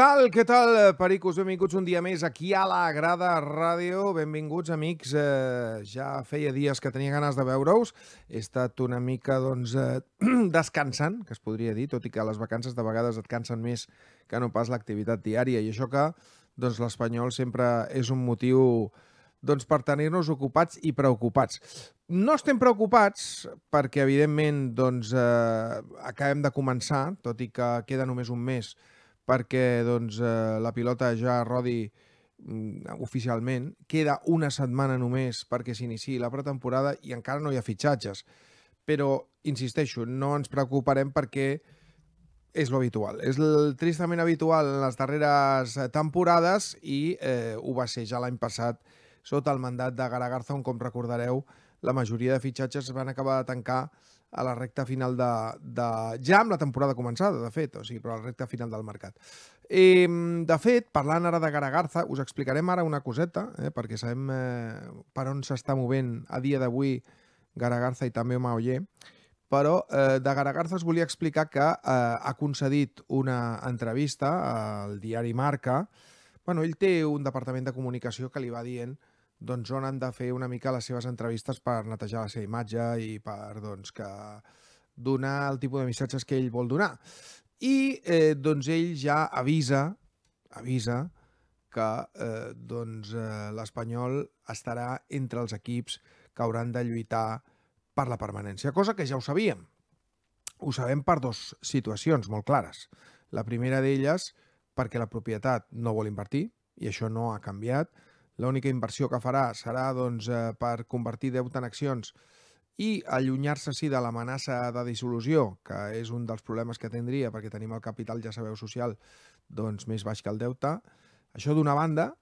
tal? Què tal, eh, pericos? Benvinguts un dia més aquí a la Grada Ràdio. Benvinguts, amics. Eh, ja feia dies que tenia ganes de veure-us. He estat una mica, doncs, eh, descansant, que es podria dir, tot i que les vacances de vegades et cansen més que no pas l'activitat diària. I això que, doncs, l'espanyol sempre és un motiu doncs, per tenir-nos ocupats i preocupats. No estem preocupats perquè, evidentment, doncs, eh, acabem de començar, tot i que queda només un mes perquè doncs, eh, la pilota ja rodi mm, oficialment. Queda una setmana només perquè s'iniciï la pretemporada i encara no hi ha fitxatges. Però, insisteixo, no ens preocuparem perquè és l'habitual. És el tristament habitual en les darreres temporades i eh, ho va ser ja l'any passat sota el mandat de Gara Garzón, com recordareu, la majoria de fitxatges van acabar de tancar a la recta final de, de... ja amb la temporada començada, de fet, o sigui, però a la recta final del mercat. I, de fet, parlant ara de Garagarza, us explicarem ara una coseta, eh, perquè sabem eh, per on s'està movent a dia d'avui Garagarza i també Maoller, però eh, de Garagarza us volia explicar que eh, ha concedit una entrevista al diari Marca. Bueno, ell té un departament de comunicació que li va dient eh, doncs, on han de fer una mica les seves entrevistes per netejar la seva imatge i per doncs, que donar el tipus de missatges que ell vol donar. I eh, doncs ell ja avisa, avisa que eh, doncs, eh, l'Espanyol estarà entre els equips que hauran de lluitar per la permanència, cosa que ja ho sabíem. Ho sabem per dues situacions molt clares. La primera d'elles, perquè la propietat no vol invertir, i això no ha canviat, L'única inversió que farà serà doncs, eh, per convertir deute en accions i allunyar-se sí de l'amenaça de dissolució, que és un dels problemes que tindria perquè tenim el capital, ja sabeu, social doncs, més baix que el deute. Això d'una banda,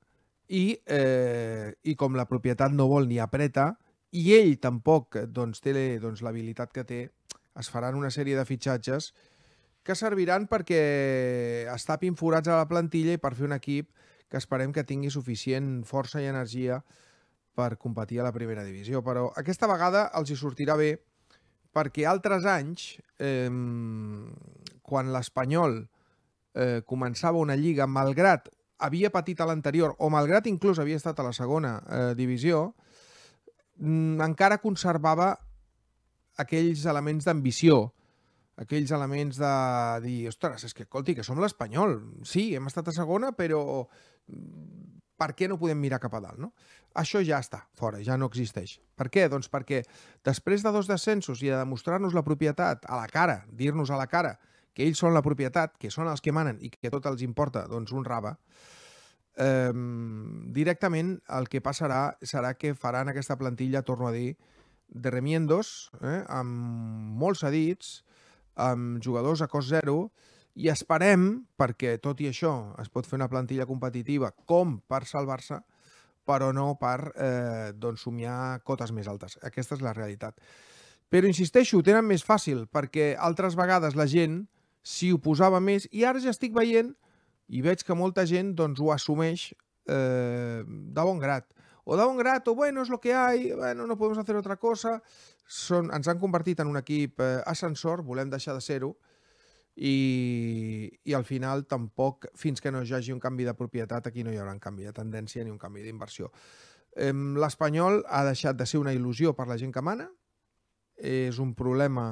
i, eh, i com la propietat no vol ni apreta, i ell tampoc doncs, té doncs, l'habilitat que té, es faran una sèrie de fitxatges que serviran perquè es tapin forats a la plantilla i per fer un equip que esperem que tingui suficient força i energia per competir a la primera divisió. Però aquesta vegada els hi sortirà bé perquè altres anys, quan l'Espanyol eh, començava una lliga, malgrat havia patit a l'anterior o malgrat inclús havia estat a la segona eh, divisió, mm, encara conservava aquells elements d'ambició aquells elements de dir, ostres, és que escolti, que som l'Espanyol. Sí, hem estat a segona, però mm, per què no podem mirar cap a dalt, no? Això ja està fora, ja no existeix. Per què? Doncs perquè després de dos descensos i de demostrar-nos la propietat a la cara, dir-nos a la cara que ells són la propietat, que són els que manen i que tot els importa, doncs un raba, eh, directament el que passarà serà que faran aquesta plantilla, torno a dir, de remiendos, eh, amb molts cedits, amb jugadors a cost zero i esperem, perquè tot i això es pot fer una plantilla competitiva com per salvar-se, però no per eh, doncs, somiar cotes més altes. Aquesta és la realitat. Però, insisteixo, ho tenen més fàcil, perquè altres vegades la gent s'hi oposava més i ara ja estic veient i veig que molta gent doncs, ho assumeix eh, de bon grat. O de bon grat, o bueno, és lo que hay, bueno, no podemos hacer otra cosa, són, ens han convertit en un equip eh, ascensor, volem deixar de ser-ho, i, i al final tampoc, fins que no hi hagi un canvi de propietat, aquí no hi haurà un canvi de tendència ni un canvi d'inversió. Eh, L'Espanyol ha deixat de ser una il·lusió per la gent que mana, és un problema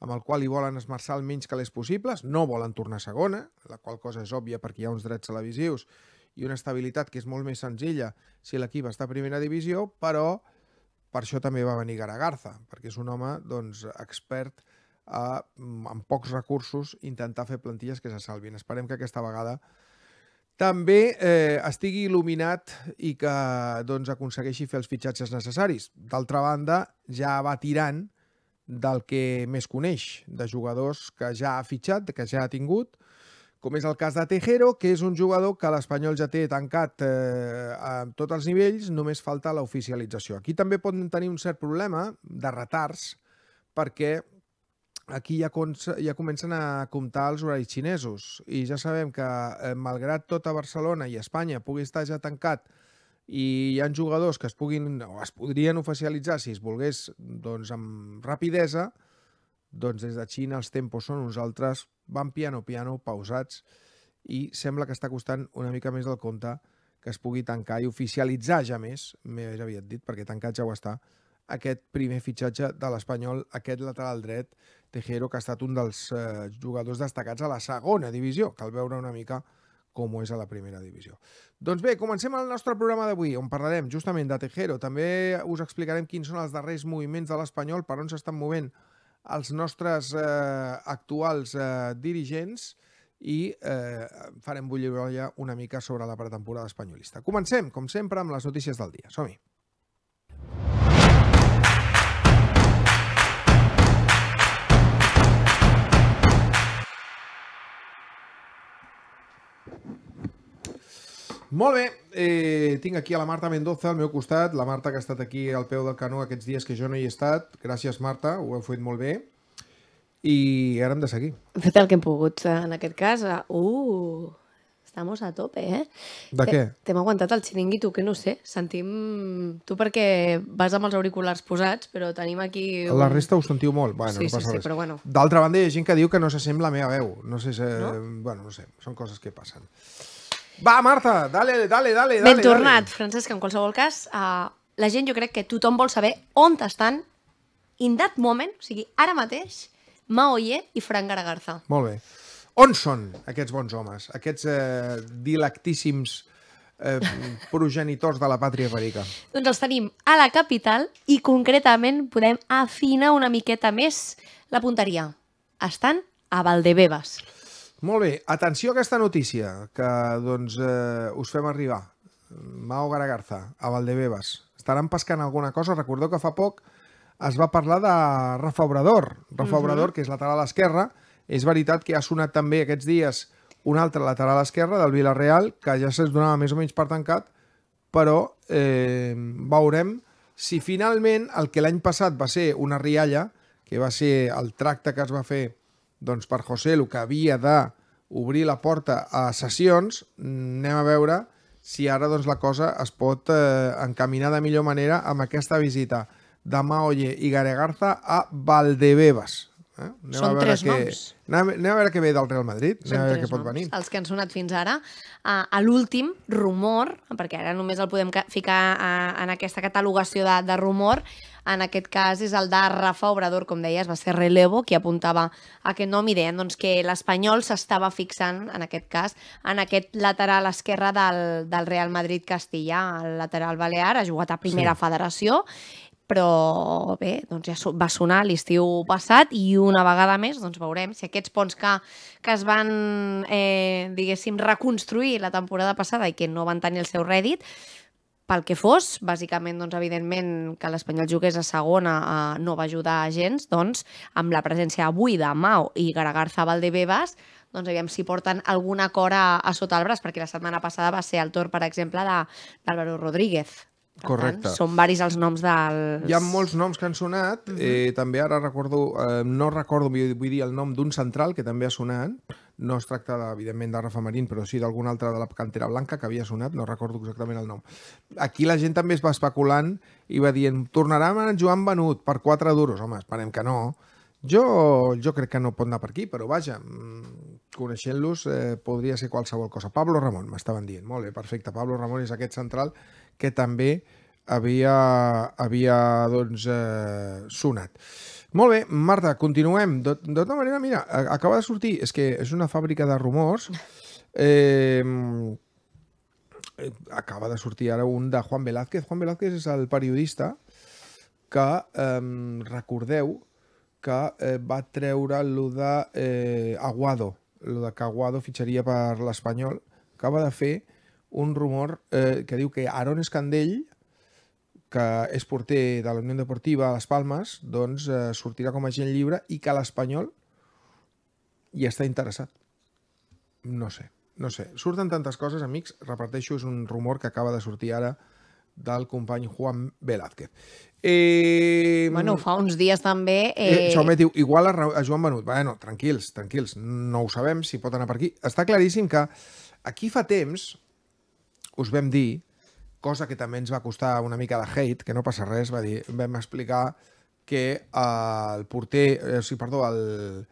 amb el qual hi volen esmerçar el menys que les possibles, no volen tornar a segona, la qual cosa és òbvia perquè hi ha uns drets televisius i una estabilitat que és molt més senzilla si l'equip està a primera divisió, però eh, per això també va venir Garagarza, perquè és un home doncs, expert a, eh, amb pocs recursos, intentar fer plantilles que se salvin. Esperem que aquesta vegada també eh, estigui il·luminat i que doncs, aconsegueixi fer els fitxatges necessaris. D'altra banda, ja va tirant del que més coneix, de jugadors que ja ha fitxat, que ja ha tingut, com és el cas de Tejero, que és un jugador que l'Espanyol ja té tancat eh, a tots els nivells, només falta l'oficialització. Aquí també poden tenir un cert problema de retards, perquè aquí ja, ja comencen a comptar els horaris xinesos i ja sabem que, eh, malgrat tota Barcelona i Espanya pugui estar ja tancat i hi ha jugadors que es puguin o es podrien oficialitzar si es volgués doncs, amb rapidesa, eh, doncs des de Xina els tempos són uns altres, van piano piano, pausats, i sembla que està costant una mica més del compte que es pugui tancar i oficialitzar ja més, més aviat dit, perquè tancat ja ho està, aquest primer fitxatge de l'Espanyol, aquest lateral dret, Tejero, que ha estat un dels eh, jugadors destacats a la segona divisió. Cal veure una mica com és a la primera divisió. Doncs bé, comencem el nostre programa d'avui, on parlarem justament de Tejero. També us explicarem quins són els darrers moviments de l'Espanyol, per on s'estan movent als nostres eh, actuals eh, dirigents i eh, farem bullir una mica sobre la pretemporada espanyolista. Comencem, com sempre, amb les notícies del dia. Som-hi! Molt bé, eh, tinc aquí a la Marta Mendoza al meu costat, la Marta que ha estat aquí al peu del canó aquests dies que jo no hi he estat. Gràcies, Marta, ho heu fet molt bé. I ara hem de seguir. Hem fet el que hem pogut, eh, en aquest cas. Uh, estamos a tope, eh? De què? T'hem aguantat el xiringuito, que no sé. Sentim... Tu perquè vas amb els auriculars posats, però tenim aquí... Un... La resta ho sentiu molt. Bueno, sí, no passa sí, sí, res. però bueno. D'altra banda, hi ha gent que diu que no s'assembla la meva veu. No sé, si... no? Eh, bueno, no sé. Són coses que passen. Va, Marta, dale, dale, dale. Ben dale, tornat, dale. Francesc, en qualsevol cas, uh, la gent jo crec que tothom vol saber on estan in that moment, o sigui, ara mateix, Maoye i Fran Garagarza. Molt bé. On són aquests bons homes, aquests eh, dilactíssims eh, progenitors de la pàtria perica? doncs els tenim a la capital i concretament podem afinar una miqueta més la punteria. Estan a Valdebebas. Molt bé, atenció a aquesta notícia que doncs, eh, us fem arribar. Mao Garagarza, a Valdebebas. Estaran pescant alguna cosa. Recordeu que fa poc es va parlar de Rafa Obrador. Rafa uh -huh. Obrador, mhm. que és lateral a l'esquerra. És veritat que ha sonat també aquests dies un altre lateral a l'esquerra del Villarreal, que ja se'ls donava més o menys per tancat, però eh, veurem si finalment el que l'any passat va ser una rialla, que va ser el tracte que es va fer doncs per José el que havia d'obrir la porta a sessions, anem a veure si ara doncs, la cosa es pot eh, encaminar de millor manera amb aquesta visita de Maolle i Garegarza a Valdebebas. Eh? Són a veure tres que... noms. Anem, a veure què ve del Real Madrid, anem Són a veure què pot venir. Els que han sonat fins ara. Uh, a l'últim, rumor, perquè ara només el podem ficar uh, en aquesta catalogació de, de rumor, en aquest cas és el de Rafa Obrador, com deies, va ser Relevo qui apuntava a aquest nom i deien doncs, que l'Espanyol s'estava fixant, en aquest cas, en aquest lateral esquerre del, del Real Madrid-Castilla, el lateral balear, ha jugat a primera sí. federació però bé, doncs ja va sonar l'estiu passat i una vegada més doncs veurem si aquests ponts que, que es van, eh, diguéssim, reconstruir la temporada passada i que no van tenir el seu rèdit, pel que fos, bàsicament, doncs, evidentment, que l'Espanyol jugués a segona eh, no va ajudar gens, doncs, amb la presència avui de Mau i Garagarza Valdebebas, doncs aviam si porten alguna cora a, a sota el braç, perquè la setmana passada va ser el torn, per exemple, d'Álvaro Rodríguez. Per Correcte. Tant, són varis els noms dels... Hi ha molts noms que han sonat, mm -hmm. eh, també ara recordo, eh, no recordo, vull dir el nom d'un central que també ha sonat, no es tracta, evidentment, de Rafa Marín, però sí d'alguna altra de la cantera blanca que havia sonat, no recordo exactament el nom. Aquí la gent també es va especulant i va dient tornarà amb en Joan Benut per 4 duros. Home, esperem que no. Jo, jo crec que no pot anar per aquí, però vaja, mm, coneixent-los eh, podria ser qualsevol cosa. Pablo Ramon, m'estaven dient. Molt bé, perfecte. Pablo Ramon és aquest central que també havia, havia doncs, eh, sonat. Molt bé, Marta, continuem. De, de tota manera, mira, acaba de sortir, és que és una fàbrica de rumors. Eh, acaba de sortir ara un de Juan Velázquez. Juan Velázquez és el periodista que, eh, recordeu, que eh, va treure lo de eh, Aguado, lo de que Aguado fitxaria per l'Espanyol. Acaba de fer un rumor eh, que diu que Aaron Escandell que és porter de la Unió Deportiva a les Palmes, doncs eh, sortirà com a agent lliure i que l'Espanyol hi està interessat. No sé, no sé. Surten tantes coses, amics. Reparteixo, és un rumor que acaba de sortir ara del company Juan Velázquez. Eh, bueno, fa uns dies també... Eh... eh Jaume diu, igual a, a Joan Benut. Bueno, tranquils, tranquils, no ho sabem si pot anar per aquí. Està claríssim que aquí fa temps us vam dir cosa que també ens va costar una mica de hate, que no passa res, va dir, vam explicar que eh, el porter, eh, o sigui, perdó, el,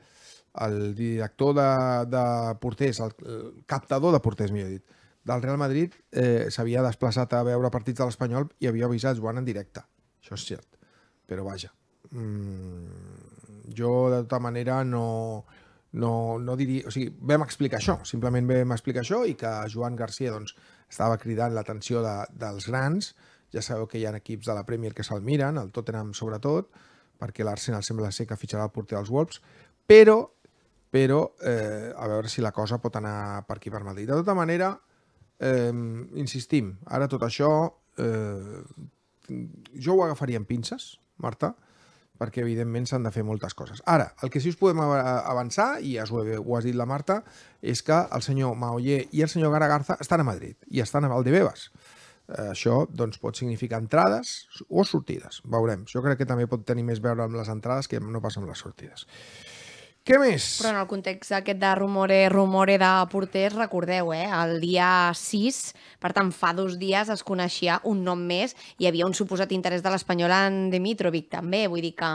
el director de, de porters, el, el captador de porters, millor dit, del Real Madrid eh, s'havia desplaçat a veure partits de l'Espanyol i havia avisat Joan en directe. Això és cert. Però vaja, mm, jo de tota manera no, no, no diria... O sigui, vam explicar això, simplement vam explicar això i que Joan Garcia doncs, estava cridant l'atenció de, dels grans. Ja sabeu que hi ha equips de la Premier que se'l miren, el Tottenham sobretot, perquè l'Arsenal sembla ser que fitxarà el porter dels Wolves, però, però eh, a veure si la cosa pot anar per aquí per Madrid. De tota manera, eh, insistim, ara tot això eh, jo ho agafaria amb pinces, Marta, perquè evidentment s'han de fer moltes coses. Ara, el que sí us podem avançar, i ja ho, he, ho has dit la Marta, és que el senyor Maoller i el senyor Garagarza estan a Madrid i estan a Valdebebas. Eh, això doncs, pot significar entrades o sortides, veurem. Jo crec que també pot tenir més veure amb les entrades que no passa amb les sortides. Què més? Però en el context aquest de rumore, rumore de porters, recordeu, eh? El dia 6, per tant, fa dos dies es coneixia un nom més i hi havia un suposat interès de l'Espanyol en Dimitrovic, també. Vull dir que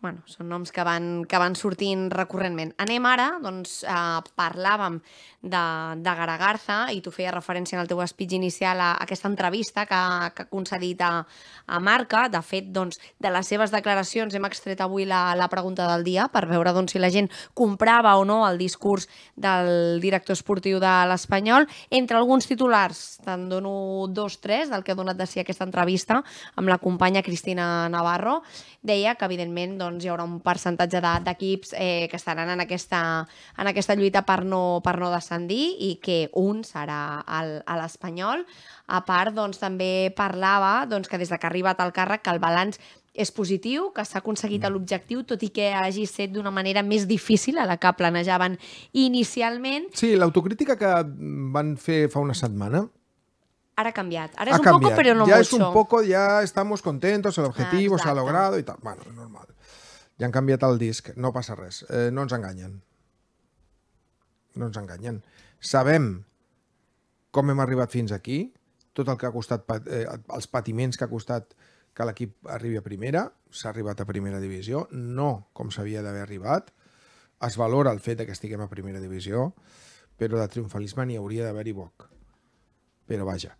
bueno, són noms que van, que van sortint recurrentment. Anem ara, doncs, eh, parlàvem de, de Garagarza i tu feia referència en el teu speech inicial a, aquesta entrevista que, que ha concedit a, a Marca. De fet, doncs, de les seves declaracions hem extret avui la, la pregunta del dia per veure doncs, si la gent comprava o no el discurs del director esportiu de l'Espanyol. Entre alguns titulars, te'n dono dos, tres, del que ha donat de si aquesta entrevista amb la companya Cristina Navarro. Deia que, evidentment, doncs, hi haurà un percentatge d'equips eh, que estaran en aquesta, en aquesta lluita per no, per no descendre ascendir i que un serà el, a l'Espanyol. A part, doncs, també parlava doncs, que des de que ha arribat al càrrec que el balanç és positiu, que s'ha aconseguit mm. l'objectiu, tot i que hagi set d'una manera més difícil a la que planejaven inicialment. Sí, l'autocrítica que van fer fa una setmana Ara ha canviat. Ara ha un cambiado. poco, però no mucho. Ja és un poco, ja estamos contentos, el objetivo ah, se ha logrado y tal. Bueno, normal. Ja han canviat el disc, no passa res, eh, no ens enganyen no ens enganyen. Sabem com hem arribat fins aquí, tot el que ha costat, eh, els patiments que ha costat que l'equip arribi a primera, s'ha arribat a primera divisió, no com s'havia d'haver arribat, es valora el fet que estiguem a primera divisió, però de triomfalisme n'hi hauria d'haver-hi boc. Però vaja.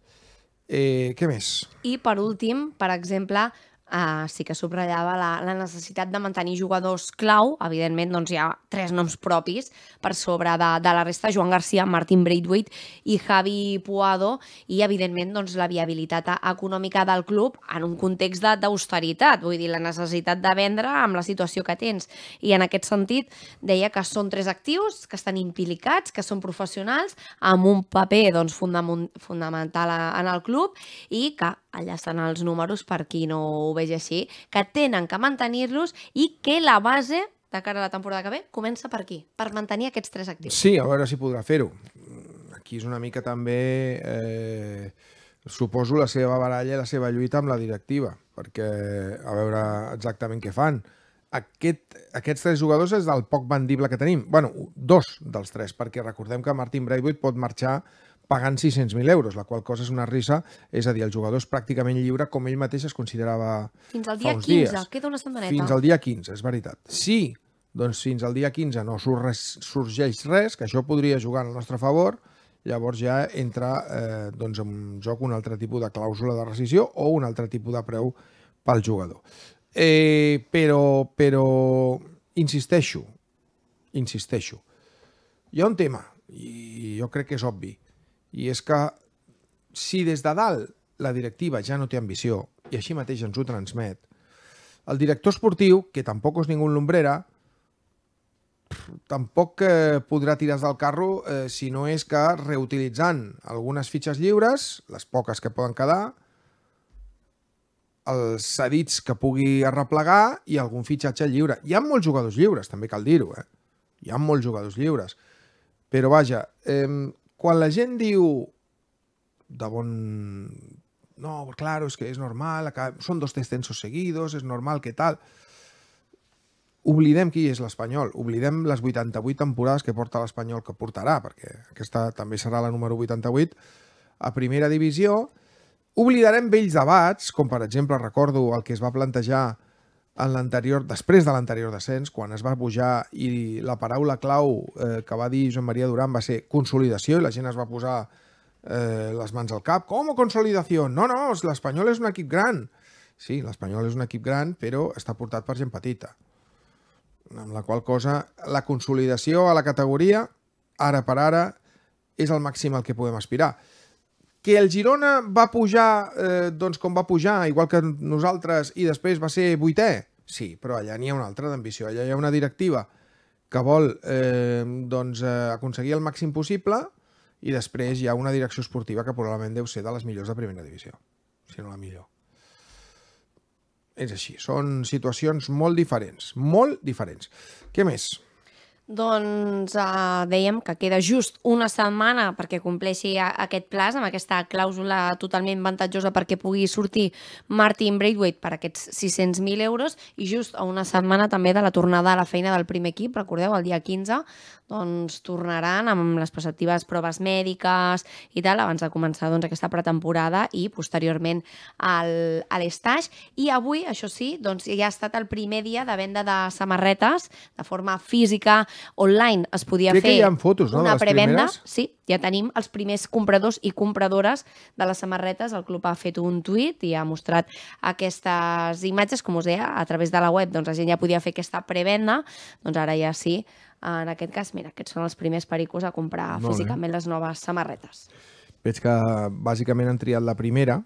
Eh, què més? I per últim, per exemple, eh, sí que subratllava la, la necessitat de mantenir jugadors clau, evidentment doncs, hi ha tres noms propis per sobre de, de la resta, Joan Garcia, Martin Braithwaite i Javi Puado, i evidentment doncs, la viabilitat econòmica del club en un context d'austeritat, vull dir, la necessitat de vendre amb la situació que tens. I en aquest sentit deia que són tres actius, que estan implicats, que són professionals, amb un paper doncs, fundament, en el club i que allà estan els números per qui no ho vegi així, que tenen que mantenir-los i que la base de cara a la temporada que ve comença per aquí, per mantenir aquests tres actius. Sí, a veure si podrà fer-ho. Aquí és una mica també, eh, suposo, la seva baralla i la seva lluita amb la directiva, perquè a veure exactament què fan. Aquest, aquests tres jugadors és del poc vendible que tenim. bueno, dos dels tres, perquè recordem que Martin Braithwaite pot marxar pagant 600.000 euros, la qual cosa és una risa, és a dir, el jugador és pràcticament lliure com ell mateix es considerava Fins al dia 15, dies. queda una setmaneta. Fins al dia 15, és veritat. Sí, doncs fins al dia 15 no sorgeix res, que això podria jugar al nostre favor, llavors ja entra eh, doncs en joc un altre tipus de clàusula de rescisió o un altre tipus de preu pel jugador. Eh, però, però, insisteixo, insisteixo, hi ha un tema, i jo crec que és obvi, i és que si des de dalt la directiva ja no té ambició, i així mateix ens ho transmet, el director esportiu, que tampoc és ningú l'ombrera, tampoc eh, podrà tirar del carro eh, si no és que reutilitzant algunes fitxes lliures, les poques que poden quedar, els cedits que pugui arreplegar i algun fitxatge lliure. Hi ha molts jugadors lliures, també cal dir-ho, eh? Hi ha molts jugadors lliures. Però vaja, eh, quan la gent diu de bon... No, claro, és que és normal, són dos descensos seguidos, és normal que tal... Oblidem qui és l'Espanyol, oblidem les 88 temporades que porta l'Espanyol, que portarà, perquè aquesta també serà la número 88, a primera divisió. Oblidarem vells debats, com per exemple recordo el que es va plantejar en l'anterior, després de l'anterior descens, quan es va pujar i la paraula clau eh, que va dir Joan Maria Duran va ser consolidació i la gent es va posar eh, les mans al cap. Com consolidació? No, no, l'Espanyol és un equip gran. Sí, l'Espanyol és un equip gran, però està portat per gent petita. Amb la qual cosa, la consolidació a la categoria, ara per ara, és el màxim al que podem aspirar. Que el Girona va pujar eh, doncs com va pujar, igual que nosaltres, i després va ser vuitè, Sí, però allà n'hi ha una altra d'ambició. Allà hi ha una directiva que vol eh, doncs, eh, aconseguir el màxim possible i després hi ha una direcció esportiva que probablement deu ser de les millors de primera divisió, si no la millor. És així, són situacions molt diferents, molt diferents. Què més? Doncs uh, dèiem que queda just una setmana perquè compleixi aquest plaç amb aquesta clàusula totalment avantatjosa perquè pugui sortir Martin Braithwaite per aquests 600.000 euros i just a una setmana també de la tornada a la feina del primer equip, recordeu, el dia 15, doncs tornaran amb les preceptives proves mèdiques i tal abans de començar doncs, aquesta pretemporada i posteriorment al, a l'estaix. I avui, això sí, doncs, ja ha estat el primer dia de venda de samarretes de forma física online es podia Crec fer que hi ha fotos, no, una prevenda. Sí, ja tenim els primers compradors i compradores de les samarretes. El club ha fet un tuit i ha mostrat aquestes imatges, com us deia, a través de la web. Doncs la gent ja podia fer aquesta prevenda. Doncs ara ja sí, en aquest cas, mira, aquests són els primers pericos a comprar Molt físicament bé. les noves samarretes. Veig que bàsicament han triat la primera,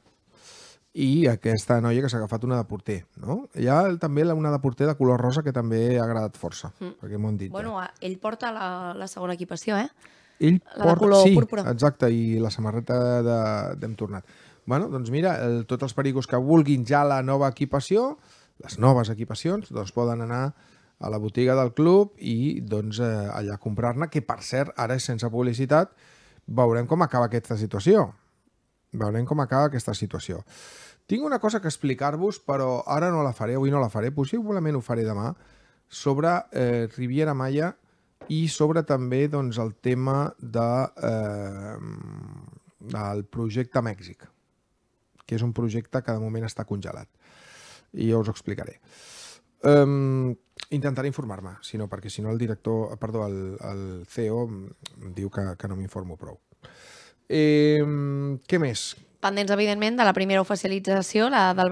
i aquesta noia que s'ha agafat una de porter, no? Hi ha també una de porter de color rosa que també ha agradat força, mm. perquè m'ho han dit. Bueno, ja. Eh. ell porta la, la segona equipació, eh? Ell la porta, de color sí, púrpura. exacte, i la samarreta d'Hem Tornat. Bueno, doncs mira, el, tots els perigos que vulguin ja la nova equipació, les noves equipacions, doncs poden anar a la botiga del club i doncs eh, allà comprar-ne, que per cert, ara és sense publicitat, veurem com acaba aquesta situació. Veurem com acaba aquesta situació. Tinc una cosa que explicar-vos, però ara no la faré, avui no la faré, possiblement ho faré demà, sobre eh, Riviera Maya i sobre també doncs, el tema de, eh, del projecte Mèxic, que és un projecte que de moment està congelat. I jo us ho explicaré. Um, intentaré informar-me, si no, perquè si no el director, perdó, el, el CEO em diu que, que no m'informo prou. Eh, què més? pendents, evidentment, de la primera oficialització, la del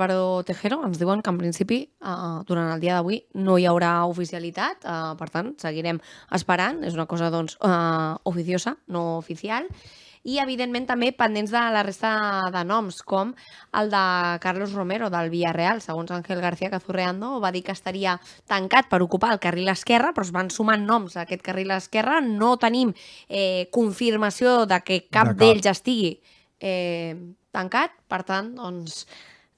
Tejero. Ens diuen que, en principi, eh, durant el dia d'avui no hi haurà oficialitat. Eh, per tant, seguirem esperant. És una cosa, doncs, eh, oficiosa, no oficial. I, evidentment, també pendents de la resta de noms, com el de Carlos Romero, del Villarreal. Segons Ángel García Cazurreando, va dir que estaria tancat per ocupar el carril esquerre, però es van sumant noms a aquest carril esquerre. No tenim eh, confirmació de que cap d'ells estigui eh, tancat. Per tant, doncs,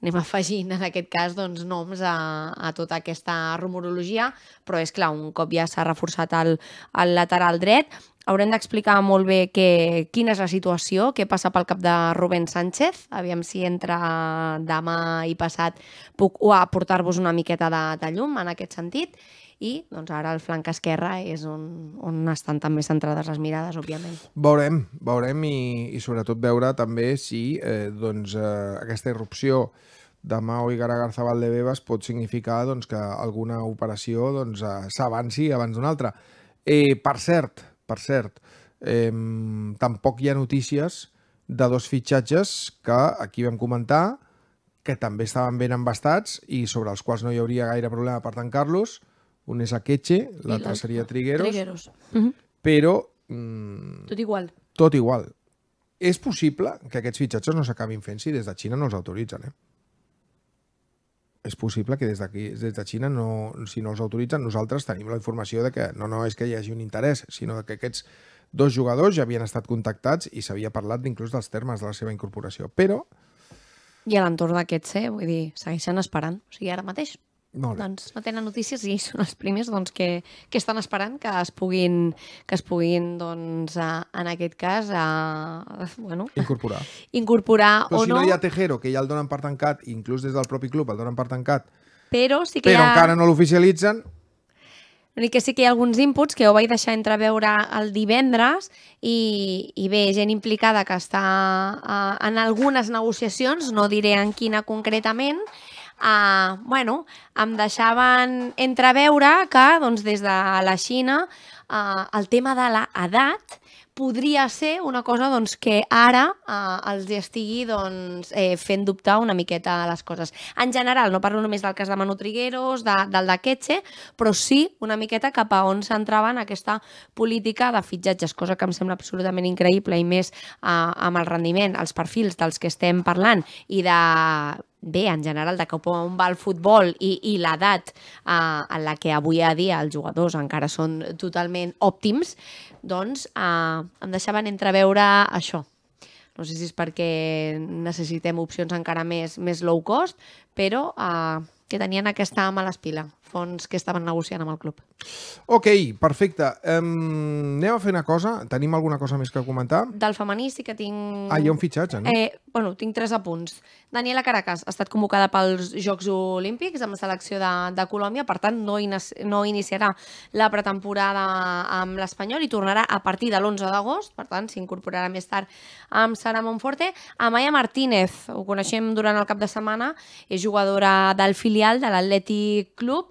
anem afegint en aquest cas doncs, noms a, a tota aquesta rumorologia, però és clar, un cop ja s'ha reforçat el, el lateral dret, haurem d'explicar molt bé que, quina és la situació, què passa pel cap de Rubén Sánchez, aviam si entre demà i passat puc aportar-vos una miqueta de, de llum en aquest sentit, i doncs, ara el flanc esquerre és on, on estan també centrades les mirades, òbviament. Veurem, veurem i, i sobretot veure també si eh, doncs, eh, aquesta irrupció de Mao i Gara de Bebas pot significar doncs, que alguna operació doncs, eh, s'avanci doncs, abans d'una altra. Eh, per cert, per cert, eh, tampoc hi ha notícies de dos fitxatges que aquí vam comentar que també estaven ben embastats i sobre els quals no hi hauria gaire problema per tancar-los, un es Akeche, l'altre seria Trigueros. Trigueros. Uh -huh. Però... Mm, tot igual. Tot igual. És possible que aquests fitxatges no s'acabin fent si des de Xina no els autoritzen, eh? És possible que des, d'aquí, des de Xina, no, si no els autoritzen, nosaltres tenim la informació de que no, no és que hi hagi un interès, sinó que aquests dos jugadors ja havien estat contactats i s'havia parlat inclús dels termes de la seva incorporació. Però... I a l'entorn d'aquest eh? vull dir, segueixen esperant. O sigui, ara mateix molt bé. Doncs no tenen notícies i són els primers doncs, que, que estan esperant que es puguin, que es puguin doncs, a, en aquest cas, a, bueno, incorporar. incorporar Però o si no... si no hi ha Tejero, que ja el donen per tancat, inclús des del propi club el donen per tancat, però, sí que però ha... encara no l'oficialitzen, L'únic que sí que hi ha alguns inputs que ho vaig deixar entreveure el divendres i, i bé, gent implicada que està uh, en algunes negociacions, no diré en quina concretament, eh, bueno, em deixaven entreveure que doncs, des de la Xina eh, el tema de l'edat podria ser una cosa doncs, que ara eh, els estigui doncs, eh, fent dubtar una miqueta les coses. En general, no parlo només del cas de Manu Trigueros, de, del de Quetxe, però sí una miqueta cap a on s'entrava en aquesta política de fitxatges, cosa que em sembla absolutament increïble i més eh, amb el rendiment, els perfils dels que estem parlant i de bé, en general, de cop on va el futbol i, i l'edat eh, en la que avui a dia els jugadors encara són totalment òptims, doncs eh, em deixaven entreveure això. No sé si és perquè necessitem opcions encara més, més low cost, però eh, que tenien aquesta mala espila fons que estaven negociant amb el club. Ok, perfecte. Um, anem a fer una cosa. Tenim alguna cosa més que comentar? Del femení sí que tinc... Ah, hi ha un fitxatge, no? Eh, bueno, tinc tres apunts. Daniela Caracas ha estat convocada pels Jocs Olímpics amb la selecció de, de Colòmbia, per tant no, inici no iniciarà la pretemporada amb l'Espanyol i tornarà a partir de l'11 d'agost, per tant s'incorporarà més tard amb Sara Monforte. Amaya Martínez, ho coneixem durant el cap de setmana, és jugadora del filial de l'Atlètic Club,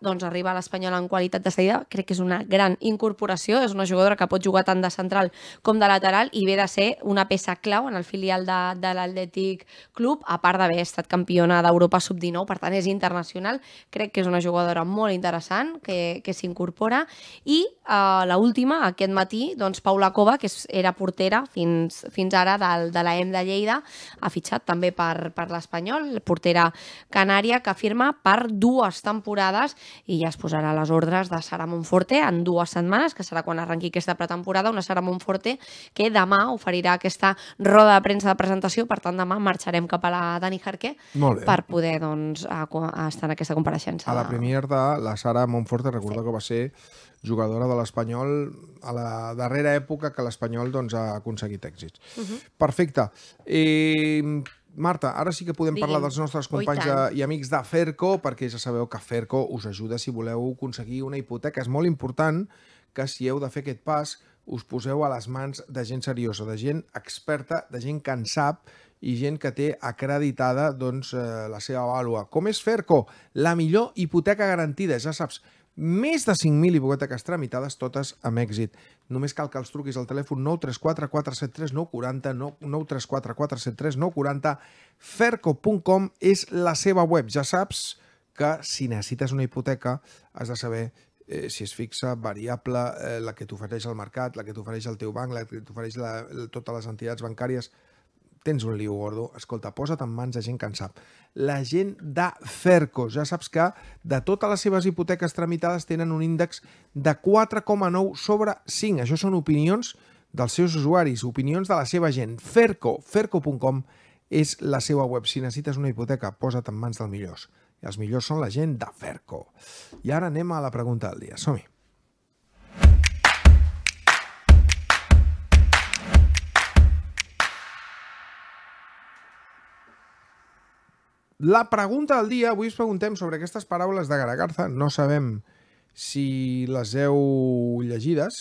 doncs, arriba a l'Espanyol en qualitat de seguida, Crec que és una gran incorporació, és una jugadora que pot jugar tant de central com de lateral i ve de ser una peça clau en el filial de, de l'Atlètic Club, a part d'haver estat campiona d'Europa Sub-19, per tant és internacional. Crec que és una jugadora molt interessant que, que s'incorpora. I eh, la última aquest matí, doncs, Paula Cova, que era portera fins, fins ara del, de la EM de Lleida, ha fitxat també per, per l'Espanyol, portera canària, que firma per dues temporades i ja es posarà a les ordres de Sara Monforte en dues setmanes, que serà quan arrenqui aquesta pretemporada, una Sara Monforte que demà oferirà aquesta roda de premsa de presentació, per tant demà marxarem cap a la Dani Jarque per poder doncs, a, a estar en aquesta compareixença. A la primera de la Sara Monforte, recordo sí. que va ser jugadora de l'Espanyol a la darrera època que l'Espanyol doncs, ha aconseguit èxits. Uh mhm. -huh. Perfecte. Eh, Marta, ara sí que podem Digui'm. parlar dels nostres oh, companys i, amics de Ferco, perquè ja sabeu que Ferco us ajuda si voleu aconseguir una hipoteca. És molt important que si heu de fer aquest pas us poseu a les mans de gent seriosa, de gent experta, de gent que en sap i gent que té acreditada doncs, eh, la seva vàlua. Com és Ferco? La millor hipoteca garantida, ja saps, més de 5.000 hipoteques tramitades, totes amb èxit. Només cal que els truquis al telèfon 934 473 940, 934 473 940. Ferco.com és la seva web. Ja saps que si necessites una hipoteca has de saber eh, si és fixa, variable, eh, la que t'ofereix el mercat, la que t'ofereix el teu banc, la que t'ofereix totes les entitats bancàries, tens un lío gordo, escolta, posa't en mans de gent que en sap. La gent de Ferco, ja saps que de totes les seves hipoteques tramitades tenen un índex de 4,9 sobre 5. Això són opinions dels seus usuaris, opinions de la seva gent. Ferco, ferco.com és la seva web. Si necessites una hipoteca, posa't en mans dels millors. I els millors són la gent de Ferco. I ara anem a la pregunta del dia. Som-hi. La pregunta del dia, avui us preguntem sobre aquestes paraules de Garagarza. No sabem si les heu llegides,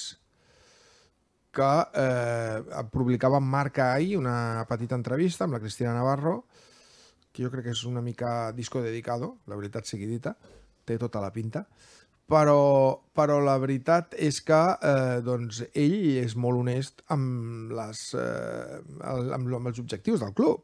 que eh, publicava en Marca ahir una petita entrevista amb la Cristina Navarro, que jo crec que és una mica disco dedicado, la veritat sigui dita, té tota la pinta, però, però la veritat és que eh, doncs ell és molt honest amb, les, eh, amb, amb els objectius del club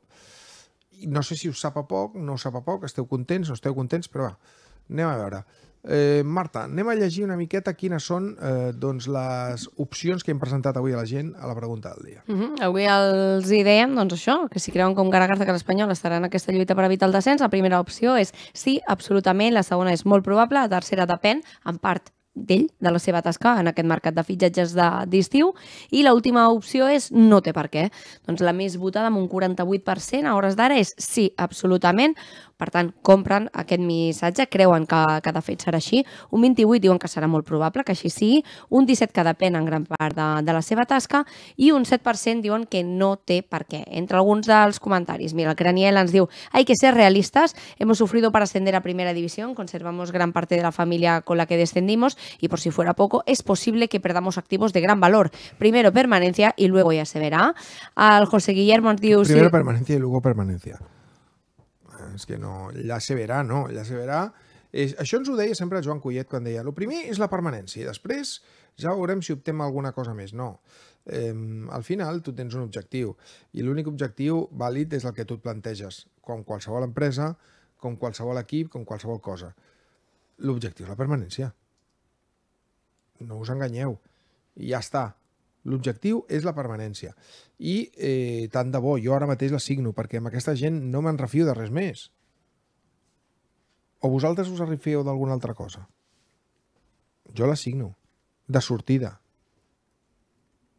no sé si us sap a poc, no us sap a poc, esteu contents, no esteu contents, però va, anem a veure. Eh, Marta, anem a llegir una miqueta quines són eh, doncs les opcions que hem presentat avui a la gent a la pregunta del dia. Uh mhm, -huh. Avui els hi dèiem doncs, això, que si creuen com Garagarta que l'Espanyol estarà en aquesta lluita per evitar el descens, la primera opció és sí, absolutament, la segona és molt probable, la tercera depèn, en part d'ell, de la seva tasca en aquest mercat de fitxatges d'estiu. De, I l'última opció és no té per què. Doncs la més votada amb un 48% a hores d'ara és sí, absolutament, Per tant, compren aquest missatge, creuen que, que de fet serà així. Un 28 diuen que serà molt probable que així sí Un 17 que pena en gran parte de, la seva tasca. Y un 7% diuen que no te parque Entre alguns dels comentaris, mira, el Craniel ens diu «Hay que ser realistas, hemos sufrido para ascender a primera división, conservamos gran parte de la familia con la que descendimos y por si fuera poco, es posible que perdamos activos de gran valor. Primero permanencia y luego ya se verá». al José Guillermo ens diu... Primero permanencia y luego permanencia. és doncs, que no, ja se verà, no, ja se verà. És, això ens ho deia sempre Joan Collet quan deia, el primer és la permanència, i després ja veurem si optem alguna cosa més. No, eh, al final tu tens un objectiu, i l'únic objectiu vàlid és el que tu et planteges, com qualsevol empresa, com qualsevol equip, com qualsevol cosa. L'objectiu és la permanència. No us enganyeu. I ja està. L'objectiu és la permanència. I eh, tant de bo, jo ara mateix la signo, perquè amb aquesta gent no me'n refio de res més. O vosaltres us arrifieu d'alguna altra cosa? Jo la signo. De sortida.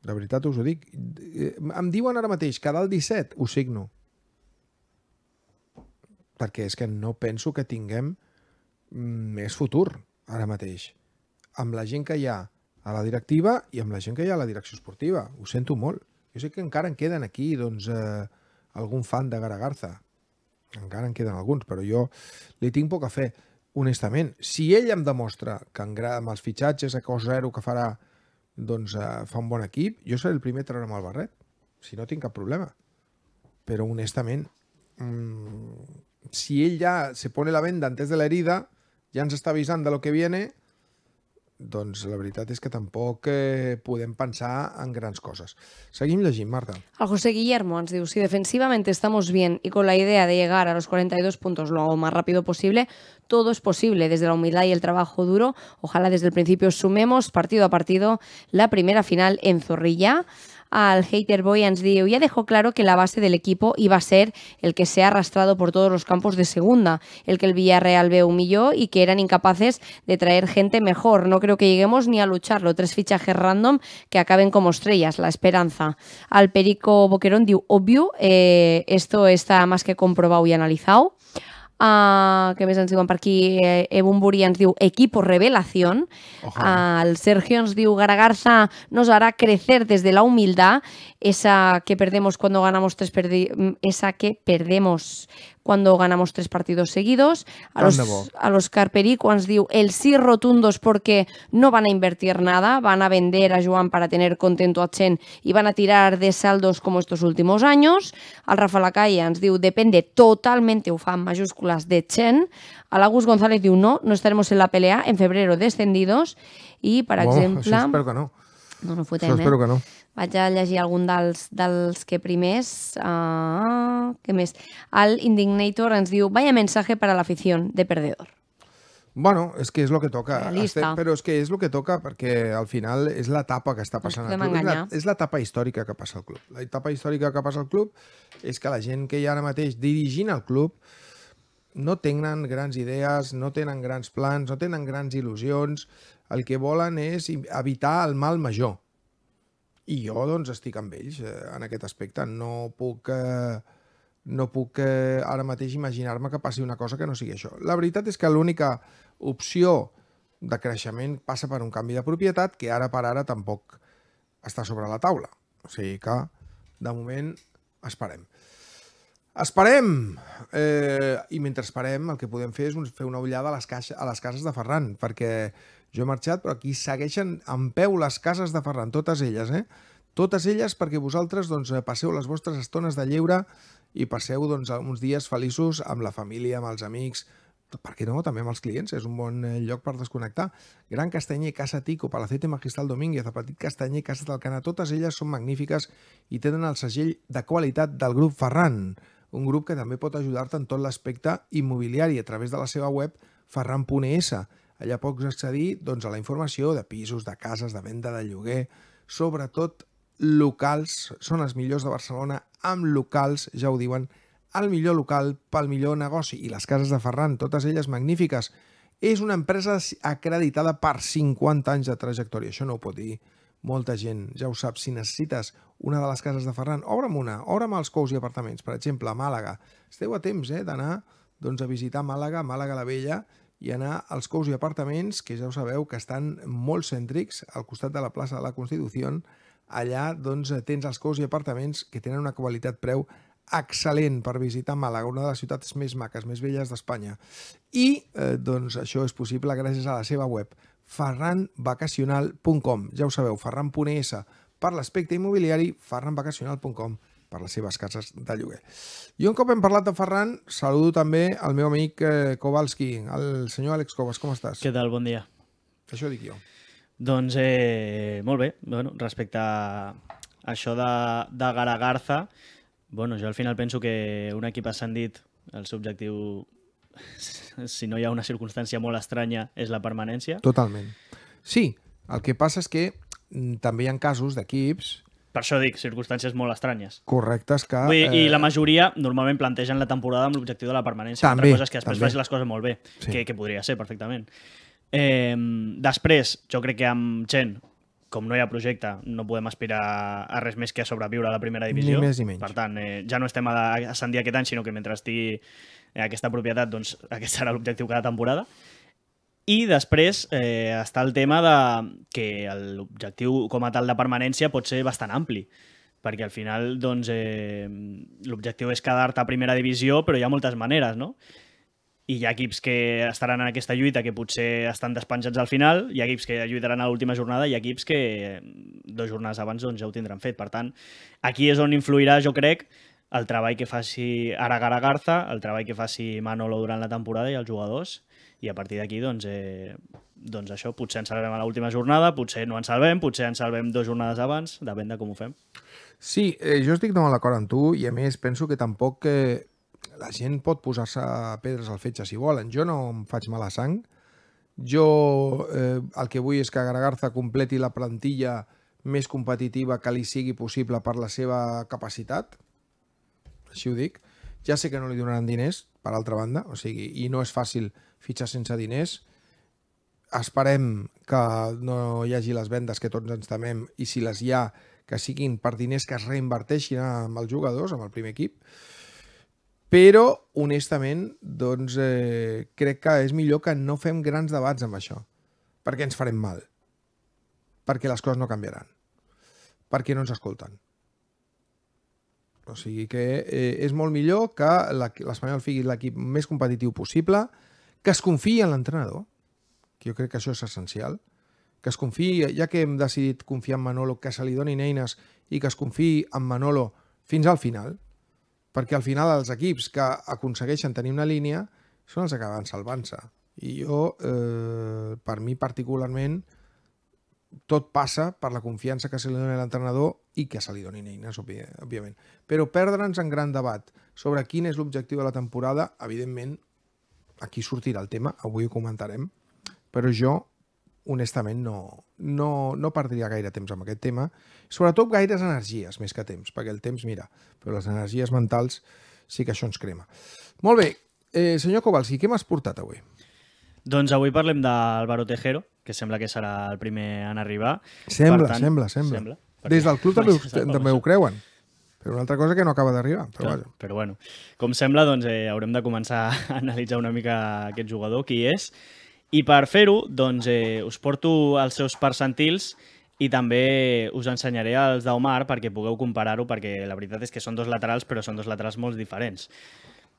De veritat us ho dic. Eh, em diuen ara mateix que dalt 17 ho signo. Perquè és que no penso que tinguem mm, més futur ara mateix. Amb la gent que hi ha, a la directiva i amb la gent que hi ha a la direcció esportiva. Ho sento molt. Jo sé que encara en queden aquí doncs, eh, algun fan de Garagarza. Encara en queden alguns, però jo li tinc poca fe, honestament. Si ell em demostra que en amb els fitxatges a cos zero que farà doncs, eh, fa un bon equip, jo seré el primer a treure'm el barret, si no tinc cap problema. Però honestament, mmm, si ell ja se pone la venda antes de la herida, ja ens està avisant de lo que viene, doncs la veritat és que tampoc eh, podem pensar en grans coses. Seguim llegint, Marta. El José Guillermo ens diu, si defensivament estamos bien y con la idea de llegar a los 42 puntos lo más rápido posible, todo es posible desde la humildad y el trabajo duro. Ojalá desde el principio sumemos partido a partido la primera final en Zorrilla. al Hater Boyans ens ya dejó claro que la base del equipo iba a ser el que se ha arrastrado por todos los campos de segunda, el que el Villarreal ve humilló y que eran incapaces de traer gente mejor. No creo que lleguemos ni a lucharlo. Tres fichajes random que acaben como estrellas, la esperanza. Al Perico Boquerón diu, obvio, eh, esto está más que comprobado y analizado que me ens diuen aquí? Eh, Burian, equipo revelación. al Sergio ens Garagarza nos hará crecer desde la humildad, esa que perdemos cuando ganamos tres perdi esa que perdemos cuando ganamos tres partidos seguidos. A los, a los Carperico ens diu el sí rotundos porque no van a invertir nada, van a vender a Joan para tener contento a Chen y van a tirar de saldos como estos últimos años. El Rafa Lacalle ens diu depende totalmente, ho fa en mayúsculas, de Chen. A l'Agus González diu no, no estaremos en la pelea, en febrero descendidos. I, per wow, exemple... Això espero que no. No, no fotem, això espero eh? que no. Vaig a llegir algun dels, dels que primers. Uh, què més? El Indignator ens diu Vaya mensaje para la afición de perdedor. Bueno, és que és el que toca. Estem, però és que és el que toca perquè al final és l'etapa que està passant al club. Enganyar. És l'etapa històrica que passa al club. L'etapa històrica que passa al club és que la gent que hi ha ara mateix dirigint el club no tenen grans idees, no tenen grans plans, no tenen grans il·lusions. El que volen és evitar el mal major. I jo doncs, estic amb ells eh, en aquest aspecte. No puc, eh, no puc eh, ara mateix imaginar-me que passi una cosa que no sigui això. La veritat és que l'única opció de creixement passa per un canvi de propietat que ara per ara tampoc està sobre la taula. O sigui que, de moment, esperem. Esperem! Eh, I mentre esperem, el que podem fer és fer una ullada a les, caixa, a les cases de Ferran, perquè jo he marxat, però aquí segueixen en peu les cases de Ferran, totes elles, eh? Totes elles perquè vosaltres doncs, eh, passeu les vostres estones de lleure i passeu doncs, uns dies feliços amb la família, amb els amics, per què no? També amb els clients, és un bon eh, lloc per desconnectar. Gran Castanyer, Casa Tico, Palacete Magistral Domínguez, a Petit Castanyer, Casa Canà, totes elles són magnífiques i tenen el segell de qualitat del grup Ferran, un grup que també pot ajudar-te en tot l'aspecte immobiliari a través de la seva web ferran.es. Allà pots accedir doncs, a la informació de pisos, de cases, de venda de lloguer, sobretot locals, són els millors de Barcelona, amb locals, ja ho diuen, el millor local pel millor negoci. I les cases de Ferran, totes elles magnífiques. És una empresa acreditada per 50 anys de trajectòria, això no ho pot dir molta gent. Ja ho saps, si necessites una de les cases de Ferran, obre'm una, obre'm els cous i apartaments, per exemple, a Màlaga. Esteu a temps eh, d'anar doncs, a visitar Màlaga, Màlaga la Vella, i anar als cous i apartaments, que ja ho sabeu que estan molt cèntrics, al costat de la plaça de la Constitució. Allà doncs, tens els cous i apartaments que tenen una qualitat-preu excel·lent per visitar Màlaga, una de les ciutats més maques, més velles d'Espanya. I eh, doncs, això és possible gràcies a la seva web, ferranvacacional.com. Ja ho sabeu, ferran.es e per l'aspecte immobiliari, ferranvacacional.com per les seves cases de lloguer. I un cop hem parlat de Ferran, saludo també el meu amic eh, Kowalski, el senyor Àlex Covas, com estàs? Què tal, bon dia. Això dic jo. Doncs eh, molt bé, bueno, respecte a això de, de Garagarza, bueno, jo al final penso que un equip ascendit, el seu objectiu, si no hi ha una circumstància molt estranya, és la permanència. Totalment. Sí, el que passa és que mm, també hi ha casos d'equips per això dic, circumstàncies molt estranyes. Correctes que... Vull dir, eh... I la eh, majoria normalment plantegen la temporada amb l'objectiu de la permanència. També, Altra cosa és que després també. faci les coses molt bé, sí. que, que podria ser perfectament. Eh, després, jo crec que amb gent, com no hi ha projecte, no podem aspirar a res més que a sobreviure a la primera divisió. Ni més ni menys. Per tant, eh, ja no estem a ascendir aquest any, sinó que mentre estigui eh, aquesta propietat, doncs aquest serà l'objectiu cada temporada. I després eh, està el tema de que l'objectiu com a tal de permanència pot ser bastant ampli perquè al final doncs, eh, l'objectiu és quedar-te a primera divisió, però hi ha moltes maneres, no? I hi ha equips que estaran en aquesta lluita que potser estan despenjats al final, hi ha equips que lluitaran a l'última jornada, i equips que dos jornades abans doncs, ja ho tindran fet. Per tant, aquí és on influirà, jo crec, el treball que faci Aragara Garza, el treball que faci Manolo durant la temporada i els jugadors, i a partir d'aquí doncs, eh, doncs això, potser ens salvem a l'última jornada, potser no ens salvem, potser ens salvem dues jornades abans, depèn de com ho fem. Sí, eh, jo estic molt d'acord amb tu i a més penso que tampoc que eh, la gent pot posar-se pedres al fetge si volen. Jo no em faig mala sang, jo eh, el que vull és que Garagarza completi la plantilla més competitiva que li sigui possible per la seva capacitat. Així ho dic. Ja sé que no li donaran diners, per altra banda, o sigui, i no és fàcil eh, fitxar sense diners. Esperem que no hi hagi les vendes que tots ens temem i si les hi ha, que siguin per diners que es reinverteixin amb els jugadors, amb el primer equip. Però, honestament, doncs, eh, crec que és millor que no fem grans debats amb això, perquè ens farem mal, perquè les coses no canviaran, perquè no ens escolten. O sigui que eh, és molt millor que l'Espanyol fiqui l'equip més competitiu possible, que es confia en l'entrenador, que jo crec que això és essencial, que es confiï, ja que hem decidit confiar en Manolo, que se li donin eines i que es confiï en Manolo fins al final, perquè al final els equips que aconsegueixen tenir una línia són els que acaben salvant-se. I jo, eh, per mi particularment, tot passa per la confiança que se li dona l'entrenador i que se li donin eines, òbviament. Però perdre'ns en gran debat sobre quin és l'objectiu de la temporada, evidentment, aquí sortirà el tema, avui ho comentarem, però jo honestament no, no, no perdria gaire temps amb aquest tema, sobretot gaires energies més que temps, perquè el temps, mira, però les energies mentals sí que això ens crema. Molt bé, eh, senyor Kowalski, què m'has portat avui? Doncs avui parlem d'Alvaro Tejero, que sembla que serà el primer en arribar. Sembla, tant, sembla, sembla. sembla perquè... Des del club també, també ho creuen. Però una altra cosa que no acaba d'arribar. Però, Clar, vaja. però bueno, com sembla, doncs, eh, haurem de començar a analitzar una mica aquest jugador, qui és. I per fer-ho, doncs, eh, us porto els seus percentils i també us ensenyaré els d'Omar perquè pugueu comparar-ho, perquè la veritat és que són dos laterals, però són dos laterals molt diferents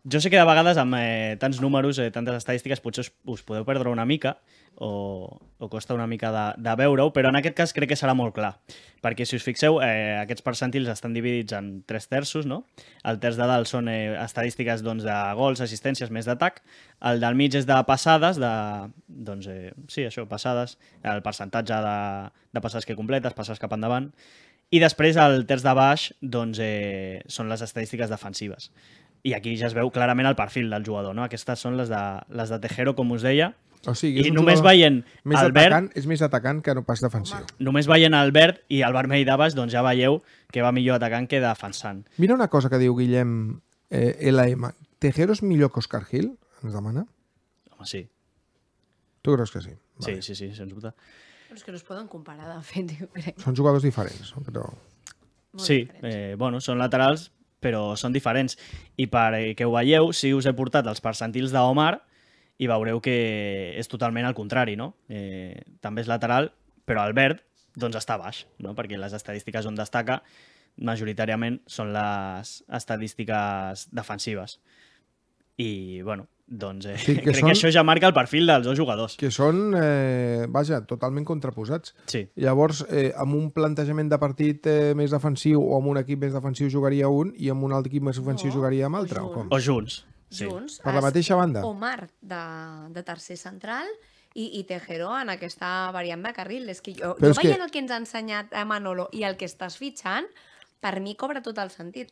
jo sé que de vegades amb eh, tants números, eh, tantes estadístiques, potser us, us podeu perdre una mica o, o costa una mica de, de veure-ho, però en aquest cas crec que serà molt clar. Perquè si us fixeu, eh, aquests percentils estan dividits en tres terços, no? El terç de dalt són eh, estadístiques doncs, de gols, assistències, més d'atac. El del mig és de passades, de, doncs, eh, sí, això, passades, el percentatge de, de passades que completes, passades cap endavant. I després, el terç de baix, doncs, eh, són les estadístiques defensives i aquí ja es veu clarament el perfil del jugador. No? Aquestes són les de, les de Tejero, com us deia. O sigui, I només veient més Albert... Atacant, és més atacant que no pas defensiu. Home. Només veient Albert i el vermell d'Abas, doncs ja veieu que va millor atacant que defensant. Mira una cosa que diu Guillem eh, LM. Tejero és millor que Oscar Gil? Ens demana. Home, sí. Tu creus que sí? Vale. Sí, sí, sí, sens dubte. Però és que no es poden comparar, de fet, jo crec. Són jugadors diferents, però... Molt sí, diferents. eh, bueno, són laterals, però són diferents. I perquè eh, ho veieu, si us he portat els percentils d'Omar, i veureu que és totalment al contrari, no? Eh, també és lateral, però el verd doncs està baix, no? perquè les estadístiques on destaca majoritàriament són les estadístiques defensives. I, bueno, doncs eh, sí, que crec són, que això ja marca el perfil dels dos jugadors. Que són, eh, vaja, totalment contraposats. Sí. Llavors, eh, amb un plantejament de partit eh, més defensiu o amb un equip més defensiu jugaria un i amb un altre equip més ofensiu no, jugaria amb altre, o, junts. o com? O junts. Sí. Junts. Per la mateixa banda. Omar, de, de tercer central, i, i Tejero en aquesta variant de carril. És que jo, Però jo veient que... el que ens ha ensenyat a eh, Manolo i el que estàs fitxant, per mi cobra tot el sentit.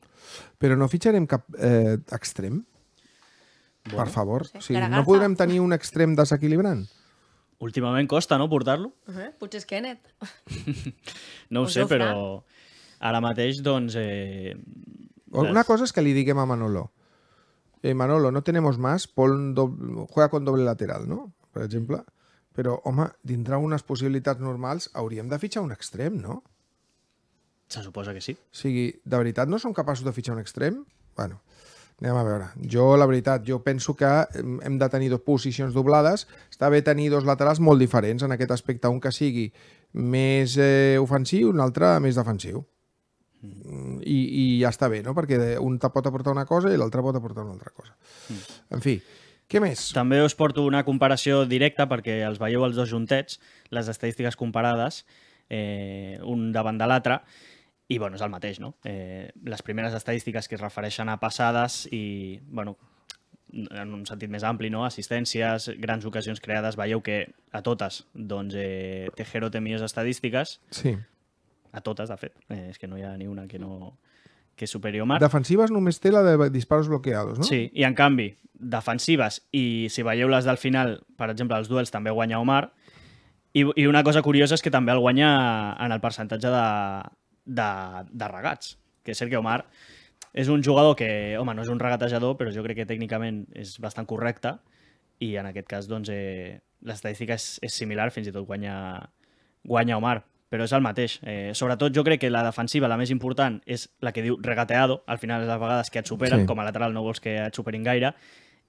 Però no fitxarem cap eh, extrem? Bueno, per favor. Sí, sí. No podrem tenir un extrem desequilibrant? Últimament costa, no, portar-lo? Uh -huh. Potser és Kenneth. no ho o sé, Jofran. però ara mateix, doncs... Eh... Una cosa és que li diguem a Manolo eh, Manolo, no tenemos más, pon doble, juega con doble lateral, no? Per exemple. Però, home, dintre unes possibilitats normals hauríem de fitxar un extrem, no? Se suposa que sí. O sigui, de veritat no som capaços de fitxar un extrem? Bueno, Anem a veure. Jo, la veritat, jo penso que mm, hem de tenir dues posicions doblades. Està bé tenir dos laterals molt diferents en aquest aspecte, un que sigui més eh, ofensiu, un altre més defensiu. Mm. I, I ja està bé, no? Perquè un te pot aportar una cosa i l'altre pot aportar una altra cosa. Mm. En fi, què més? També us porto una comparació directa perquè els veieu els dos juntets, les estadístiques comparades, eh, un davant de l'altre. I bueno, és el mateix, no? Eh, les primeres estadístiques que es refereixen a passades i, bueno, en un sentit més ampli, no? assistències, grans ocasions creades, veieu que a totes, doncs, eh, Tejero té millors estadístiques. Sí. A totes, de fet. Eh, és que no hi ha ni una que no que és superior Marc. Defensives només té la de disparos bloqueados, no? Sí, i en canvi, defensives, i si veieu les del final, per exemple, els duels també guanya Omar, i, i una cosa curiosa és que també el guanya en el percentatge de, de, de regats, que és que Omar és un jugador que, home, no és un regatejador, però jo crec que tècnicament és bastant correcte i en aquest cas, doncs, eh, l'estadística és, és similar, fins i tot guanya, guanya Omar, però és el mateix. Eh, sobretot jo crec que la defensiva, la més important, és la que diu regateado, al final és les vegades que et superen, sí. com a lateral no vols que et superin gaire,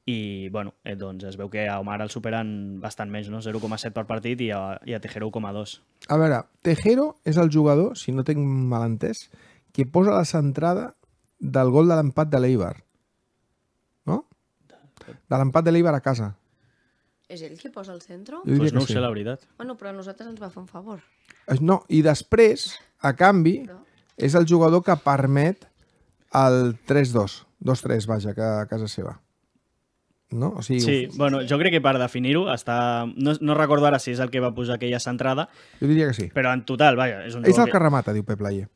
i bueno, eh, doncs es veu que a Omar el superen bastant més, no? 0,7 per partit i a, i a Tejero 1,2. A veure, Tejero és el jugador, si no tinc mal entès, que posa la centrada del gol de l'empat de l'Eibar. No? De l'empat de l'Eibar a casa. És ell qui posa el centre? pues no ho sí. sé, la veritat. Bueno, però a nosaltres ens va fer un favor. Eh, no, i després, a canvi, és el jugador que permet el 3-2. 2-3, vaja, que a casa seva no? O sigui, sí, bueno, jo crec que per definir-ho està... No, no recordo ara si és el que va posar aquella centrada. Jo diria que sí. Però en total, vaja, és un És el que, que remata, diu Pep Laie.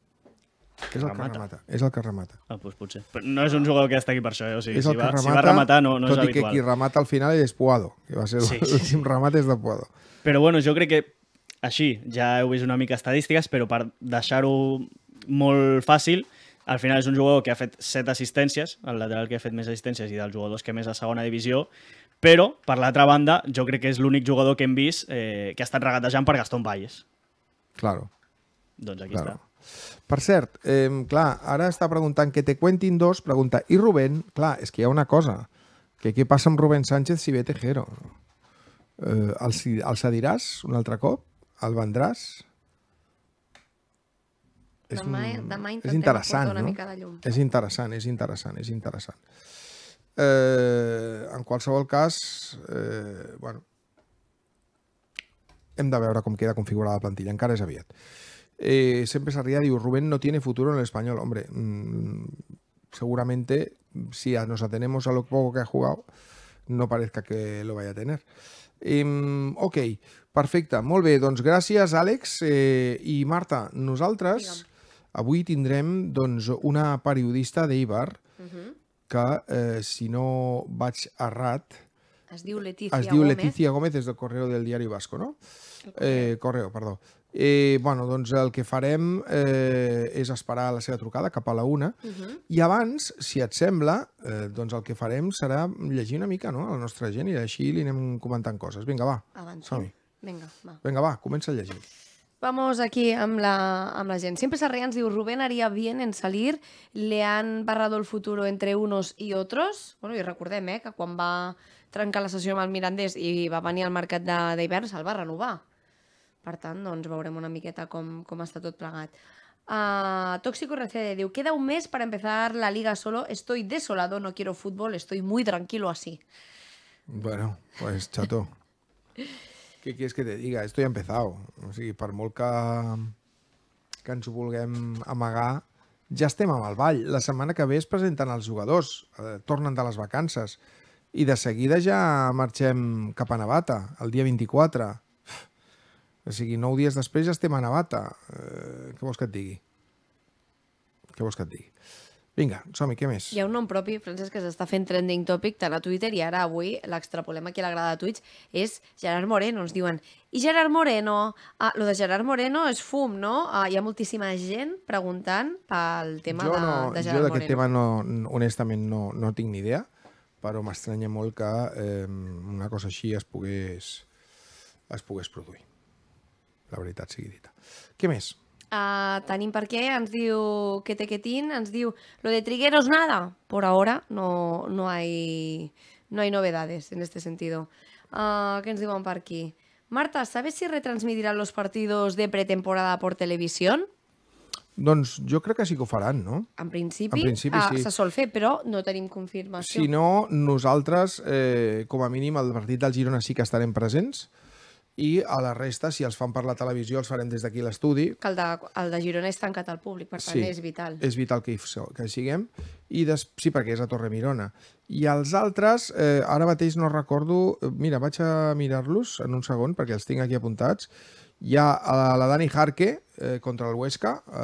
És el que remata. És el que remata. Ah, doncs potser. Però no és un jugador que està aquí per això, eh? o sigui, és si, va, remata, si va rematar no, no és habitual. Tot i que qui remata al final és Puado, que va ser sí, l'últim sí. remat és de Puado. Però bueno, jo crec que així, ja heu vist una mica estadístiques, però per deixar-ho molt fàcil, al final és un jugador que ha fet 7 assistències, el lateral que ha fet més assistències i dels jugadors que més a segona divisió, però, per l'altra banda, jo crec que és l'únic jugador que hem vist eh, que ha estat regatejant per Gaston Valles. Claro. Doncs aquí claro. està. Per cert, eh, clar, ara està preguntant que te cuentin dos, pregunta, i Rubén? Clar, és que hi ha una cosa, que què passa amb Rubén Sánchez si ve Tejero? Eh, el, el cediràs un altre cop? El vendràs? és demà, un... demà és interessant, una no? mica de llum. És interessant, és interessant, és interessant. Eh, en qualsevol cas, eh, bueno, hem de veure com queda configurada la plantilla, encara és aviat. Eh, sempre s'arria, diu, Rubén no tiene futuro en el español. Hombre, mm, seguramente, si nos atenemos a lo poco que ha jugado, no parezca que lo vaya a tener. Eh, ok, perfecte, molt bé, doncs gràcies Àlex eh, i Marta, nosaltres Digue'm. Avui tindrem doncs, una periodista d'Ibar uh mhm. -huh. que, eh, si no vaig errat... Es diu Leticia Gómez. Es diu Gómez. Leticia Gómez és del Correo del Diari Vasco, no? Eh, correo. Eh, correo, perdó. Eh, bueno, doncs el que farem eh, és esperar la seva trucada cap a la una uh mhm. -huh. i abans, si et sembla, eh, doncs el que farem serà llegir una mica no, a la nostra gent i així li anem comentant coses. Vinga, va, som-hi. Vinga, va. Vinga, va, comença a llegir. Vamos aquí amb la, amb la gent. Siempre Sarrians diu, Rubén haria bien en salir, le han barrado el futuro entre unos i otros. Bueno, i recordem eh, que quan va trencar la sessió amb el Mirandés i va venir al mercat d'hivern se'l va renovar. Per tant, doncs veurem una miqueta com, com està tot plegat. Uh, Tóxico RCD diu, queda un mes para empezar la liga solo, estoy desolado, no quiero fútbol, estoy muy tranquilo así. Bueno, pues chato. Què quieres que te diga? Esto ya ha empezado. O sigui, per molt que, que ens ho vulguem amagar, ja estem amb el ball. La setmana que ve es presenten els jugadors, eh, tornen de les vacances, i de seguida ja marxem cap a Navata, el dia 24. O sigui, nou dies després ja estem a Navata. Eh, què vols que et digui? Què vols que et digui? Vinga, som-hi, què més? Hi ha un nom propi, Francesc, que s'està fent trending topic tant a Twitter i ara avui l'extrapolem aquí a la grada de Twitch, és Gerard Moreno, ens diuen. I Gerard Moreno? Ah, lo de Gerard Moreno és fum, no? Ah, hi ha moltíssima gent preguntant pel tema no, de, de Gerard jo Moreno. Jo d'aquest tema, no, honestament, no, no tinc ni idea, però m'estranya molt que eh, una cosa així es pogués, es pogués produir. La veritat sigui dita. Què més? Uh, tenim per què, ens diu que tin, ens diu lo de trigueros nada, por ahora no, no, hay, no hay novedades en este sentido. Uh, què ens diuen per aquí? Marta, ¿sabes si retransmitiran los partidos de pretemporada por televisión? Doncs jo crec que sí que ho faran, no? En principi, en principi ah, sí. se sol fer, però no tenim confirmació. Si no, nosaltres, eh, com a mínim, al partit del Girona sí que estarem presents i a la resta, si els fan per la televisió, els farem des d'aquí l'estudi. Que el de, el de Girona és tancat al públic, per tant sí, és vital. és vital que hi, que hi siguem. I des, sí, perquè és a Torre Mirona. I els altres, eh, ara mateix no recordo... Eh, mira, vaig a mirar-los en un segon, perquè els tinc aquí apuntats. Hi ha la, eh, la Dani Jarque eh, contra el Huesca eh,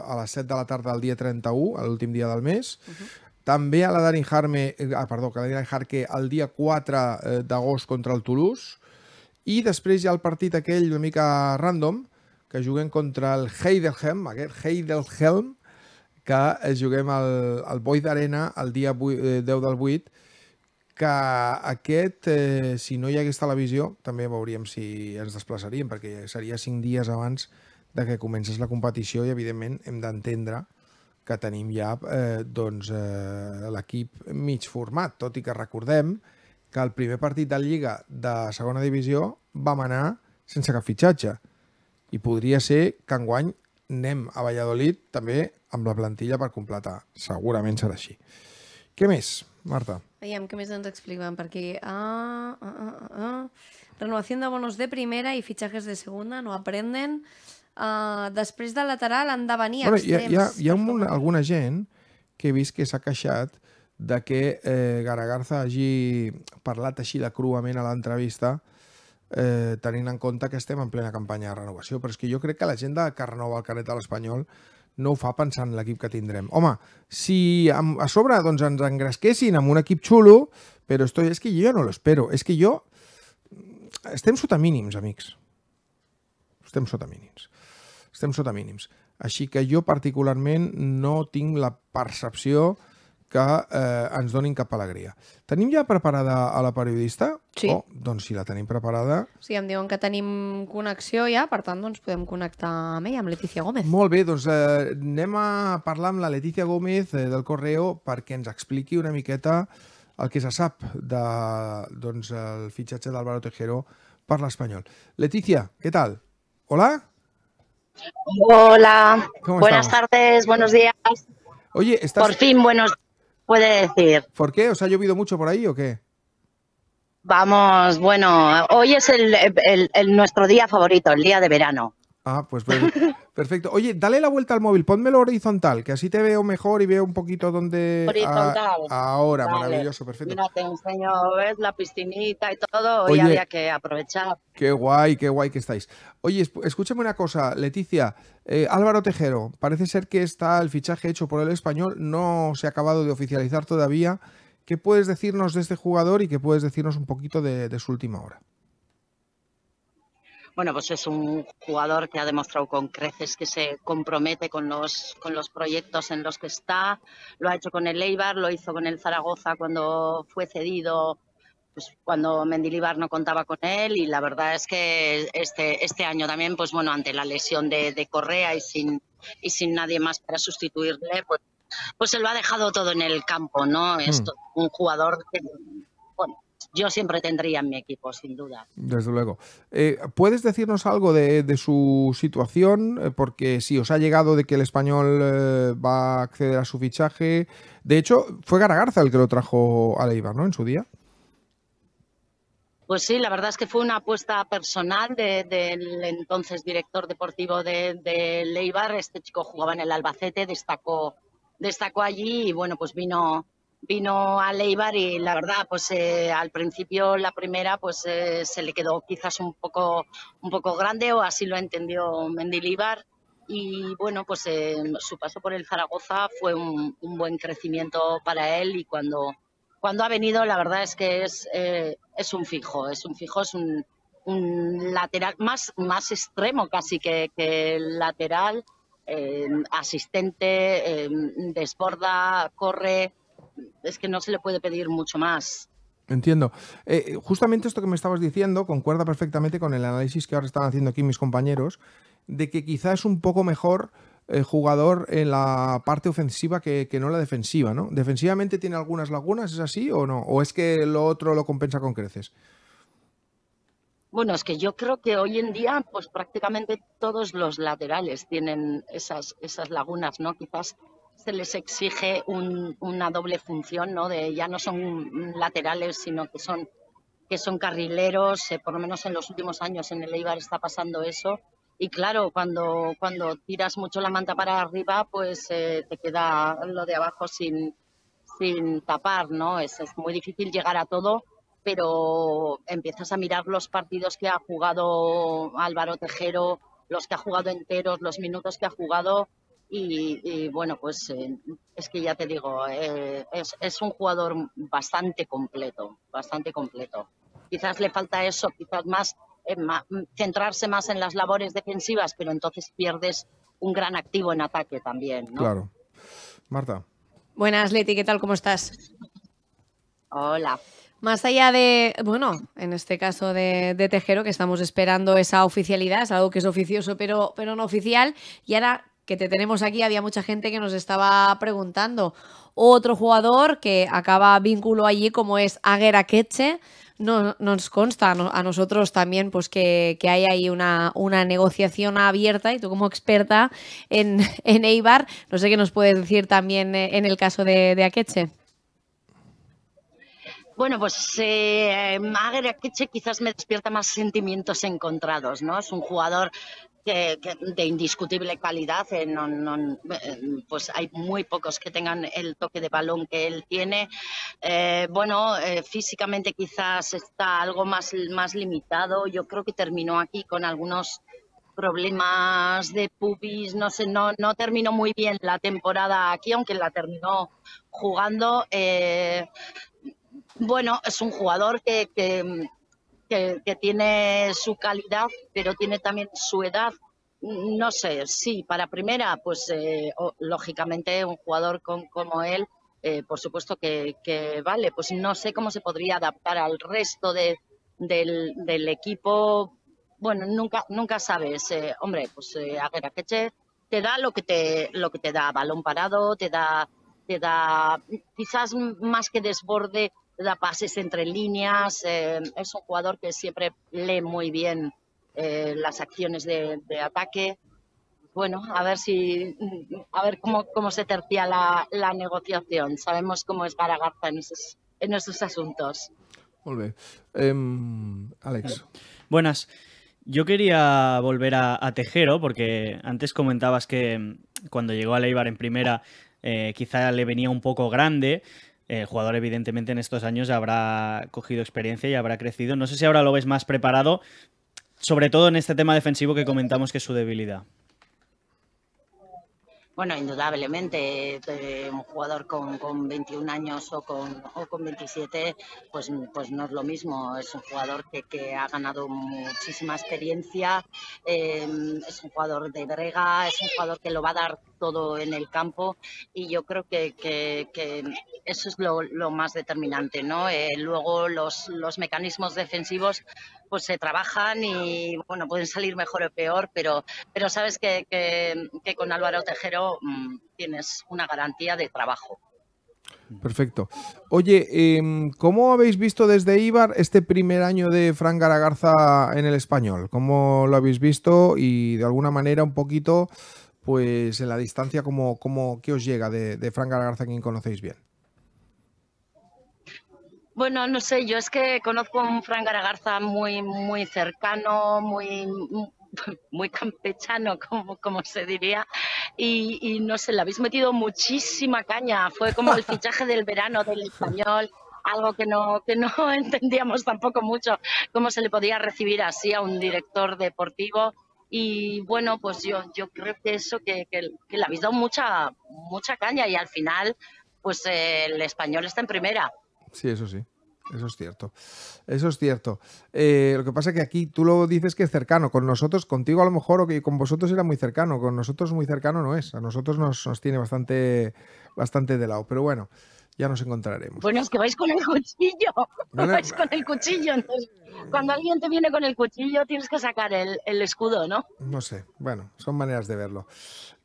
a les 7 de la tarda del dia 31, l'últim dia del mes. Uh -huh. També a la Dani Jarme, eh, ah, perdó, que la Dani Jarque el dia 4 d'agost contra el Toulouse i després hi ha el partit aquell una mica random, que juguem contra el Heidelhelm, aquest Heidelhelm, que eh, juguem al, al Boi d'Arena el dia 8, 10 eh, del 8, que aquest, eh, si no hi hagués televisió, també veuríem si ens desplaçaríem, perquè seria 5 dies abans de que comencés la competició i, evidentment, hem d'entendre que tenim ja eh, doncs, eh, l'equip mig format, tot i que recordem que que el primer partit de Lliga de segona divisió vam anar sense cap fitxatge. I podria ser que enguany anem a Valladolid també amb la plantilla per completar. Segurament serà així. Què més, Marta? Veiem què més ens expliquen Perquè... Ah, ah, ah, ah. ah renovació de bonos de primera i fitxatges de segona, no aprenden. Uh, després de lateral han de venir bueno, extrems. Hi ha, hi ha, hi ha un, alguna gent que he vist que s'ha queixat de que eh, Garagarza hagi parlat així de cruament a l'entrevista eh, tenint en compte que estem en plena campanya de renovació, però és que jo crec que la gent de renova al carnet de l'Espanyol no ho fa pensant l'equip que tindrem. Home, si a sobre doncs, ens engresquessin amb un equip xulo, però esto és que jo no lo espero. És que jo... Estem sota mínims, amics. Estem sota mínims. Estem sota mínims. Així que jo particularment no tinc la percepció que eh, ens donin cap alegria. Tenim ja preparada a la periodista? Sí. Oh, doncs si la tenim preparada... Sí, em diuen que tenim connexió ja, per tant doncs podem connectar amb ella, amb Letícia Gómez. Molt bé, doncs eh, anem a parlar amb la Letícia Gómez eh, del Correo perquè ens expliqui una miqueta el que se sap de, doncs, el fitxatge d'Álvaro Tejero per l'Espanyol. Letícia, què tal? Hola? Hola, buenas estamos? tardes, buenos días. Oye, estás... Por fin, buenos días. puede decir. ¿Por qué? ¿Os ha llovido mucho por ahí o qué? Vamos, bueno, hoy es el, nuestro día favorito, el día de verano. Ah, pues perfecto. Oye, dale la vuelta al móvil, ponmelo horizontal, que así te veo mejor y veo un poquito dónde... Horizontal. ahora, maravilloso, perfecto. Mira, te enseño, ves la piscinita y todo, y había que aprovechar. Qué guay, qué guay que estáis. Oye, escúchame una cosa, Leticia. Eh, Álvaro Tejero, parece ser que está el fichaje hecho por el español, no se ha acabado de oficializar todavía. ¿Qué puedes decirnos de este jugador y qué puedes decirnos un poquito de, de su última hora? bueno, pues es un jugador que ha demostrado con creces que se compromete con los, con los proyectos en los que está. Lo ha hecho con el Eibar, lo hizo con el Zaragoza cuando fue cedido, pues cuando Mendilibar no contaba con él. Y la verdad es que este, este año también, pues bueno, ante la lesión de, Correa y sin, y sin nadie más para sustituirle, pues, pues se lo ha dejado todo en el campo, ¿no? Hmm. Es un jugador que yo siempre tendría en mi equipo, sin duda. Desde luego. Eh, ¿Puedes decirnos algo de, su situación? Eh, porque si os ha llegado de que el español eh, va a acceder a su fichaje. De hecho, fue Garagarza el que lo trajo a Leibar, ¿no? En su día. Pues sí, la verdad es que fue una apuesta personal del entonces director deportivo de, de, Leibar. Este chico jugaba en el Albacete, destacó, destacó allí y bueno, pues vino, vino a Leibar y la verdad, pues eh, al principio la primera pues eh, se le quedó quizás un poco, un poco grande o así lo entendió Mendilibar. Y bueno, pues eh, su paso por el Zaragoza fue un, buen crecimiento para él y cuando, cuando ha venido la verdad es que es, es un fijo, es un fijo, es un, lateral más, más extremo casi que, que lateral, asistente, desborda, corre, es que no se le puede pedir mucho más. Entiendo. Eh, justamente esto que me estabas diciendo concuerda perfectamente con el análisis que ahora están haciendo aquí mis compañeros, de que quizás es un poco mejor el eh, jugador en la parte ofensiva que, no la defensiva, ¿no? ¿Defensivamente tiene algunas lagunas, es así o no? ¿O es que lo otro lo compensa con creces? Bueno, es que yo creo que hoy en día, pues prácticamente todos los laterales tienen esas, esas lagunas, ¿no? Quizás se les exige una doble función, ¿no? De, ya no son laterales, sino que son, que son carrileros, eh, por lo menos en los últimos años en el Eibar está pasando eso. Y claro, cuando, cuando tiras mucho la manta para arriba, pues eh, te queda lo de abajo sin, sin tapar, ¿no? Es, es muy difícil llegar a todo, pero empiezas a mirar los partidos que ha jugado Álvaro Tejero, los que ha jugado enteros, los minutos que ha jugado y, bueno, pues eh, es que ya te digo, eh, es, un jugador bastante completo, bastante completo. Quizás le falta eso, quizás más, eh, centrarse más en las labores defensivas, pero entonces pierdes un gran activo en ataque también. ¿no? Claro. Marta. Buenas, Leti, ¿qué tal? ¿Cómo estás? Hola. Más allá de, bueno, en este caso de, Tejero, que estamos esperando esa oficialidad, es algo que es oficioso pero, pero no oficial, y ahora que te tenemos aquí, había mucha gente que nos estaba preguntando. Otro jugador que acaba vínculo allí, como es Aguera Queche, no, nos consta a nosotros también pues que, hay ahí una, una, negociación abierta y tú como experta en, en, Eibar, no sé qué nos puedes decir también eh, en el caso de, Akeche. Bueno, pues Ager eh, Akeche quizás me despierta más sentimientos encontrados, ¿no? Es un jugador de indiscutible calidad, eh, eh, pues hay muy pocos que tengan el toque de balón que él tiene. Eh, bueno, físicamente quizás está algo más, más limitado. Yo creo que terminó aquí con algunos problemas de pubis, no sé, no, no terminó muy bien la temporada aquí, aunque la terminó jugando. bueno, es un jugador que, que, tiene su calidad, pero tiene también su edad, no sé, sí, para primera, pues eh, lógicamente un jugador con, como él, eh, por supuesto que, vale, pues no sé cómo se podría adaptar al resto de, del, equipo. Bueno, nunca, nunca sabes, eh, hombre, pues aguera Queche te da lo que te, lo que te da, balón parado, te da, te da quizás más que desborde, da pases entre líneas, eh, es un jugador que siempre lee muy bien eh, las acciones de, ataque. Bueno, a ver si a ver cómo, se tercia la, negociación. Sabemos cómo es Garagarza en esos, en esos asuntos. Volve. Em, Alex. Buenas. Yo quería volver a, Tejero, porque antes comentabas que mm, cuando llegó a Leibar en primera eh, quizá le venía un poco grande el eh, jugador evidentemente en estos años habrá cogido experiencia y habrá crecido. No sé si ahora lo ves más preparado, sobre todo en este tema defensivo que comentamos que es su debilidad. Bueno, indudablemente, eh, un jugador con, con, 21 años o con, o con 27, pues, pues no es lo mismo. Es un jugador que, ha ganado muchísima experiencia, em, es un jugador de brega, es un jugador que lo va a dar todo en el campo y yo creo que, eso es lo, más determinante. ¿no? Eh, luego los, los mecanismos defensivos pues se trabajan y bueno, pueden salir mejor o peor, pero, pero sabes que, que, con Álvaro Tejero mm, tienes una garantía de trabajo. Perfecto. Oye, em, ¿cómo habéis visto desde Ibar este primer año de Fran Garagarza en el español? ¿Cómo lo habéis visto? Y de alguna manera un poquito, pues en la distancia, ¿cómo, cómo, ¿qué os llega de, de Fran Garagarza, quien conocéis bien? Bueno, no sé, yo es que conozco a un Fran Garagarza muy, muy cercano, muy, muy campechano, como, como se diría, y, no sé, le habéis metido muchísima caña, fue como el fichaje del verano del español algo que no, que no entendíamos tampoco mucho, cómo se le podía recibir así a un director deportivo. Y bueno, pues yo, yo creo que eso, que, que, le habéis dado mucha, mucha caña y al final, pues eh, el español está en primera. Sí, eso sí. Eso es cierto. Eso es cierto. Eh, lo que pasa es que aquí tú lo dices que es cercano. Con nosotros, contigo a lo mejor, o que con vosotros era muy cercano. Con nosotros muy cercano no es. A nosotros nos, tiene bastante, bastante de lado. Pero bueno, ya nos encontraremos. Bueno, es que vais con el cuchillo. vais con el cuchillo. Entonces, cuando alguien te viene con el cuchillo, tienes que sacar el, el escudo, ¿no? No sé. Bueno, son maneras de verlo.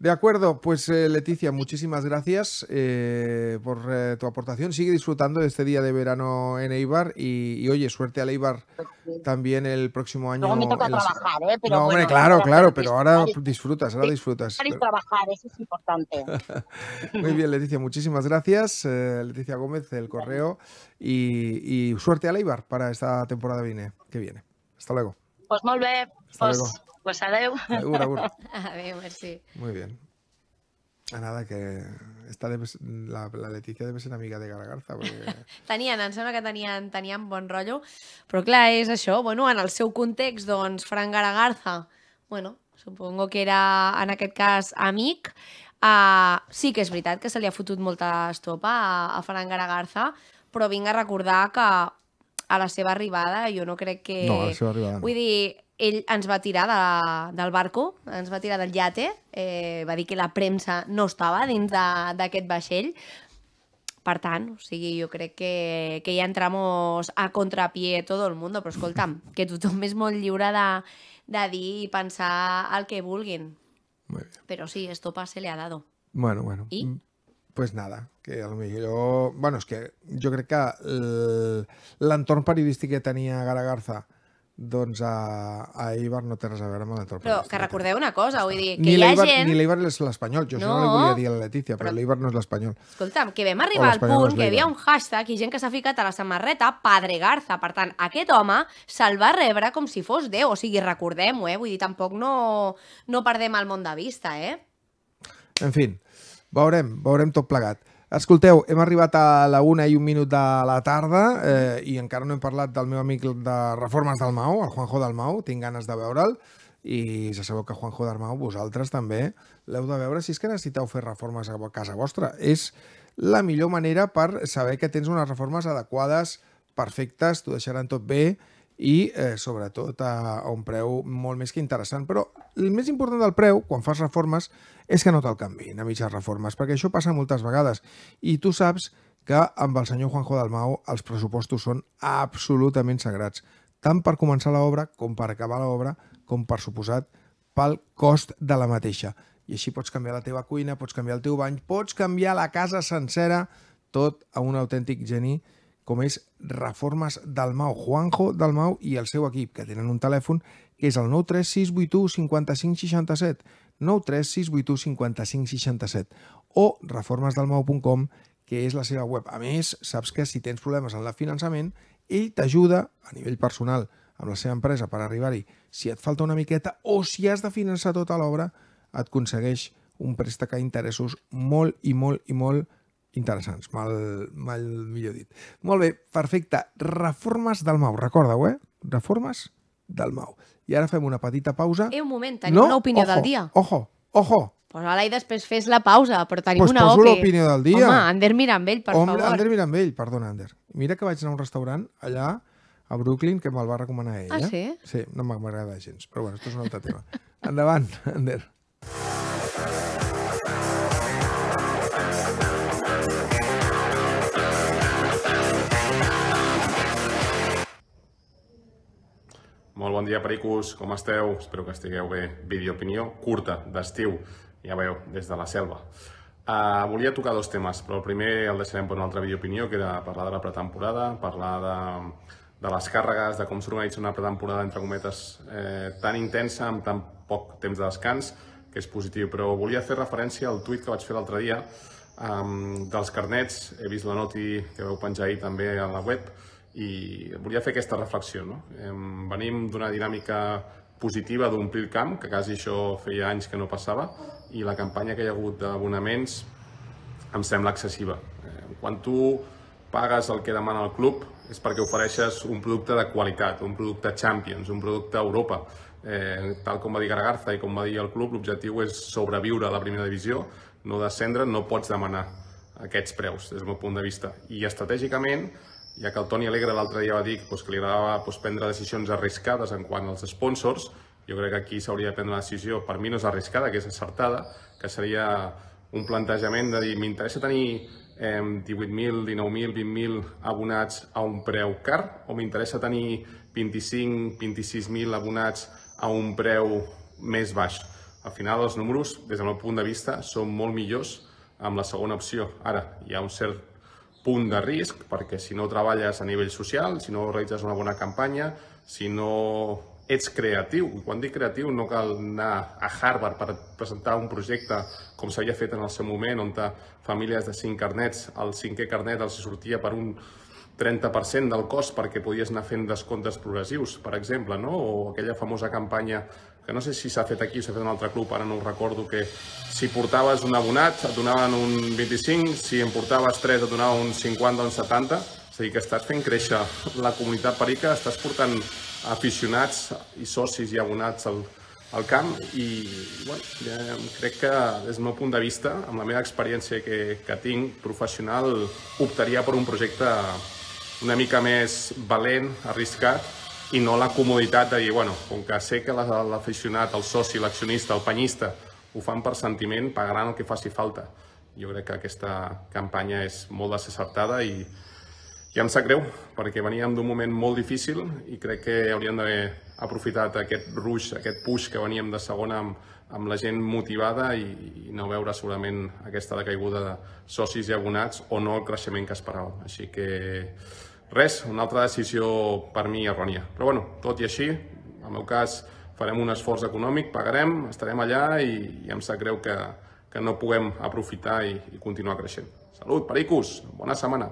De acuerdo, pues eh, Leticia, muchísimas gracias eh, por eh, tu aportación. Sigue disfrutando de este día de verano en Eibar y, oye, suerte al Eibar también el próximo año. No me toca trabajar, ¿eh? Pero no, hombre, claro, claro, pero ahora disfrutas, ahora disfrutas. Y trabajar, eso es importante. Muy bien, Leticia, muchísimas gracias. Leticia Gómez, El correo y, suerte al Eibar para esta temporada que viene. Hasta luego. Pues volver. pues... luego. Pues adeu. Agur, agur. Adeu, merci. Muy bien. A ah, nada, que esta debe, la, la Letícia debe ser amiga de Garagarza. Porque... tenien, em sembla que tenien, tenien bon rotllo, però clar, és això, bueno, en el seu context, doncs, Fran Garagarza, bueno, supongo que era, en aquest cas, amic, Uh, sí que és veritat que se li ha fotut molta estopa a, a Fran Garagarza, però vinc a recordar que a la seva arribada jo no crec que... No, a la seva arribada no. Vull dir, ell ens va tirar de, del barco, ens va tirar del llate, eh, va dir que la premsa no estava dins d'aquest vaixell. Per tant, o sigui, jo crec que, que ja entramos a contrapié tot el món, però escolta'm, que tothom és molt lliure de, de dir i pensar el que vulguin. Muy bien. Però sí, esto se le ha dado. Bueno, bueno. I? Pues nada, que a lo mejor... Bueno, es que jo crec que l'entorn periodístic que tenia Gara Garza doncs a, a Eibar no té res a veure amb l'Entropes. Però que recordeu una cosa, vull dir, que ni hi ha gent... Ni l'Eibar és l'espanyol, jo no. no li volia dir a la Letícia, però, però l'Eibar no és l'espanyol. Escolta'm, que vam arribar al punt que hi havia un hashtag i gent que s'ha ficat a la samarreta Padre Garza, per tant, aquest home se'l va rebre com si fos Déu, o sigui, recordem-ho, eh? vull dir, tampoc no, no perdem el món de vista, eh? En fi, veurem, veurem tot plegat. Escolteu, hem arribat a la una i un minut de la tarda eh, i encara no hem parlat del meu amic de Reformes del Mau, el Juanjo del Mau, tinc ganes de veure'l i ja sabeu que Juanjo del Mau, vosaltres també l'heu de veure si és que necessiteu fer reformes a casa vostra. És la millor manera per saber que tens unes reformes adequades, perfectes, t'ho deixaran tot bé, i eh, sobretot a, a un preu molt més que interessant. Però el més important del preu, quan fas reformes, és que no te'l canviïn a mitges reformes, perquè això passa moltes vegades. I tu saps que amb el senyor Juanjo Dalmau els pressupostos són absolutament sagrats, tant per començar l'obra com per acabar l'obra, com per suposat pel cost de la mateixa. I així pots canviar la teva cuina, pots canviar el teu bany, pots canviar la casa sencera, tot a un autèntic geni com és Reformes Dalmau, Juanjo Dalmau i el seu equip, que tenen un telèfon que és el 936815567, 936815567, o reformesdalmau.com, que és la seva web. A més, saps que si tens problemes amb el finançament, ell t'ajuda a nivell personal amb la seva empresa per arribar-hi si et falta una miqueta o si has de finançar tota l'obra, et aconsegueix un préstec a interessos molt i molt i molt interessants, mal, mal millor dit. Molt bé, perfecte. Reformes del Mau, recorda-ho, eh? Reformes del Mau. I ara fem una petita pausa. Eh, un moment, tenim no? una opinió ojo, del dia. Ojo, ojo. Pues ara i després fes la pausa, però tenim pues una poso l'opinió del dia. Home, Ander Mirambell, per Home, favor. Ander Mirambell, perdona, Ander. Mira que vaig anar a un restaurant allà a Brooklyn que me'l va recomanar ella. Ah, eh? sí? Sí, no m'agrada gens, però bueno, això és un altre tema. Endavant, Ander. Molt bon dia, pericos. Com esteu? Espero que estigueu bé. Vídeo opinió curta, d'estiu. Ja veieu, des de la selva. Uh, volia tocar dos temes, però el primer el deixarem per una altra vídeo opinió, que era parlar de la pretemporada, parlar de, de les càrregues, de com s'organitza una pretemporada, entre cometes, eh, tan intensa, amb tan poc temps de descans, que és positiu. Però volia fer referència al tuit que vaig fer l'altre dia um, dels carnets. He vist la noti que veu penjar ahir també a la web. I volia fer aquesta reflexió. No? Venim d'una dinàmica positiva d'omplir el camp, que quasi això feia anys que no passava, i la campanya que hi ha hagut d'abonaments em sembla excessiva. Eh, quan tu pagues el que demana el club és perquè ofereixes un producte de qualitat, un producte Champions, un producte Europa. Eh, tal com va dir Garagarza i com va dir el club, l'objectiu és sobreviure a la primera divisió, no descendre, no pots demanar aquests preus, des del meu punt de vista. I estratègicament, ja que el Toni Alegre l'altre dia va dir doncs, que li agradava doncs, prendre decisions arriscades en quant als sponsors, jo crec que aquí s'hauria de prendre una decisió, per mi no és arriscada, que és acertada, que seria un plantejament de dir m'interessa tenir eh, 18.000, 19.000, 20.000 abonats a un preu car o m'interessa tenir 25, 26.000 abonats a un preu més baix. Al final els números, des del meu punt de vista, són molt millors amb la segona opció. Ara, hi ha un cert punt de risc, perquè si no treballes a nivell social, si no realitzes una bona campanya, si no ets creatiu, i quan dic creatiu no cal anar a Harvard per presentar un projecte com s'havia fet en el seu moment, on famílies de cinc carnets, el cinquè carnet els sortia per un 30% del cost perquè podies anar fent descomptes progressius, per exemple, no? o aquella famosa campanya que no sé si s'ha fet aquí o s'ha fet en un altre club, ara no ho recordo, que si portaves un abonat et donaven un 25, si en portaves 3 et donaven un 50 o un 70, és a dir, que estàs fent créixer la comunitat perica, estàs portant aficionats i socis i abonats al, al camp i bueno, ja crec que des del meu punt de vista, amb la meva experiència que, que tinc professional, optaria per un projecte una mica més valent, arriscat, i no la comoditat de dir, bueno, com que sé que l'aficionat, el soci, l'accionista, el penyista ho fan per sentiment, pagaran el que faci falta. Jo crec que aquesta campanya és molt desacceptada i, i em sap greu, perquè veníem d'un moment molt difícil i crec que hauríem d'haver aprofitat aquest ruix, aquest push que veníem de segona amb, amb la gent motivada i, i no veure segurament aquesta decaiguda de socis i abonats o no el creixement que esperàvem. Així que res, una altra decisió per mi errònia. Però bueno, tot i així, en el meu cas farem un esforç econòmic, pagarem, estarem allà i, i em sap greu que, que no puguem aprofitar i, i continuar creixent. Salut, pericos, bona setmana.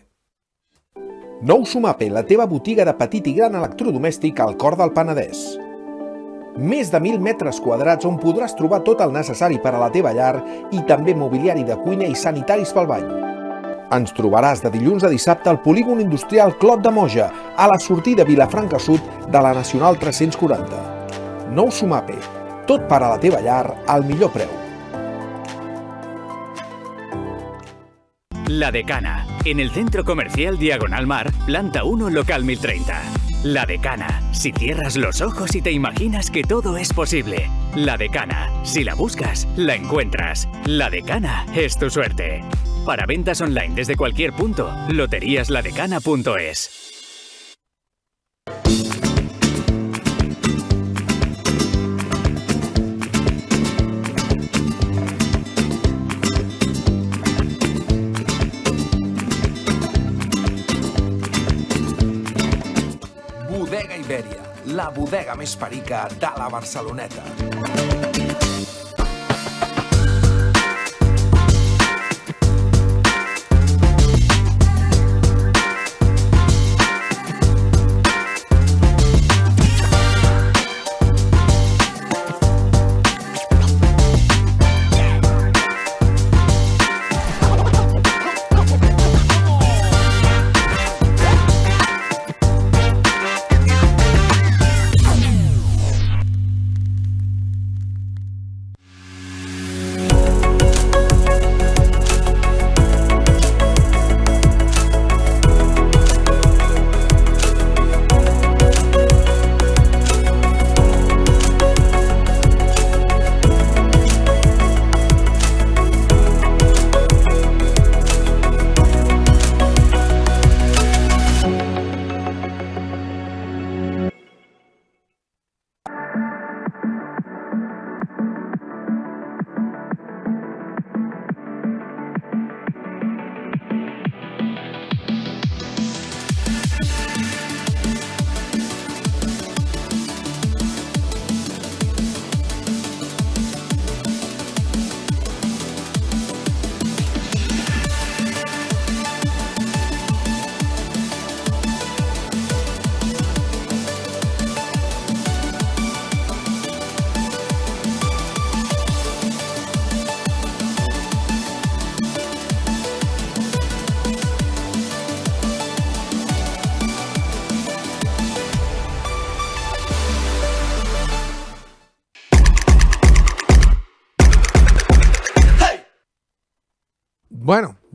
Nou Sumape, la teva botiga de petit i gran electrodomèstic al cor del Penedès. Més de 1.000 metres quadrats on podràs trobar tot el necessari per a la teva llar i també mobiliari de cuina i sanitaris pel bany. Ens trobaràs de dilluns a dissabte al polígon industrial Clot de Moja, a la sortida Vilafranca Sud de la Nacional 340. Nou Sumape, tot per a la teva llar al millor preu. La Decana, en el Centro Comercial Diagonal Mar, planta 1, local 1030. La Decana, si cierras los ojos y te imaginas que todo es posible. La Decana, si la buscas, la encuentras. La Decana es tu suerte. Para ventas online desde cualquier punto, loteríasladecana.es. la bodega més perica de la Barceloneta.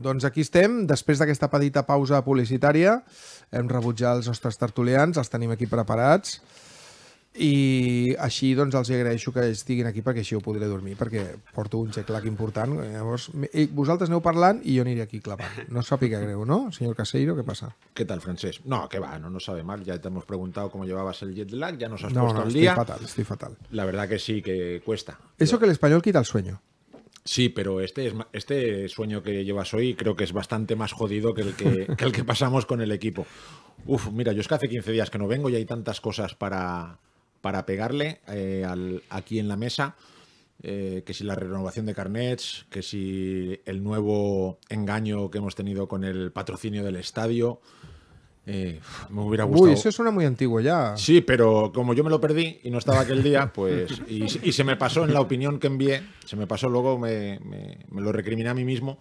doncs aquí estem, després d'aquesta petita pausa publicitària, hem rebutjat els nostres tertulians, els tenim aquí preparats, i així doncs els agraeixo que estiguin aquí perquè així ho podré dormir, perquè porto un xeclac important, eh, llavors vosaltres aneu parlant i jo aniré aquí clavant. No sàpiga greu, ¿no? Señor Caseiro, què passa? Què tal, Francesc? No, què va, no no sabe mal, ja t'hemos hemos preguntado cómo llevabas el jet lag, ya nos has no, puesto no, al día. No, estoy fatal, estoy fatal. La verdad que sí, que cuesta. Eso que el español quita el sueño. Sí, pero este, es, este sueño que llevas hoy creo que es bastante más jodido que el que, pasamos con el equipo. Uf, mira, yo es que hace 15 días que no vengo y hay tantas cosas para, para pegarle eh, al, aquí en la mesa. Eh, que si la renovación de carnets, que si el nuevo engaño que hemos tenido con el patrocinio del estadio, eh, me hubiera gustado. Uy, eso suena muy antiguo ya. Sí, pero como yo me lo perdí y no estaba aquel día, pues. Y, se me pasó en la opinión que envié, se me pasó luego, me, me, lo recriminé a mí mismo.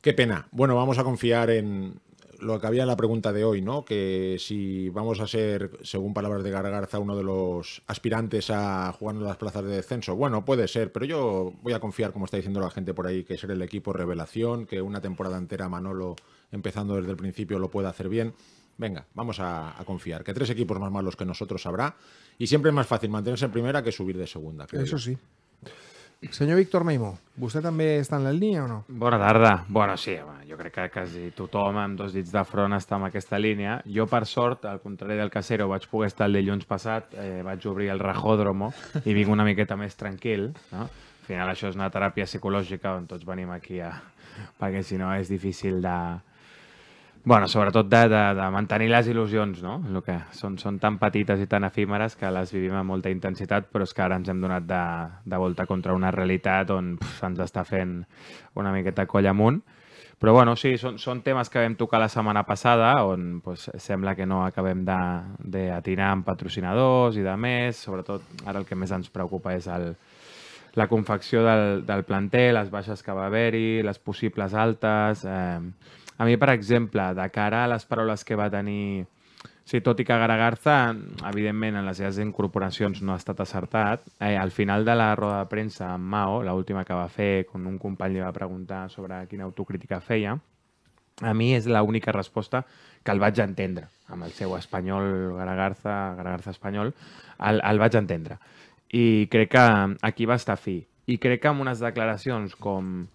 Qué pena. Bueno, vamos a confiar en lo que había en la pregunta de hoy, ¿no? Que si vamos a ser, según palabras de Gargarza, uno de los aspirantes a jugar en las plazas de descenso. Bueno, puede ser, pero yo voy a confiar, como está diciendo la gente por ahí, que ser el equipo revelación, que una temporada entera Manolo, empezando desde el principio, lo pueda hacer bien. venga, vamos a, a, confiar, que tres equipos más malos que nosotros habrá y siempre es más fácil mantenerse en primera que subir de segunda. Creo Eso yo. sí. Senyor Víctor Meimo, vostè també està en la línia o no? Bona tarda. Bueno, sí, home, jo crec que quasi tothom amb dos dits de front està en aquesta línia. Jo, per sort, al contrari del Casero, vaig poder estar el dilluns passat, eh, vaig obrir el rajódromo i vinc una miqueta més tranquil. No? Al final això és una teràpia psicològica on tots venim aquí a... perquè si no és difícil de, Bueno, sobretot de, de, de mantenir les il·lusions, no? El que són, són tan petites i tan efímeres que les vivim amb molta intensitat, però és que ara ens hem donat de, de volta contra una realitat on pff, ens està fent una miqueta coll amunt. Però bueno, sí, són, són temes que vam tocar la setmana passada, on pues, sembla que no acabem d'atinar amb patrocinadors i de més. Sobretot, ara el que més ens preocupa és el, la confecció del, del planter, les baixes que va haver-hi, les possibles altes... Eh, a mi, per exemple, de cara a les paraules que va tenir... Sí, tot i que Garagarza, evidentment, en les seves incorporacions no ha estat acertat, eh, al final de la roda de premsa amb Mao, l'última que va fer, quan un company li va preguntar sobre quina autocrítica feia, a mi és l'única resposta que el vaig entendre, amb el seu espanyol Garagarza, Garagarza espanyol, el, el vaig entendre. I crec que aquí va estar fi. I crec que amb unes declaracions com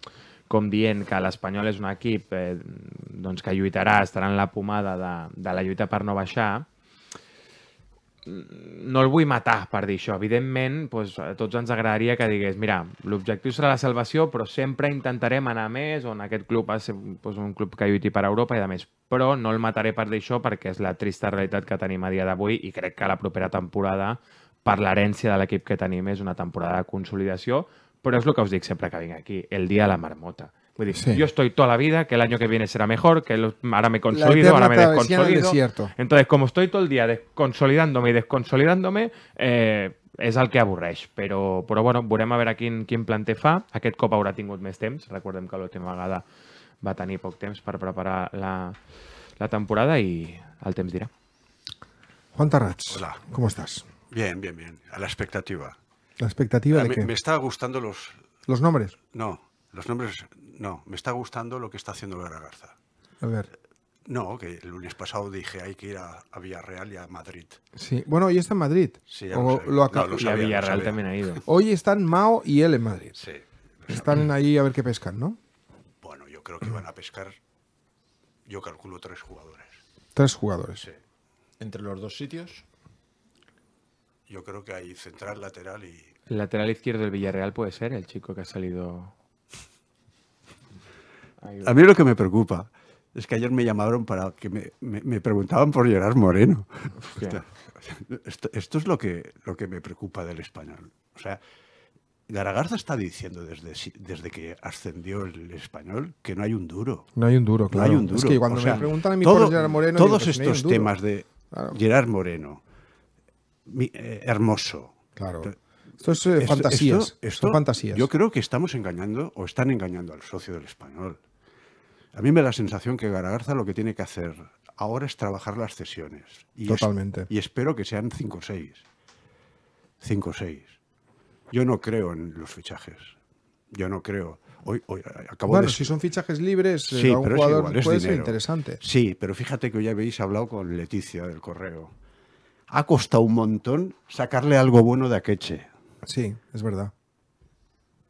com dient que l'Espanyol és un equip eh, doncs que lluitarà, estarà en la pomada de, de la lluita per no baixar, no el vull matar per dir això. Evidentment, doncs, a tots ens agradaria que digués mira, l'objectiu serà la salvació, però sempre intentarem anar més, on aquest club és doncs, un club que lluiti per Europa i de més. Però no el mataré per dir això perquè és la trista realitat que tenim a dia d'avui i crec que la propera temporada, per l'herència de l'equip que tenim, és una temporada de consolidació, però és lo que os dic sempre que vinc aquí, el dia de la marmota. Vull dir, jo sí. yo estoy toda la vida, que el año que viene será mejor, que los, ahora me consolido, ahora me desconsolido. Entonces, como estoy todo el día desconsolidándome i desconsolidándome, eh, és el que avorreix, però, però bueno, veurem a veure quin, quin planter fa. Aquest cop haurà tingut més temps, recordem que l'última vegada va tenir poc temps per preparar la, la temporada i el temps dirà. Juan Tarrats, Hola. com estàs? Bien, bien, bien, a l'expectativa. ¿La expectativa ah, de me, Me está gustando los... ¿Los nombres? No, los nombres no. Me está gustando lo que está haciendo Lara Garza. A ver. No, que el lunes pasado dije hay que ir a, Villarreal y a Madrid. Sí, bueno, hoy está en Madrid. Sí, lo, no, Villarreal también ha ido. Hoy están Mao y él en Madrid. Sí. Están mm. ahí a ver qué pescan, ¿no? Bueno, yo creo que van a pescar, yo calculo tres jugadores. Tres jugadores. Sí. ¿Entre los dos sitios? yo creo que hay central, lateral y. lateral izquierdo del Villarreal puede ser el chico que ha salido. A mí lo que me preocupa es que ayer me llamaron para que me, me, preguntaban por Gerard Moreno. Esto, es lo que, lo que me preocupa del español. O sea, Garagarza está diciendo desde, desde que ascendió el español que no hay un duro. No hay un duro, claro. No hay un duro. Es que cuando preguntan a mí por Gerard Moreno. Todos pues estos temas de Gerard Moreno, eh, hermoso. Claro. Esto es eh, fantasía fantasías. Yo creo que estamos engañando o están engañando al socio del español. A mí me da la sensación que Garagarza lo que tiene que hacer ahora es trabajar las sesiones Y Totalmente. y espero que sean 5 o 6. 5 o 6. Yo no creo en los fichajes. Yo no creo. Hoy, hoy, bueno, si son fichajes libres, sí, eh, puede ser interesante. Sí, pero fíjate que hoy habéis hablado con Leticia del Correo ha costado un montón sacarle algo bueno de Akeche. Sí, es verdad.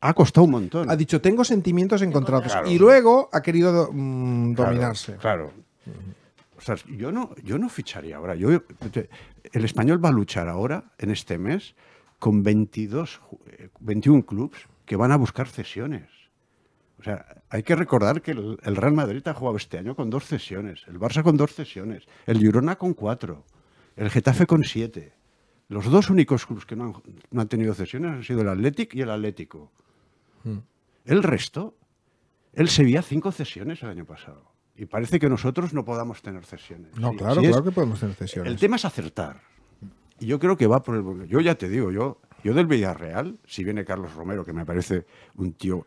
Ha costado un montón. Ha dicho, tengo sentimientos encontrados. Y luego ha querido mm, dominarse. Claro. O sea, yo no, yo no ficharía ahora. Yo, el español va a luchar ahora, en este mes, con 22, 21 clubes que van a buscar cesiones. O sea, hay que recordar que el, Real Madrid ha jugado este año con dos sesiones, el Barça con dos sesiones, el Girona con cuatro el Getafe con siete. Los dos únicos clubes que no han, tenido cesiones han sido el Athletic y el Atlético. Hmm. El resto, el Sevilla cinco cesiones el año pasado. Y parece que nosotros no podamos tener cesiones. No, claro, claro que podemos tener cesiones. El tema es acertar. Y yo creo que va por el... Yo ya te digo, yo yo del Villarreal, si viene Carlos Romero, que me parece un tío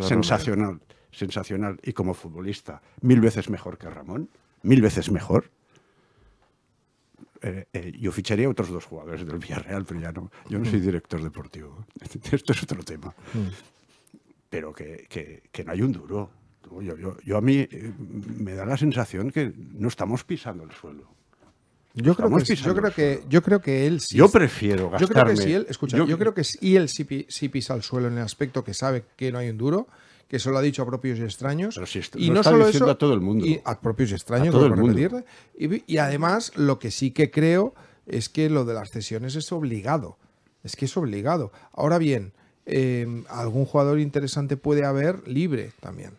sensacional, sensacional, y como futbolista, mil veces mejor que Ramón, mil veces mejor, eh, eh, yo ficharía a otros dos jugadores del Villarreal, pero ya no, yo no soy mm. director deportivo. Esto es otro tema. Mm. Pero que, que, no hay un duro. Yo, yo, a mí eh, me da la sensación que no estamos pisando el suelo. Yo creo, que, yo creo, que, yo, creo que, él sí. Yo prefiero gastarme. Yo creo que si él, escucha, yo, creo que si él sí, pisa el suelo en el aspecto que sabe que no hay un duro, que se lo ha dicho a propios y extraños. y no está solo diciendo a todo el mundo. Y a propios y extraños, Y, además, lo que sí que creo es que lo de las cesiones es obligado. Es que es obligado. Ahora bien, em, algún jugador interesante puede haber libre también.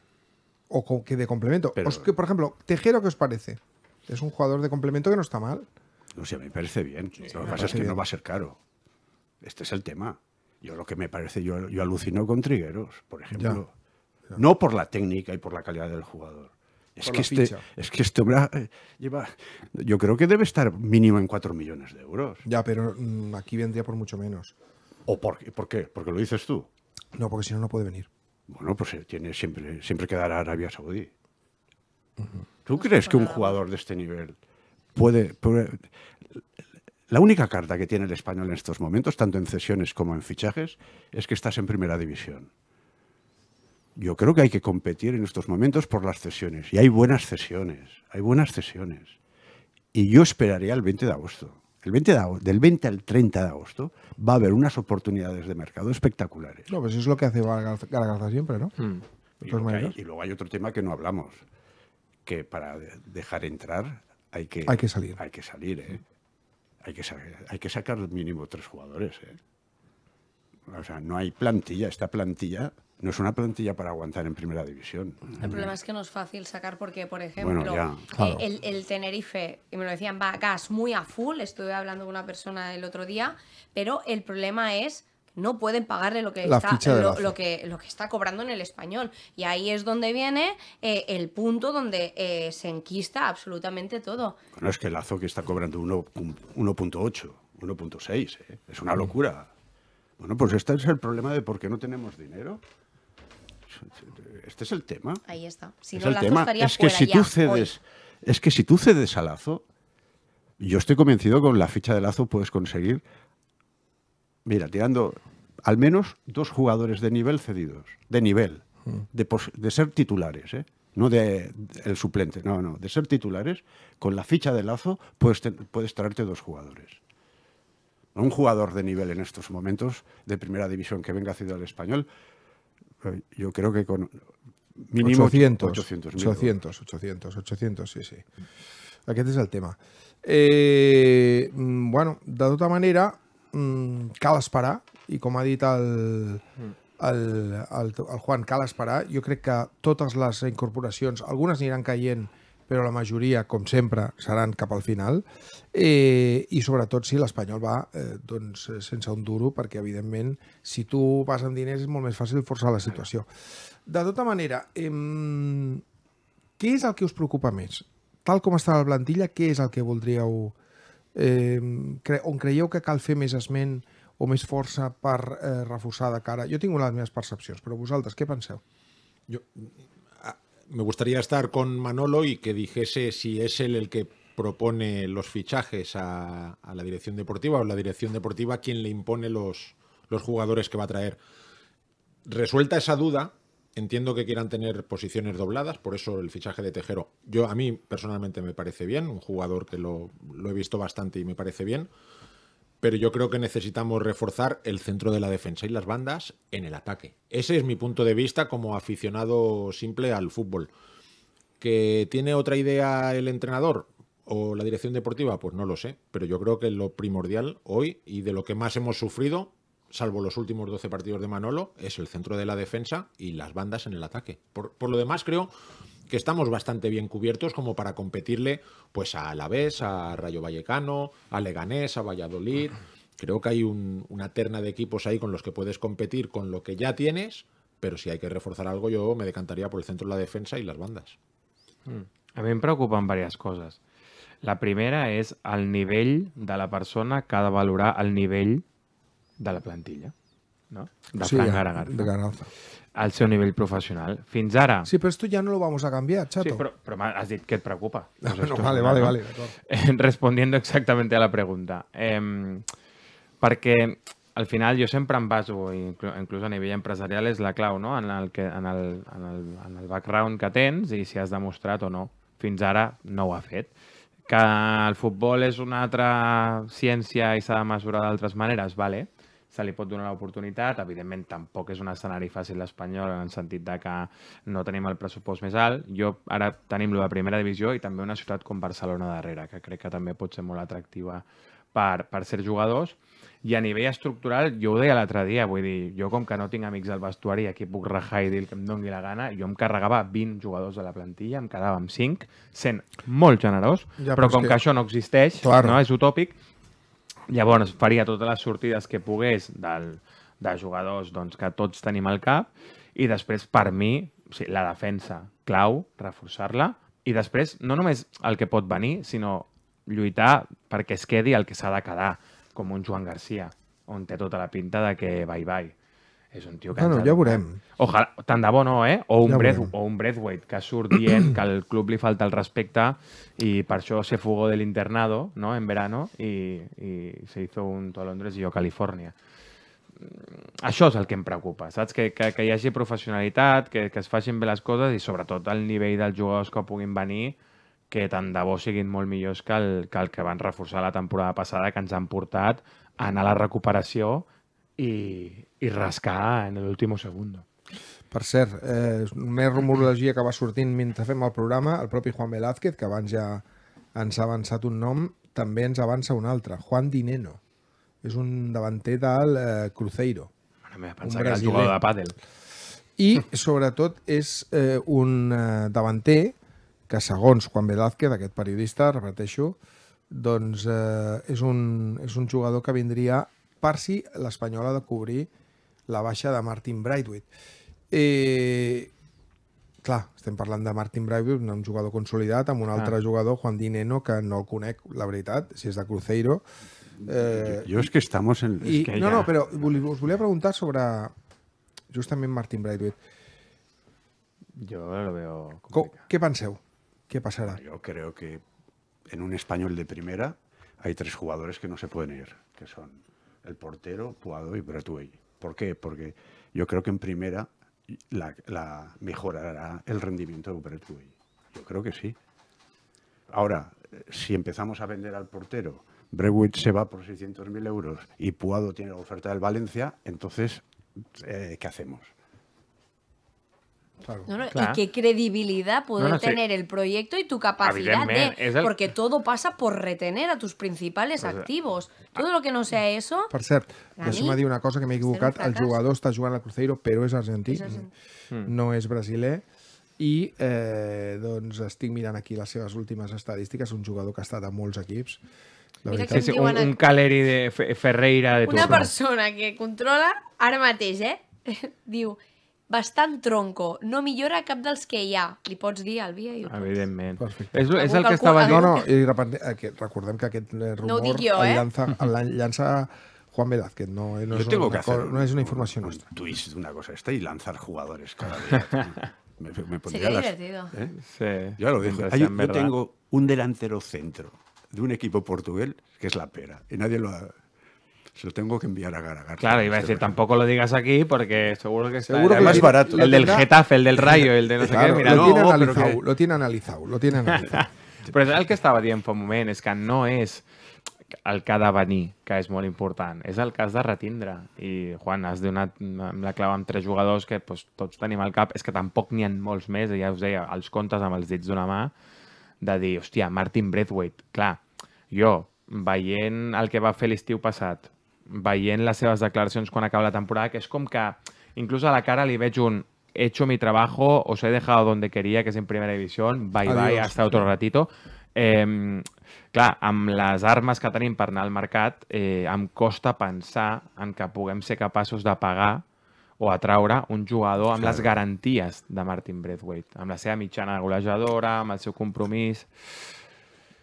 O con, que de complemento. Pero, por ejemplo, Tejero, ¿qué os parece? Es un jugador de complemento que no está mal. No sé, me parece bien. lo que pasa es que no va a ser caro. Este es el tema. Yo lo que me parece, yo, yo alucino con Trigueros, por ejemplo. No por la técnica y por la calidad del jugador. Es este que, este, es eh, que, lleva. Yo creo que debe estar mínimo en 4 millones de euros. Ya, pero mm, aquí vendría por mucho menos. ¿O por, por qué? ¿Porque lo dices tú? No, porque si no, no puede venir. Bueno, pues eh, tiene, siempre, siempre quedará Arabia Saudí. ¿Tú crees que un jugador de este nivel puede, puede, La única carta que tiene el español en estos momentos, tanto en cesiones como en fichajes, es que estás en primera división. Yo creo que hay que competir en estos momentos por las cesiones. Y hay buenas cesiones, hay buenas cesiones. Y yo esperaría el 20 de agosto. El 20 del 20 al 30 de agosto va a haber unas oportunidades de mercado espectaculares. No, pues eso es lo que hace Garagaza siempre, ¿no? Hmm. y, luego hay, otro tema que no hablamos, que para dejar entrar hay que, hay que salir. Hay que salir, ¿eh? Hay que, hay que sacar mínimo tres jugadores, ¿eh? O sea, no hay plantilla, esta plantilla no es una plantilla para aguantar en primera división. El problema es que no es fácil sacar porque, por ejemplo, eh, el, Tenerife, y me lo decían, va gas muy a full, estuve hablando con una persona el otro día, pero el problema es que no pueden pagarle lo que, está, lo, que, lo que está cobrando en el español. Y ahí es donde viene eh, el punto donde eh, se enquista absolutamente todo. Bueno, es que Lazo que está cobrando 1.8, 1.6, es una locura. Mm. Bueno, pues este es el problema de por qué no tenemos dinero. Este es el tema. Ahí está. Si no, el tema. Es que si tú cedes, es que si tú cedes a Lazo, yo estoy convencido que con la ficha de Lazo puedes conseguir, mira, tirando al menos dos jugadores de nivel cedidos, de nivel, mm. de, ser titulares, ¿eh? no de, el suplente, no, no, de ser titulares, con la ficha de Lazo puedes, puedes traerte dos jugadores un jugador de nivel en estos momentos de primera división que venga a Ciudad Español yo creo que con mínimo 800, 800, 800, 800, 800, sí, sí. Aquest és el tema. Eh, mm, bueno, de tota manera, mm, cal esperar, i com ha dit el, mm. el, el, el Juan, cal esperar. Jo crec que totes les incorporacions, algunes aniran caient però la majoria, com sempre, seran cap al final. Eh, I sobretot si l'Espanyol va eh, doncs, eh, sense un duro, perquè evidentment si tu vas amb diners és molt més fàcil forçar la situació. De tota manera, eh, què és el que us preocupa més? Tal com està la plantilla, què és el que voldríeu... Eh, cre on creieu que cal fer més esment o més força per eh, reforçar de cara? Jo tinc una de les meves percepcions, però vosaltres què penseu? Jo, me gustaría estar con Manolo y que dijese si es él el que propone los fichajes a, la dirección deportiva o la dirección deportiva quien le impone los, los jugadores que va a traer. Resuelta esa duda, Entiendo que quieran tener posiciones dobladas, por eso el fichaje de Tejero. Yo a mí personalmente me parece bien, un jugador que lo, lo he visto bastante y me parece bien pero yo creo que necesitamos reforzar el centro de la defensa y las bandas en el ataque. Ese es mi punto de vista como aficionado simple al fútbol. ¿Que tiene otra idea el entrenador o la dirección deportiva? Pues no lo sé, pero yo creo que lo primordial hoy y de lo que más hemos sufrido, salvo los últimos 12 partidos de Manolo, es el centro de la defensa y las bandas en el ataque. Por, por lo demás, creo que estamos bastante bien cubiertos como para competirle pues a vez a Rayo Vallecano, a Leganés, a Valladolid. Creo que hay una terna de equipos ahí con los que puedes competir con lo que ya tienes, pero si hay que reforzar algo yo me decantaría por el centro de la defensa y las bandas. Hmm. A mí me preocupan varias cosas. La primera es al nivel de la persona cada ha al nivel de la plantilla. No? De sí, al seu nivell professional. Fins ara... Sí, però esto ya no lo vamos a cambiar, chato. Sí, però, però has dit que et preocupa. Ah, no, no, vale, vale, vale. Eh, respondiendo exactamente a la pregunta. Eh, perquè al final jo sempre em baso, inclús a nivell empresarial, és la clau, no? En el, que, en el, en el, en el background que tens i si has demostrat o no. Fins ara no ho ha fet. Que el futbol és una altra ciència i s'ha de mesurar d'altres maneres, vale? se li pot donar l'oportunitat. Evidentment, tampoc és un escenari fàcil l'Espanyol en el sentit de que no tenim el pressupost més alt. Jo ara tenim la primera divisió i també una ciutat com Barcelona darrere, que crec que també pot ser molt atractiva per, per ser jugadors. I a nivell estructural, jo ho deia l'altre dia, vull dir, jo com que no tinc amics al vestuari, aquí puc rajar i dir el que em doni la gana, jo em carregava 20 jugadors de la plantilla, em quedava amb 5, sent molt generós, ja, però, però com que... que això no existeix, clar. no és utòpic, Llavors faria totes les sortides que pogués del, de jugadors doncs, que tots tenim al cap i després, per mi, o sigui, la defensa clau, reforçar-la i després no només el que pot venir, sinó lluitar perquè es quedi el que s'ha de quedar, com un Joan Garcia, on té tota la pinta de que bye-bye és un tio que... Bueno, ja veurem. Ojalà, tant de bo no, eh? O un, ja Breath, o un Breathwaite que surt dient que al club li falta el respecte i per això se fugó del internado, no?, en verano, i, i se hizo un to a Londres i jo a Califòrnia. Mm, això és el que em preocupa, saps? Que, que, que hi hagi professionalitat, que, que es facin bé les coses i sobretot el nivell dels jugadors que puguin venir que tant de bo siguin molt millors que el que, el que van reforçar la temporada passada, que ens han portat a anar a la recuperació i, i rascar en l'últim segon. Per cert, eh, una rumorologia que va sortint mentre fem el programa, el propi Juan Velázquez, que abans ja ens ha avançat un nom, també ens avança un altre, Juan Dineno. És un davanter del eh, Cruzeiro. Mare meva, pensava que era jugador de pàdel. I, sobretot, és eh, un eh, davanter que, segons Juan Velázquez, aquest periodista, repeteixo, doncs eh, és, un, és un jugador que vindria l'Espanyol ha de cobrir la baixa de Martin Braithwaite. Eh, clar, estem parlant de Martin Braithwaite, un jugador consolidat, amb un altre ah. jugador, Juan Di Neno, que no el conec, la veritat, si és de Cruzeiro. Eh, jo, jo és que estem... en... I, es que no, ja... no, però us volia preguntar sobre justament Martin Braithwaite. Jo lo veo. Com, què penseu? Què passarà? Jo crec que en un espanyol de primera hi ha tres jugadors que no se poden ir, que són el portero, Puado y Bretway. ¿Por qué? Porque yo creo que en primera la, mejorará el rendimiento de Bretway. Yo creo que sí. Ahora, si empezamos a vender al portero, Brewitt se va por 600.000 euros y Puado tiene la oferta del Valencia, entonces, eh, ¿qué hacemos? no, no, claro. y qué credibilidad puede no, tener sí. el proyecto y tu capacidad de... El... Porque todo pasa por retener a tus principales pues, activos. Ah, todo lo que no sea eso... Por Per cert, deixa'm dir una cosa que me he equivocat. El jugador està jugant al Cruzeiro, pero és argentí, és Mm. no és brasileño. I eh, doncs estic mirant aquí les seves últimes estadístiques. Un jugador que ha estat a molts equips. La Mira Sí, sí, un, un Caleri de Ferreira de Una persona que controla, ara mateix, eh? diu, bastant tronco, no millora cap dels que hi ha. Li pots dir al Via? Evidentment. Perfecte. És, és el que estava dient. No, no, i eh, recordem que aquest eh, rumor no jo, eh? el, lanza, el llança Juan Velázquez, no, no, es, tengo una, que hacer no es una información un, nuestra. Tú dices una cosa esta y lanzar jugadores cada día. me, me pondría Sería las, divertido. ¿eh? Sí, yo lo digo. Hay, yo tengo un delantero centro de un equipo portugués que es la pera. Y nadie lo ha, se lo tengo que enviar a Garagar. Claro, iba a decir, tampoco lo digas aquí porque seguro que está seguro que es barato. El del Getafe, el del Rayo, el de no sé qué. Oh, lo, tiene analizado, lo tiene analizado, lo tiene analizado. Però el que estava dient fa un moment, és que no és el que ha de venir, que és molt important. És el cas de retindre. I, Juan, has donat la clau amb tres jugadors que doncs, tots tenim al cap. És que tampoc n'hi ha molts més, ja us deia, els comptes amb els dits d'una mà, de dir, hòstia, Martin Braithwaite, clar, jo, veient el que va fer l'estiu passat, veient les seves declaracions quan acaba la temporada, que és com que inclús a la cara li veig un he hecho mi trabajo, os he dejado donde quería, que és en primera divisió, bye Adiós. bye, hasta otro ratito. Eh, clar, amb les armes que tenim per anar al mercat, eh, em costa pensar en que puguem ser capaços de pagar o atraure un jugador amb les garanties de Martin Braithwaite, amb la seva mitjana golejadora, amb el seu compromís...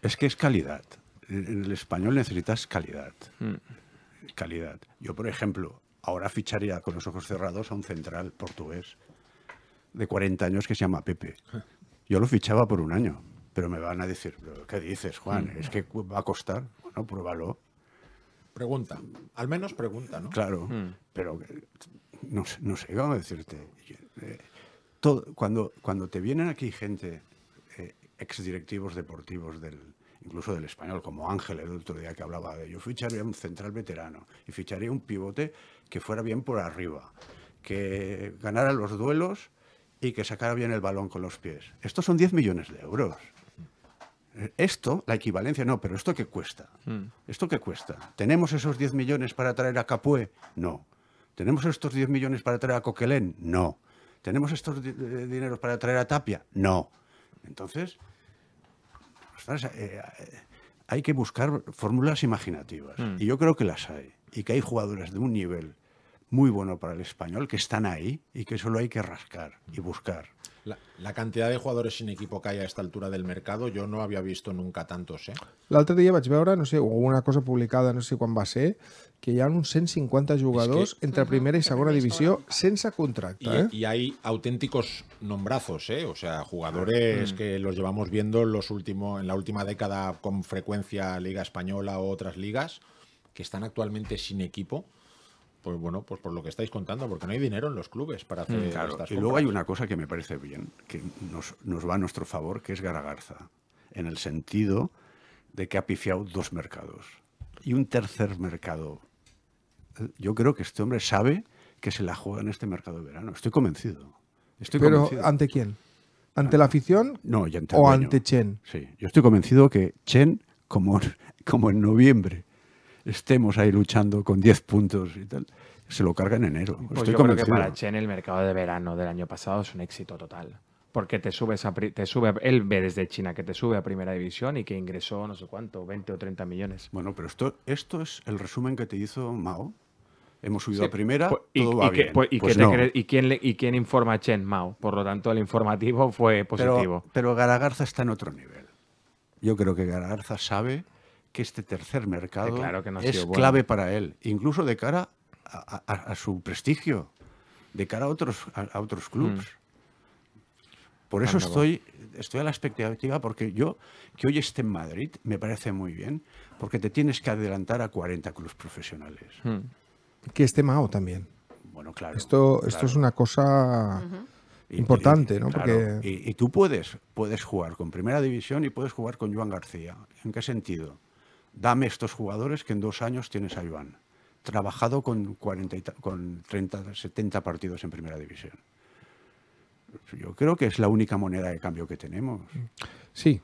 És es que és qualitat. L'espanyol necessites qualitat. Mm. calidad. Yo, por ejemplo, ahora ficharía con los ojos cerrados a un central portugués de 40 años que se llama Pepe. Yo lo fichaba por un año, pero me van a decir, ¿qué dices, Juan? Mm. ¿Es que va a costar? Bueno, pruébalo. Pregunta, al menos pregunta, ¿no? Claro, mm. pero no, no sé, vamos a decirte. todo, cuando, cuando te vienen aquí gente, eh, ex directivos deportivos del, incluso del español, como Ángel el otro día que hablaba de ello, ficharía un central veterano y ficharía un pivote que fuera bien por arriba, que ganara los duelos y que sacara bien el balón con los pies. Estos son 10 millones de euros. Esto, la equivalencia, no, pero ¿esto qué cuesta? Hmm. ¿Esto qué cuesta? ¿Tenemos esos 10 millones para traer a Capué? No. ¿Tenemos estos 10 millones para traer a Coquelén? No. ¿Tenemos estos eh, dineros para traer a Tapia? No. Entonces, eh, eh, hay que buscar fórmulas imaginativas. Hmm. Y yo creo que las hay. Y que hay jugadores de un nivel muy bueno para el español que están ahí y que solo hay que rascar y buscar. La, cantidad de jugadores sin equipo que hay a esta altura del mercado, yo no había visto nunca tantos. Eh? L'altre dia vaig ahora no sé, una cosa publicada, no sé cuándo va ser, que ya unos 150 jugadores entre primera y segunda división sense contracte. Y, eh? hay auténticos nombrazos, ¿eh? o sea, jugadores mm. que los llevamos viendo los últimos en la última década con frecuencia Liga Española o otras ligas, que están actualmente sin equipo pues bueno, pues por lo que estáis contando, porque no hay dinero en los clubes para mm, hacer claro, Y luego hay una cosa que me parece bien, que nos, va a nuestro favor, que es Garagarza, en el sentido de que ha pifiado dos mercados y un tercer mercado. Yo creo que este hombre sabe que se la juega en este mercado de verano. Estoy convencido. Pero ¿ante quién? ¿Ante ah, la afición? No, y ante o ante Chen. Sí, yo estoy convencido que Chen, como, como en noviembre estemos ahí luchando con 10 puntos y tal. Se lo carga en enero. Pues Estoy yo creo que para Chen el mercado de verano del año pasado es un éxito total. Porque te subes te sube, él ve desde China que te sube a primera división y que ingresó no sé cuánto, 20 o 30 millones. Bueno, pero esto, esto es el resumen que te hizo Mao. Hemos subido a primera, pues, todo y, va bien. y, quién informa a Chen Mao? Por lo tanto, el informativo fue positivo. pero Garagarza está en otro nivel. Yo creo que Garagarza sabe que este tercer mercado es clave para él, incluso de cara a, su prestigio, de cara a otros, a, otros clubes. Mm. Por eso estoy, estoy a la expectativa, porque yo, que hoy esté en Madrid, me parece muy bien, porque te tienes que adelantar a 40 clubes profesionales. Mm. Que esté Mao también. Bueno, claro. Esto, esto es una cosa... importante, ¿no? Y, tú puedes, puedes jugar con Primera División y puedes jugar con Joan García. ¿En qué sentido? dame estos jugadores que en dos años tienes a Joan. trabajado con, 40 con 30, 70 partidos en primera división. Yo creo que es la única moneda de cambio que tenemos. Sí,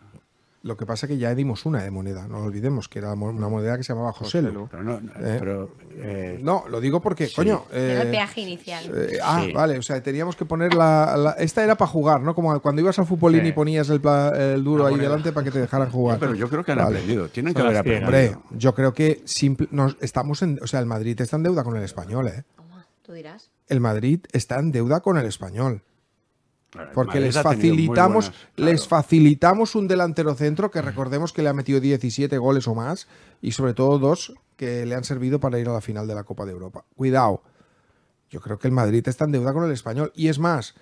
lo que pasa es que ya dimos una de moneda, no olvidemos, que era una moneda que se llamaba José eh, eh, no, lo digo porque, coño. era el eh, peaje inicial. ah, vale, o sea, teníamos que poner la, Esta era para jugar, ¿no? Como cuando ibas al futbolín y ponías el, duro ah, ahí delante para que te dejaran jugar. pero yo creo que han aprendido, tienen que haber aprendido. Hombre, yo creo que simple, nos, estamos en. O sea, el Madrid está en deuda con el español, ¿eh? Tú dirás. El Madrid está en deuda con el español. Porque les facilitamos, les facilitamos un delantero centro que recordemos que le ha metido 17 goles o más y sobre todo dos que le han servido para ir a la final de la Copa de Europa. Cuidado, yo creo que el Madrid está en deuda con el español y es más,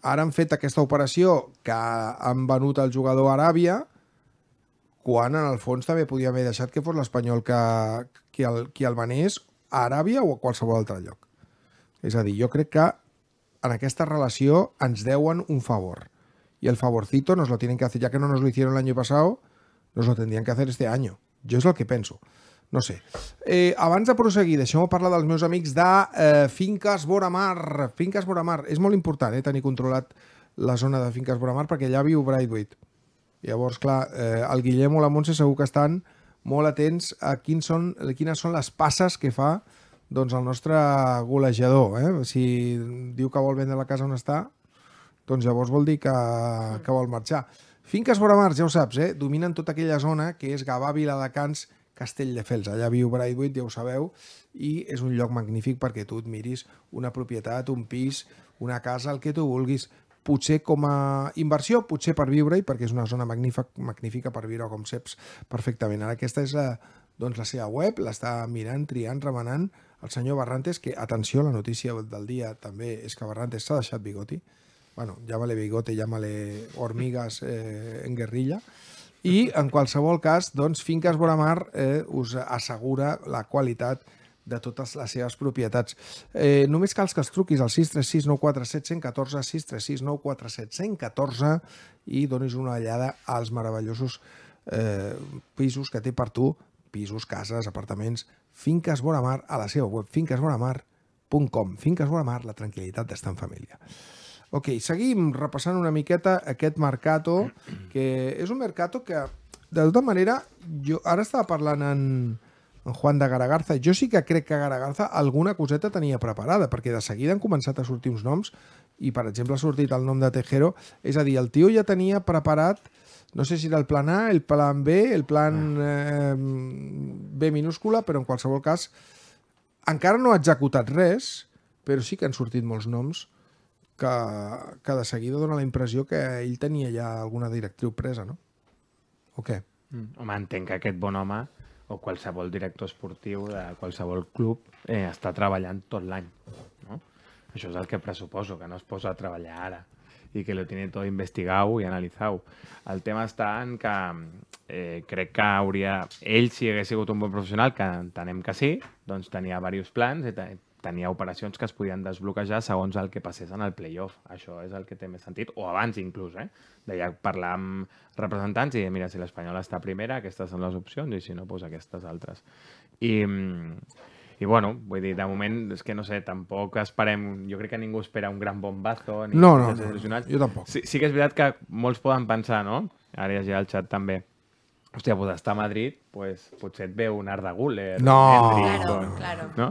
Aran han fet esta operación que han venut al jugador Arabia, Juan Alfonso en el fons també podia que fos l'Espanyol que, que, el, que a o a qualsevol altre lloc. es a dir, jo crec que en aquesta relació ens deuen un favor. Y el favorcito nos lo tienen que hacer, ya que no nos lo hicieron el año pasado, nos lo tendrían que hacer este año. Jo és el que penso. No sé. Eh, abans de proseguir, deixeu-me parlar dels meus amics de eh, Finques Boramar. Finques Boramar. És molt important eh, tenir controlat la zona de Finques Boramar perquè allà viu Brightweight. Llavors, clar, eh, el Guillem o la Montse segur que estan molt atents a quin són, quines són les passes que fa eh, doncs el nostre golejador. Eh? Si diu que vol vendre la casa on està, doncs llavors vol dir que, que vol marxar. Finques mar, ja ho saps, eh? dominen tota aquella zona que és Gavà, Viladecans, Castelldefels. Allà viu Braidwood, ja ho sabeu, i és un lloc magnífic perquè tu et miris una propietat, un pis, una casa, el que tu vulguis, potser com a inversió, potser per viure-hi, perquè és una zona magnífica, magnífica per viure, com saps perfectament. Ara aquesta és la, doncs, la seva web, l'està mirant, triant, remenant, el senyor Barrantes, que, atenció, la notícia del dia també és que Barrantes s'ha deixat bigoti, bueno, llama-le bigote, llàmale hormigas eh, en guerrilla, i en qualsevol cas, doncs, Finques Boramar eh, us assegura la qualitat de totes les seves propietats. Eh, només cal que els truquis al 636 947 114, 636 947 114 i donis una allada als meravellosos eh, pisos que té per tu, pisos, cases, apartaments, Finques Boramar a la seva web, finquesbonamar.com. Finques Boramar, la tranquil·litat d'estar en família. Ok, seguim repassant una miqueta aquest mercato, que és un mercato que, de tota manera, jo ara estava parlant en, en Juan de Garagarza, jo sí que crec que Garagarza alguna coseta tenia preparada, perquè de seguida han començat a sortir uns noms, i per exemple ha sortit el nom de Tejero, és a dir, el tio ja tenia preparat no sé si era el plan A, el plan B, el plan ah. eh, B minúscula, però en qualsevol cas encara no ha executat res, però sí que han sortit molts noms que, que de seguida dona la impressió que ell tenia ja alguna directriu presa, no? O què? Mm, home, entenc que aquest bon home o qualsevol director esportiu de qualsevol club eh, està treballant tot l'any, no? Això és el que pressuposo, que no es posa a treballar ara i que lo tiene tot investigat i analitzat. El tema està en que eh, crec que hauria... Ell, si hagués sigut un bon professional, que entenem que sí, doncs tenia diversos plans i tenia operacions que es podien desbloquejar segons el que passés en el playoff. Això és el que té més sentit, o abans inclús, eh? Deia parlar amb representants i dir, mira, si l'Espanyol està primera, aquestes són les opcions, i si no, doncs aquestes altres. I, mm, i bueno, vull dir, de moment, és que no sé, tampoc esperem... Jo crec que ningú espera un gran bombazo. Ni no, no, no, no, jo tampoc. Sí, sí que és veritat que molts poden pensar, no? Ara hi ha el xat també. Hòstia, pues estar a Madrid, pues, potser et veu un Arda Guller. No, Hendrix, claro, o, claro. No?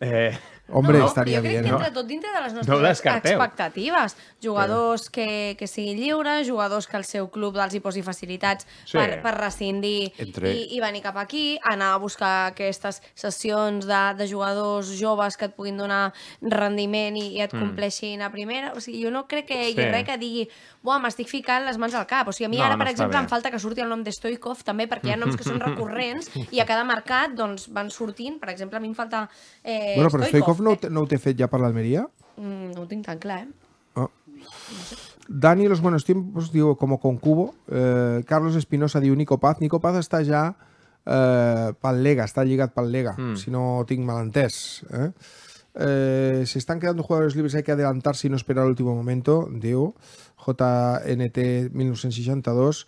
Eh, Hombre, no, estaria jo crec bien. Que entra tot dintre de les nostres no expectatives. Jugadors sí. que, que siguin lliures, jugadors que el seu club els hi posi facilitats sí. per, per rescindir Entre... i, i venir cap aquí, anar a buscar aquestes sessions de, de jugadors joves que et puguin donar rendiment i, i et mm. compleixin a primera. O sigui, jo no crec que sí. hi res que digui buah, m'estic ficant les mans al cap. O sigui, a mi no, ara, per exemple, exemple, em falta que surti el nom de Stoikov també, perquè hi ha noms que són recurrents i a cada mercat doncs, van sortint. Per exemple, a mi em falta eh, bueno, però Stoikov, Prof no, no ho té fet ja per l'Almeria? Mm, no ho tinc tan clar, eh? Ah. Dani Los Buenos Tiempos diu como con cubo. Eh, Carlos Espinosa diu Nico Paz. Nico Paz està ja eh, pel Lega, està lligat pel Lega, mm. si no tinc mal entès. Eh? Eh, se están quedando jugadores libres, hay que adelantarse y no esperar el último momento, diu JNT1962.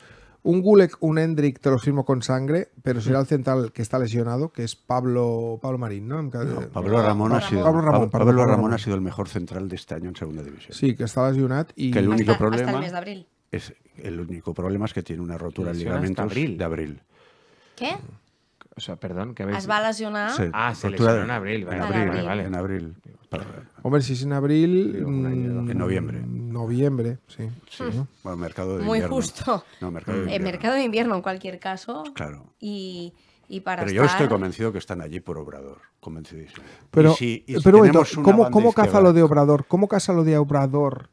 Un Gulek, un Hendrick te lo firmo con sangre, pero será el mm. central que está lesionado, que es Pablo, Pablo Marín, ¿no? no Pablo, Ramón ha sido, Pablo, Ramón, Pablo Ramón, Ramón ha sido el mejor central de este año en segunda división. Sí, que está lesionat y... Que el único hasta, problema hasta el mes de abril. Es, el único problema es que tiene una rotura de ligamentos abril. de abril. ¿Qué? O sea, perdón, que va ah, se pues lesionó en abril. en abril, vale, En abril. Hombre, si es en abril... Mm, en noviembre. Noviembre, sí. Mm. Bueno, mercado de invierno. Muy justo. No, mercado de mm. invierno. mercado de invierno, en cualquier caso. Claro. Y... Y para pero yo estoy convencido que están allí por Obrador, convencidísimo. Pero, ¿cómo, caza lo de Obrador? ¿Cómo casa lo de Obrador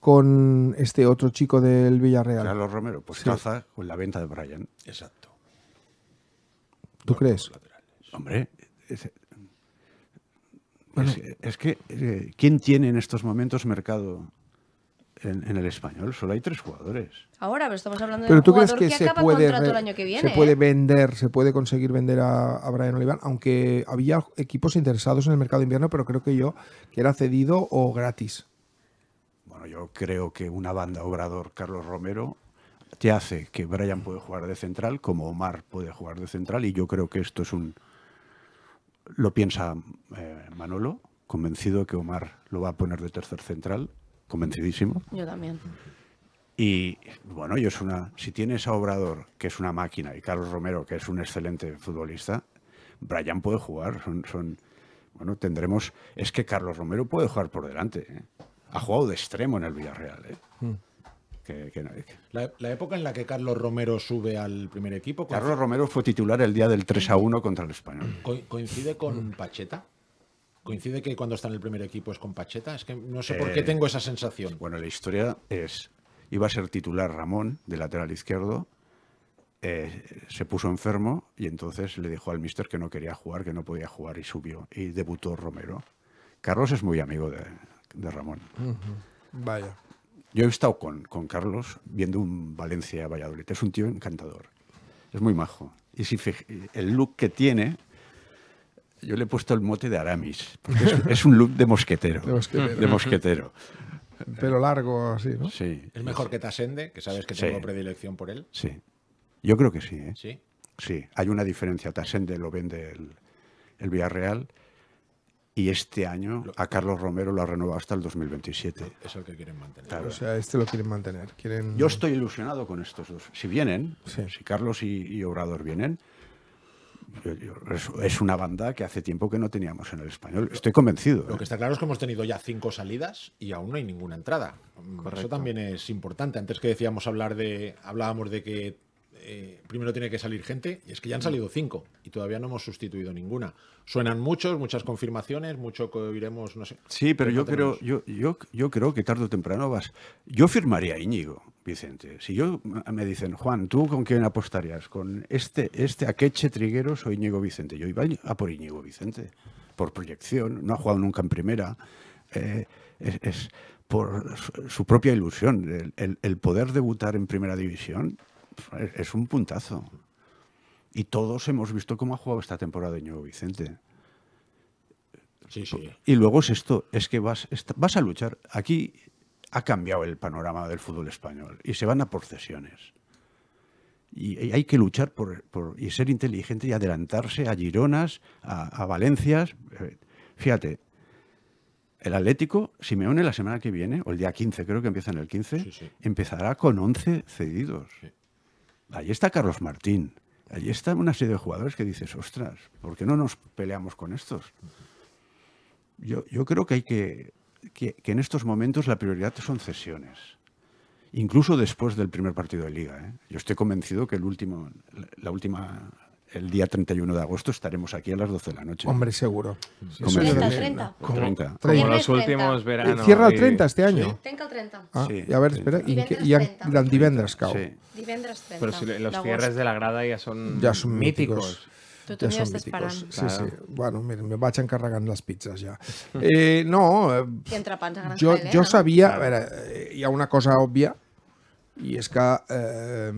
con este otro chico del Villarreal? Carlos Romero, pues caza con la venta de Brian. Exacto. ¿Tú crees? Hombre, es, que eh, ¿quién tiene en estos momentos mercado en, el español? Solo hay tres jugadores. Ahora, pero estamos hablando de un jugador que, se acaba puede, contrato el año que viene. Se puede ¿eh? vender, se puede conseguir vender a, a Brian Oliván, aunque había equipos interesados en el mercado de invierno, pero creo que yo que era cedido o gratis. Bueno, yo creo que una banda obrador, Carlos Romero, te hace que Brian puede jugar de central, como Omar puede jugar de central, y yo creo que esto es un... Lo piensa eh, Manolo, convencido que Omar lo va a poner de tercer central, convencidísimo. Yo también. Y bueno, yo es una, si tienes a Obrador, que es una máquina, y Carlos Romero, que es un excelente futbolista, Brian puede jugar. Son, bueno, tendremos. Es que Carlos Romero puede jugar por delante. ¿eh? Ha jugado de extremo en el Villarreal. ¿eh? Mm la, época en la que Carlos Romero sube al primer equipo. Carlos Romero fue titular el día del 3 a 1 contra el español. coincide con Pacheta. Coincide que cuando está en el primer equipo es con Pacheta. Es que no sé por qué eh, tengo esa sensación. Bueno, la historia es: iba a ser titular Ramón, de lateral izquierdo. Eh, se puso enfermo y entonces le dijo al mister que no quería jugar, que no podía jugar y subió. Y debutó Romero. Carlos es muy amigo de, Ramón. Vaya. Yo he estado con, con Carlos viendo un Valencia-Valladolid. Es un tío encantador. Es muy majo. Y si el look que tiene, yo le he puesto el mote de Aramis, porque es, un look de mosquetero. De mosquetero. Pero largo, así, ¿no? Sí. Es mejor que Tasende, que sabes que tengo predilección por él. Sí. Yo creo que sí, ¿eh? Sí. Sí. Hay una diferencia. Tasende lo vende el, el Villarreal y este año a Carlos Romero lo ha renovado hasta el 2027. Eso es el que quieren mantener. O sea, este lo quieren mantener. Quieren... Yo estoy ilusionado con estos dos. Si vienen, si Carlos y, Obrador vienen, es, una banda que hace tiempo que no teníamos en el español. Estoy convencido. Lo ¿eh? que está claro es que hemos tenido ya cinco salidas y aún no hay ninguna entrada. Por Eso también es importante. Antes que decíamos hablar de, hablábamos de que eh, primero tiene que salir gente, y es que ya han salido cinco y todavía no hemos sustituido ninguna. Suenan muchos, muchas confirmaciones, mucho que iremos, no sé. Sí, pero yo creo, yo, yo, yo creo que tarde o temprano vas. Yo firmaría a Íñigo, Vicente. Si yo me dicen, Juan, ¿tú con quién apostarías? ¿Con este, este Akeche Trigueros o Íñigo Vicente? Yo iba a por Íñigo Vicente, por proyección, no ha jugado nunca en primera. Eh, es, por su propia ilusión, el, poder debutar en primera división es un puntazo. Y todos hemos visto cómo ha jugado esta temporada Ño Vicente. Sí, sí. Y luego es esto, es que vas, vas a luchar. Aquí ha cambiado el panorama del fútbol español y se van a por sesiones. Y hay que luchar por, y ser inteligente y adelantarse a Gironas, a, Valencias. Eh, fíjate, el Atlético, si me une la semana que viene, o el día 15, creo que empieza en el 15, empezará con 11 cedidos. Allí está Carlos Martín. Allí está una serie de jugadores que dices, ostras, ¿por qué no nos peleamos con estos? Yo, creo que hay que, que, en estos momentos la prioridad son cesiones incluso después del primer partido de liga. ¿eh? Yo estoy convencido que el último, la última el día 31 de agosto estaremos aquí a las 12 de la noche. Hombre, seguro. Sí, como 30, 30. Como, 30. como los últimos veranos. Eh, cierra el 30 este año. Sí. Tenga el 30. Ah, sí, y a veure, espera, Y, y, y el divendres cau. Sí. Divendres 30. Pero si los cierres de la grada ya son, ya son míticos. míticos. Tu ja, ja està esperant. Sí, sí. Bueno, mira, me vaig encarregant les pizzas ja. Eh, no... eh, jo, eh, jo sabia... A veure, eh, hi ha una cosa òbvia, i és que eh,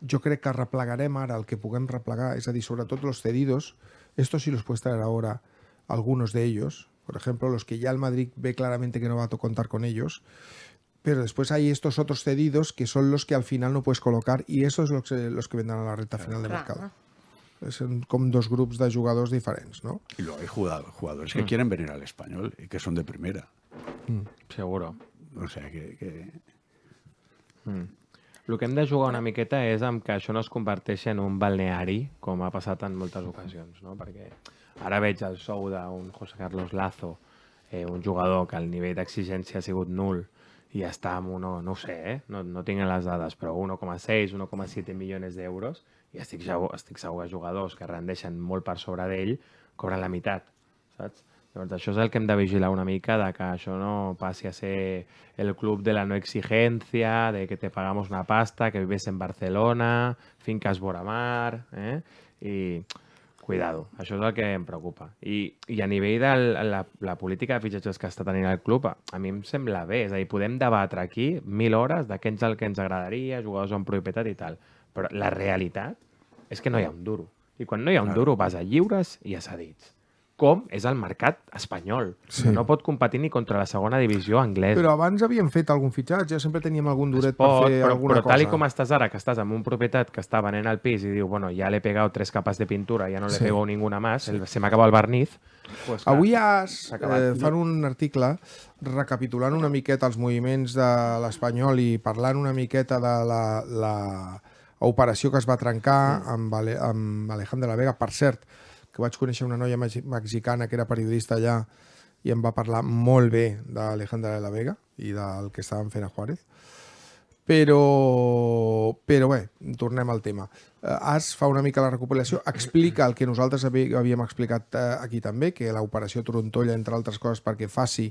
yo creo que replegarem ahora el que puguem replegar, es a dir, sobretot los cedidos, esto sí los puede traer ahora algunos de ellos, por ejemplo, los que ya el Madrid ve claramente que no va a contar con ellos, pero después hay estos otros cedidos que son los que al final no puedes colocar y esos son los que, los que vendrán a la recta final de mercado. Son como dos grupos de jugadores diferentes, ¿no? Y luego hay jugadores que mm. quieren venir al español y que son de primera. Mm. Seguro. O sea que... que... Mm. El que hem de jugar una ah. miqueta és amb que això no es converteixi en un balneari, com ha passat en moltes ocasions, no? Perquè ara veig el sou d'un José Carlos Lazo, eh, un jugador que el nivell d'exigència ha sigut nul i està amb uno, no ho sé, eh? no, no tinc les dades, però 1,6, 1,7 milions d'euros, i estic segur, estic segur que jugadors que rendeixen molt per sobre d'ell cobren la meitat, saps? Llavors, això és el que hem de vigilar una mica, de que això no passi a ser el club de la no exigència, de que te pagamos una pasta, que vives en Barcelona, finques vora mar... Eh? I cuidado, això és el que em preocupa. I, i a nivell de la, la política de fitxatges que està tenint el club, a mi em sembla bé. És a dir, podem debatre aquí mil hores de què és el que ens agradaria, jugadors amb propietat i tal. Però la realitat és que no hi ha un duro. I quan no hi ha un duro vas a lliures i a cedits com és el mercat espanyol. Sí. No pot competir ni contra la segona divisió anglesa. Però abans havien fet algun fitxatge, sempre teníem algun duret pot, per fer però, alguna però, cosa. Però tal com estàs ara, que estàs amb un propietat que està venent al pis i diu, bueno, ja l'he pegat tres capes de pintura, ja no l'he sí. pegat ninguna més, sí. se m'acaba el barniz... Pues, clar, Avui acabat... eh, fan un article recapitulant una miqueta els moviments de l'Espanyol i parlant una miqueta de la... la operació que es va trencar amb, Ale amb Alejandra la Vega. Per cert, que vaig conèixer una noia mexicana que era periodista allà i em va parlar molt bé d'Alejandra de la Vega i del que estaven fent a Juárez. Però, però bé, tornem al tema. Eh, AS fa una mica la recopilació, explica el que nosaltres havíem explicat eh, aquí també, que l'operació Trontolla, entre altres coses, perquè faci,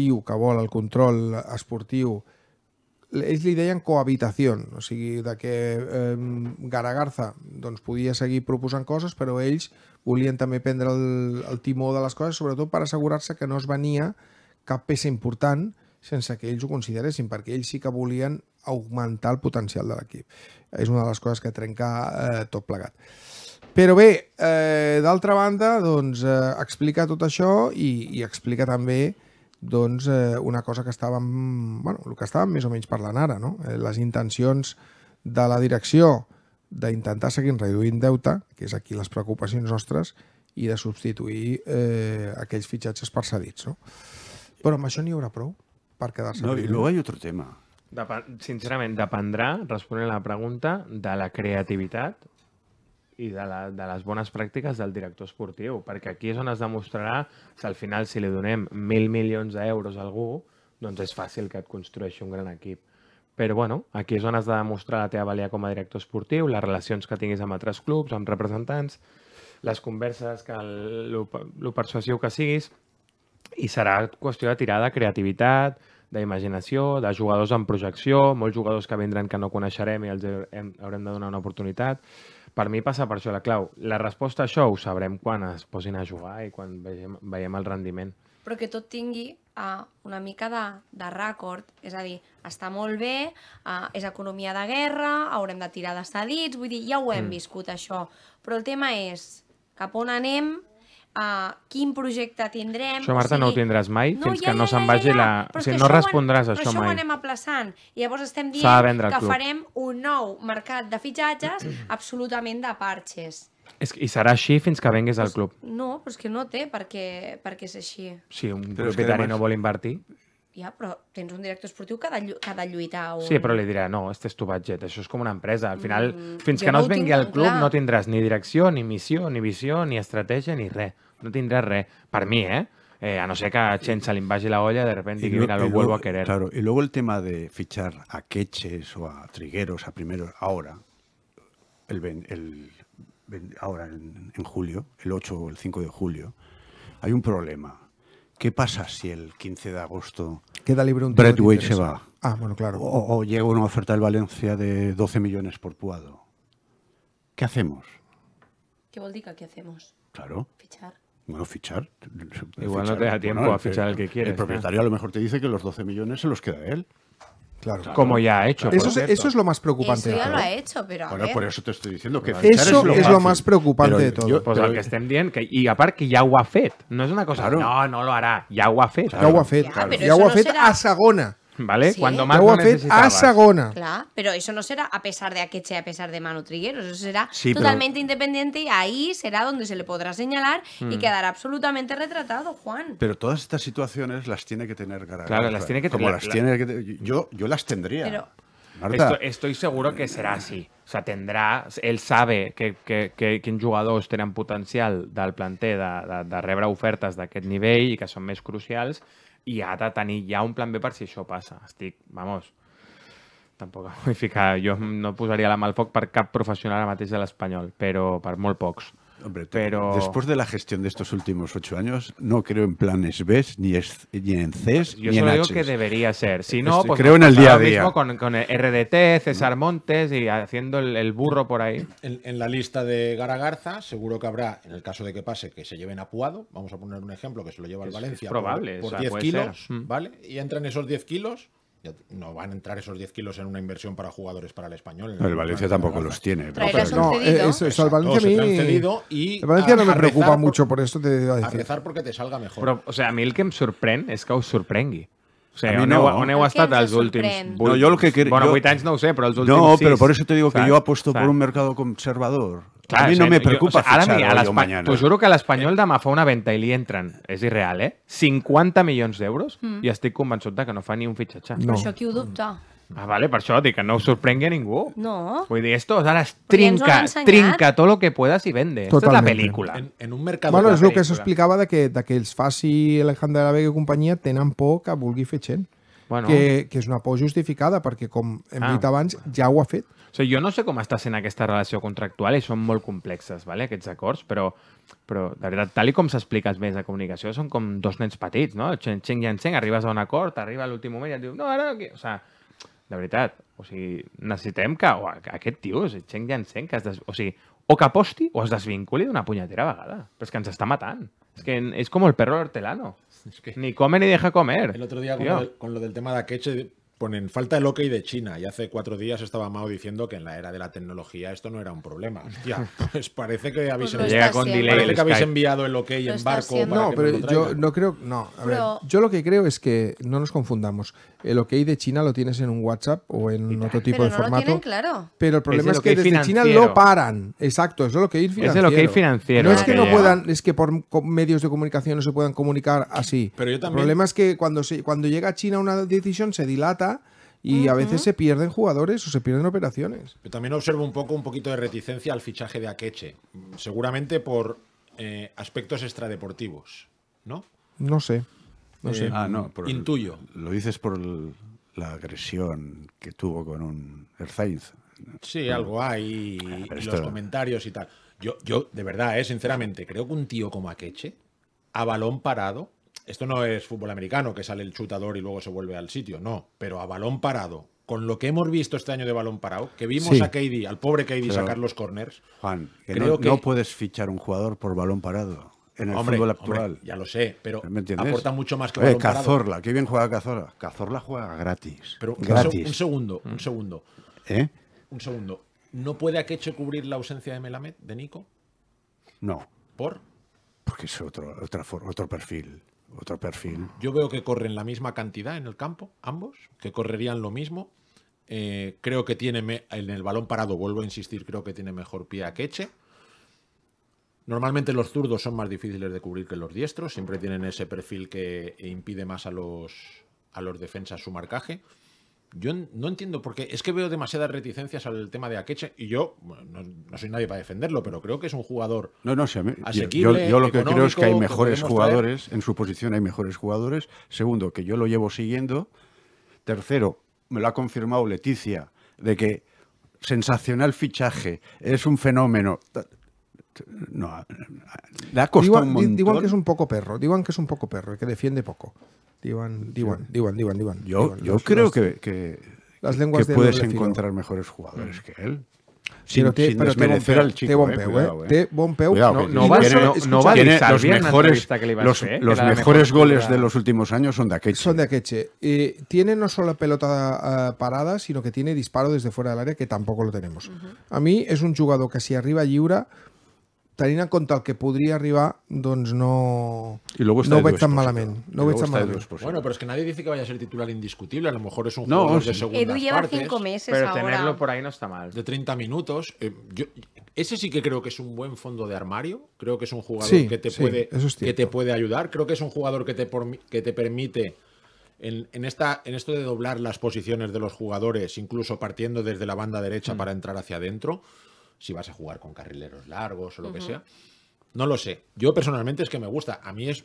diu que vol el control esportiu, ells li deien cohabitació, o sigui, de que eh, Garagarza doncs, podia seguir proposant coses, però ells volien també prendre el, el timó de les coses, sobretot per assegurar-se que no es venia cap peça important sense que ells ho consideressin, perquè ells sí que volien augmentar el potencial de l'equip. És una de les coses que trenca eh, tot plegat. Però bé, eh, d'altra banda, doncs, eh, explica tot això i, i explica també doncs, eh, una cosa que estàvem, bueno, el que estàvem més o menys parlant ara, no? Eh, les intencions de la direcció d'intentar seguir reduint deute, que és aquí les preocupacions nostres, i de substituir eh, aquells fitxatges percedits. No? Però amb això n'hi haurà prou per quedar-se... No, i luego hay otro tema. Depen sincerament, dependrà, responent a la pregunta, de la creativitat i de, la, de les bones pràctiques del director esportiu, perquè aquí és on es demostrarà si al final si li donem mil milions d'euros a algú, doncs és fàcil que et construeixi un gran equip. Però bueno, aquí és on has de demostrar la teva valia com a director esportiu, les relacions que tinguis amb altres clubs, amb representants, les converses, que el, el, persuasiu que siguis, i serà qüestió de tirar de creativitat, d'imaginació, de jugadors en projecció, molts jugadors que vindran que no coneixerem i els haurem de donar una oportunitat. Per mi passa per això la clau. La resposta a això ho sabrem quan es posin a jugar i quan veiem, veiem el rendiment. Però que tot tingui uh, una mica de, de rècord, és a dir, està molt bé, uh, és economia de guerra, haurem de tirar cedits, vull dir, ja ho hem mm. viscut això. Però el tema és cap on anem, Uh, quin projecte tindrem... Això, Marta, o sigui, no ho tindràs mai no, fins ja, que no ja, se'n vagi ja, ja. la... Però o sigui, no respondràs a això, això mai. això ho anem aplaçant. Llavors estem dient que farem un nou mercat de fitxatges absolutament de parxes. És, I serà així fins que vengues al club. No, però és que no té perquè, perquè és així. Si sí, un propietari no vol invertir... ja, però tens un director esportiu que ha de, Sí, pero le dirà, no, este es tu budget, Eso es como una empresa. Al final, mm, fins que no, venga al club, no tendrás ni dirección ni misión, ni visión, ni estrategia, ni res. No tendrás res. para mí eh? eh? a no ser que a se le la olla de repente y que mira, lo, vuelvo a querer. Claro, y luego el tema de fichar a queches o a trigueros, a primeros, ahora, el, el, ahora en julio, el 8 o el 5 de julio, hay un problema ¿qué pasa si el 15 de agosto Queda libre un se va? Ah, claro. O, llega una oferta del Valencia de 12 millones por Puado. ¿Qué hacemos? ¿Qué voldica qué hacemos? Claro. Fichar. Bueno, fichar. Igual no te da tiempo a fichar el que quieres. El propietario a lo mejor te dice que los 12 millones se los queda él como ya ha hecho. Eso, es lo más preocupante. Eso ya lo ha hecho, pero. A por eso te estoy diciendo que eso es lo, más preocupante de todo. pues pero, que estén bien, y aparte que ya No es una cosa. No, no lo hará. Ya Fett. Claro. Ya Fett. claro. a Sagona. ¿Vale? Cuando más lo a Sagona. Claro, pero eso no será a pesar de Akeche, a pesar de Manu Trigueros, eso será totalmente independiente y ahí será donde se le podrá señalar y mm. quedará absolutamente retratado, Juan. Pero todas estas situaciones las tiene que tener Garagón. Claro, las tiene que Como tener. tiene yo, yo las tendría. Estoy, seguro que será así. O sea, tendrá él sabe que, que, que quins jugadors tenen potencial del planter de, de, de rebre ofertes d'aquest nivell y que son más cruciales i ha de tenir ja un plan B per si això passa. Estic, vamos, tampoc vull ficar... Jo no posaria la mà al foc per cap professional ara mateix de l'Espanyol, però per molt pocs. pero... Después de la gestión de estos últimos ocho años, no creo en planes B, ni, ni en C, Yo solo digo que debería ser. Si no, pues creo en el día a día. con, RDT, César Montes y haciendo el, burro por ahí. En, la lista de Garagarza, seguro que habrá, en el caso de que pase, que se lleven apuado. Vamos a poner un ejemplo que se lo lleva al Valencia. probable. Por, 10 kilos, mm. ¿vale? Y entran esos 10 kilos no van a entrar esos 10 kilos en una inversión para jugadores para el español. el Valencia tampoco los tiene. no, eso, Valencia a mí, el Valencia no me preocupa mucho por esto. Te a, decir. porque te salga mejor. o sea, a mí el que me sorprende es que os sorprengui. O sea, a mí no, no. Heu, on heu estat els últims... No, yo lo que quer... Bueno, 8 anys no sé, però els últims No, però por eso te digo que yo apuesto por un mercado conservador. a mí no me preocupa fichar sea, a yo mañana. Pues juro que a l'Espanyol demà fa una venta i li entren, és irreal, eh? 50 milions d'euros mm. i estic convençut de que no fa ni un fitxatge. No. Però això qui ho dubta? Ah, vale, per això dic que no us sorprengui a ningú. No. Vull dir, esto, ara es trinca, trinca tot lo que puedas i vende. Esto es la película. En, en un mercat... Bueno, és el que s'explicava de que, de que els faci Alejandra de la Vega i companyia tenen por que vulgui fer gent. Bueno. Que, que és una por justificada, perquè com hem ah. dit abans, ja ho ha fet. O sigui, jo no sé com està sent aquesta relació contractual i són molt complexes, vale, aquests acords, però, però de veritat, tal i com s'explica els més de comunicació, són com dos nens petits, no? Xeng, xeng, xeng, arribes a un acord, arriba a l'últim moment i et diu, no, ara no... O sigui, de veritat. O sigui, necessitem que o, aquest tio, o sigui, Cheng Jansen, que es des... o sigui, o que aposti o es desvinculi d'una punyetera vegada. Però és que ens està matant. És que és com el perro hortelano. Es que... Ni come ni deja comer. El otro día con, lo, del, con lo del tema de Akeche en falta el ok de China. Y hace cuatro días estaba Mao diciendo que en la era de la tecnología esto no era un problema. pues parece que pues habéis, enviado, el ok en barco. no, pero yo no creo. No, yo lo que creo es que no nos confundamos. El ok de China lo tienes en un WhatsApp o en otro tipo pero de no formato. Lo tienen, claro. Pero el problema es, que desde China lo paran. Exacto, es lo que ir financiero. Es el ok financiero. No es que, no puedan, es que por medios de comunicación no se puedan comunicar así. Pero yo también... El problema es que cuando, se, cuando llega a China una decisión se dilata y a veces se pierden jugadores o se pierden operaciones. Yo también observo un poco un poquito de reticencia al fichaje de Akeche, seguramente por eh, aspectos extradeportivos, ¿no? No sé. No eh, sé. Ah, no, intuyo. lo dices por la agresión que tuvo con un Erzainz. Sí, algo hay y, los comentarios y tal. Yo, yo de verdad, eh, sinceramente, creo que un tío como Akeche, a balón parado, esto no es fútbol americano, que sale el chutador y luego se vuelve al sitio, no, pero a balón parado, con lo que hemos visto este año de balón parado, que vimos a KD, al pobre KD sacar los corners. Juan, creo que no puedes fichar un jugador por balón parado en el fútbol actual. ya lo sé, pero aporta mucho más que Oye, Cazorla, qué bien juega Cazorla. Cazorla juega gratis. Pero Un, segundo, un mm. segundo. ¿Eh? Un segundo. ¿No puede Akeche cubrir la ausencia de Melamed, de Nico? No. ¿Por? Porque es otro, otro perfil otro perfil. Yo veo que corren la misma cantidad en el campo, ambos, que correrían lo mismo. Eh, creo que tiene en el balón parado, vuelvo a insistir, creo que tiene mejor pie a Queche. Normalmente los zurdos son más difíciles de cubrir que los diestros, siempre tienen ese perfil que impide más a los, a los defensas su marcaje yo no entiendo porque es que veo demasiadas reticencias al tema de Akeche y yo no, soy nadie para defenderlo, pero creo que es un jugador no, no, Yo, yo lo que creo es que hay mejores jugadores, en su posición hay mejores jugadores. Segundo, que yo lo llevo siguiendo. Tercero, me lo ha confirmado Leticia, de que sensacional fichaje, es un fenómeno. No, le ha costado un montón. Digo que es un poco perro, digo que es un poco perro que defiende poco. Diwan, Diwan, Diwan, Diwan. Yo, yo creo que, que, puedes encontrar mejores jugadores mm. que él. Sin, te, sin al chico. Te bompeu, eh, eh, eh. Te no, no, no, va tiene los mejores, los, eh, mejores goles de los últimos años son de Akeche. Son de Akeche. tiene no solo pelota ah, parada, sino que tiene disparo desde fuera del área, que tampoco lo tenemos. A mí es un jugador que si arriba lliura Tarina, en que podría arribar, donde no, y no tan malamente. Bueno, pero es que nadie dice que vaya a ser titular indiscutible. A lo mejor es un jugador de segundas Edu lleva cinco meses Pero tenerlo por ahí no está mal. De 30 minutos. Eh, ese sí que creo que es un buen fondo de armario. Creo que es un jugador que, te puede, que te puede ayudar. Creo que es un jugador que te, que te permite... En, esta, en esto de doblar las posiciones de los jugadores, incluso partiendo desde la banda derecha mm. para entrar hacia adentro, si vas a jugar con carrileros largos o lo que sea. No lo sé. Yo personalmente es que me gusta. A mí es.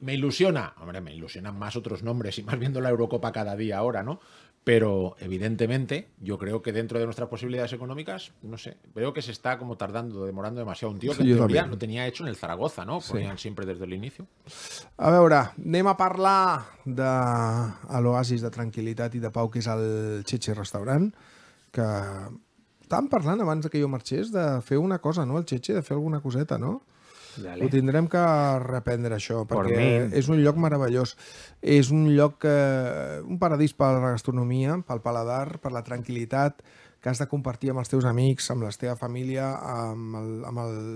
Me ilusiona. Hombre, me ilusionan más otros nombres y más viendo la Eurocopa cada día ahora, ¿no? Pero evidentemente, yo creo que dentro de nuestras posibilidades económicas, no sé, veo que se está como tardando, demorando demasiado. Un tío que en tenía hecho en el Zaragoza, ¿no? Ponían siempre desde el inicio A ver, anem a parlar de oasis de tranquilidad y de pau, que es Cheche Restaurant, que estàvem parlant abans que jo marxés de fer una cosa, no? El Cheche, de fer alguna coseta, no? Dale. Ho tindrem que reprendre, això, perquè Por és un lloc meravellós. És un lloc, eh, un paradís per la gastronomia, pel paladar, per la tranquil·litat que has de compartir amb els teus amics, amb la teva família, amb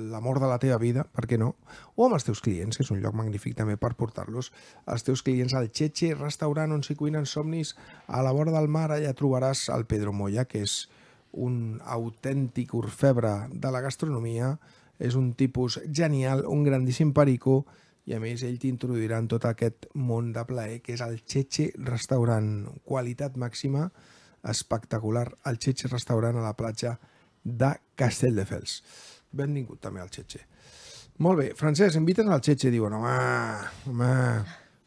l'amor de la teva vida, per què no? O amb els teus clients, que és un lloc magnífic també per portar-los, els teus clients al Cheche, restaurant on s'hi cuinen somnis, a la vora del mar, allà trobaràs el Pedro Moya, que és un autèntic orfebre de la gastronomia, és un tipus genial, un grandíssim perico, i a més ell t'introduirà en tot aquest món de plaer que és el Cheche Restaurant. Qualitat màxima, espectacular, el Cheche Restaurant a la platja de Castelldefels. Benvingut també al Cheche. Molt bé, Francesc, invita'ns al Cheche? Diuen, home, home,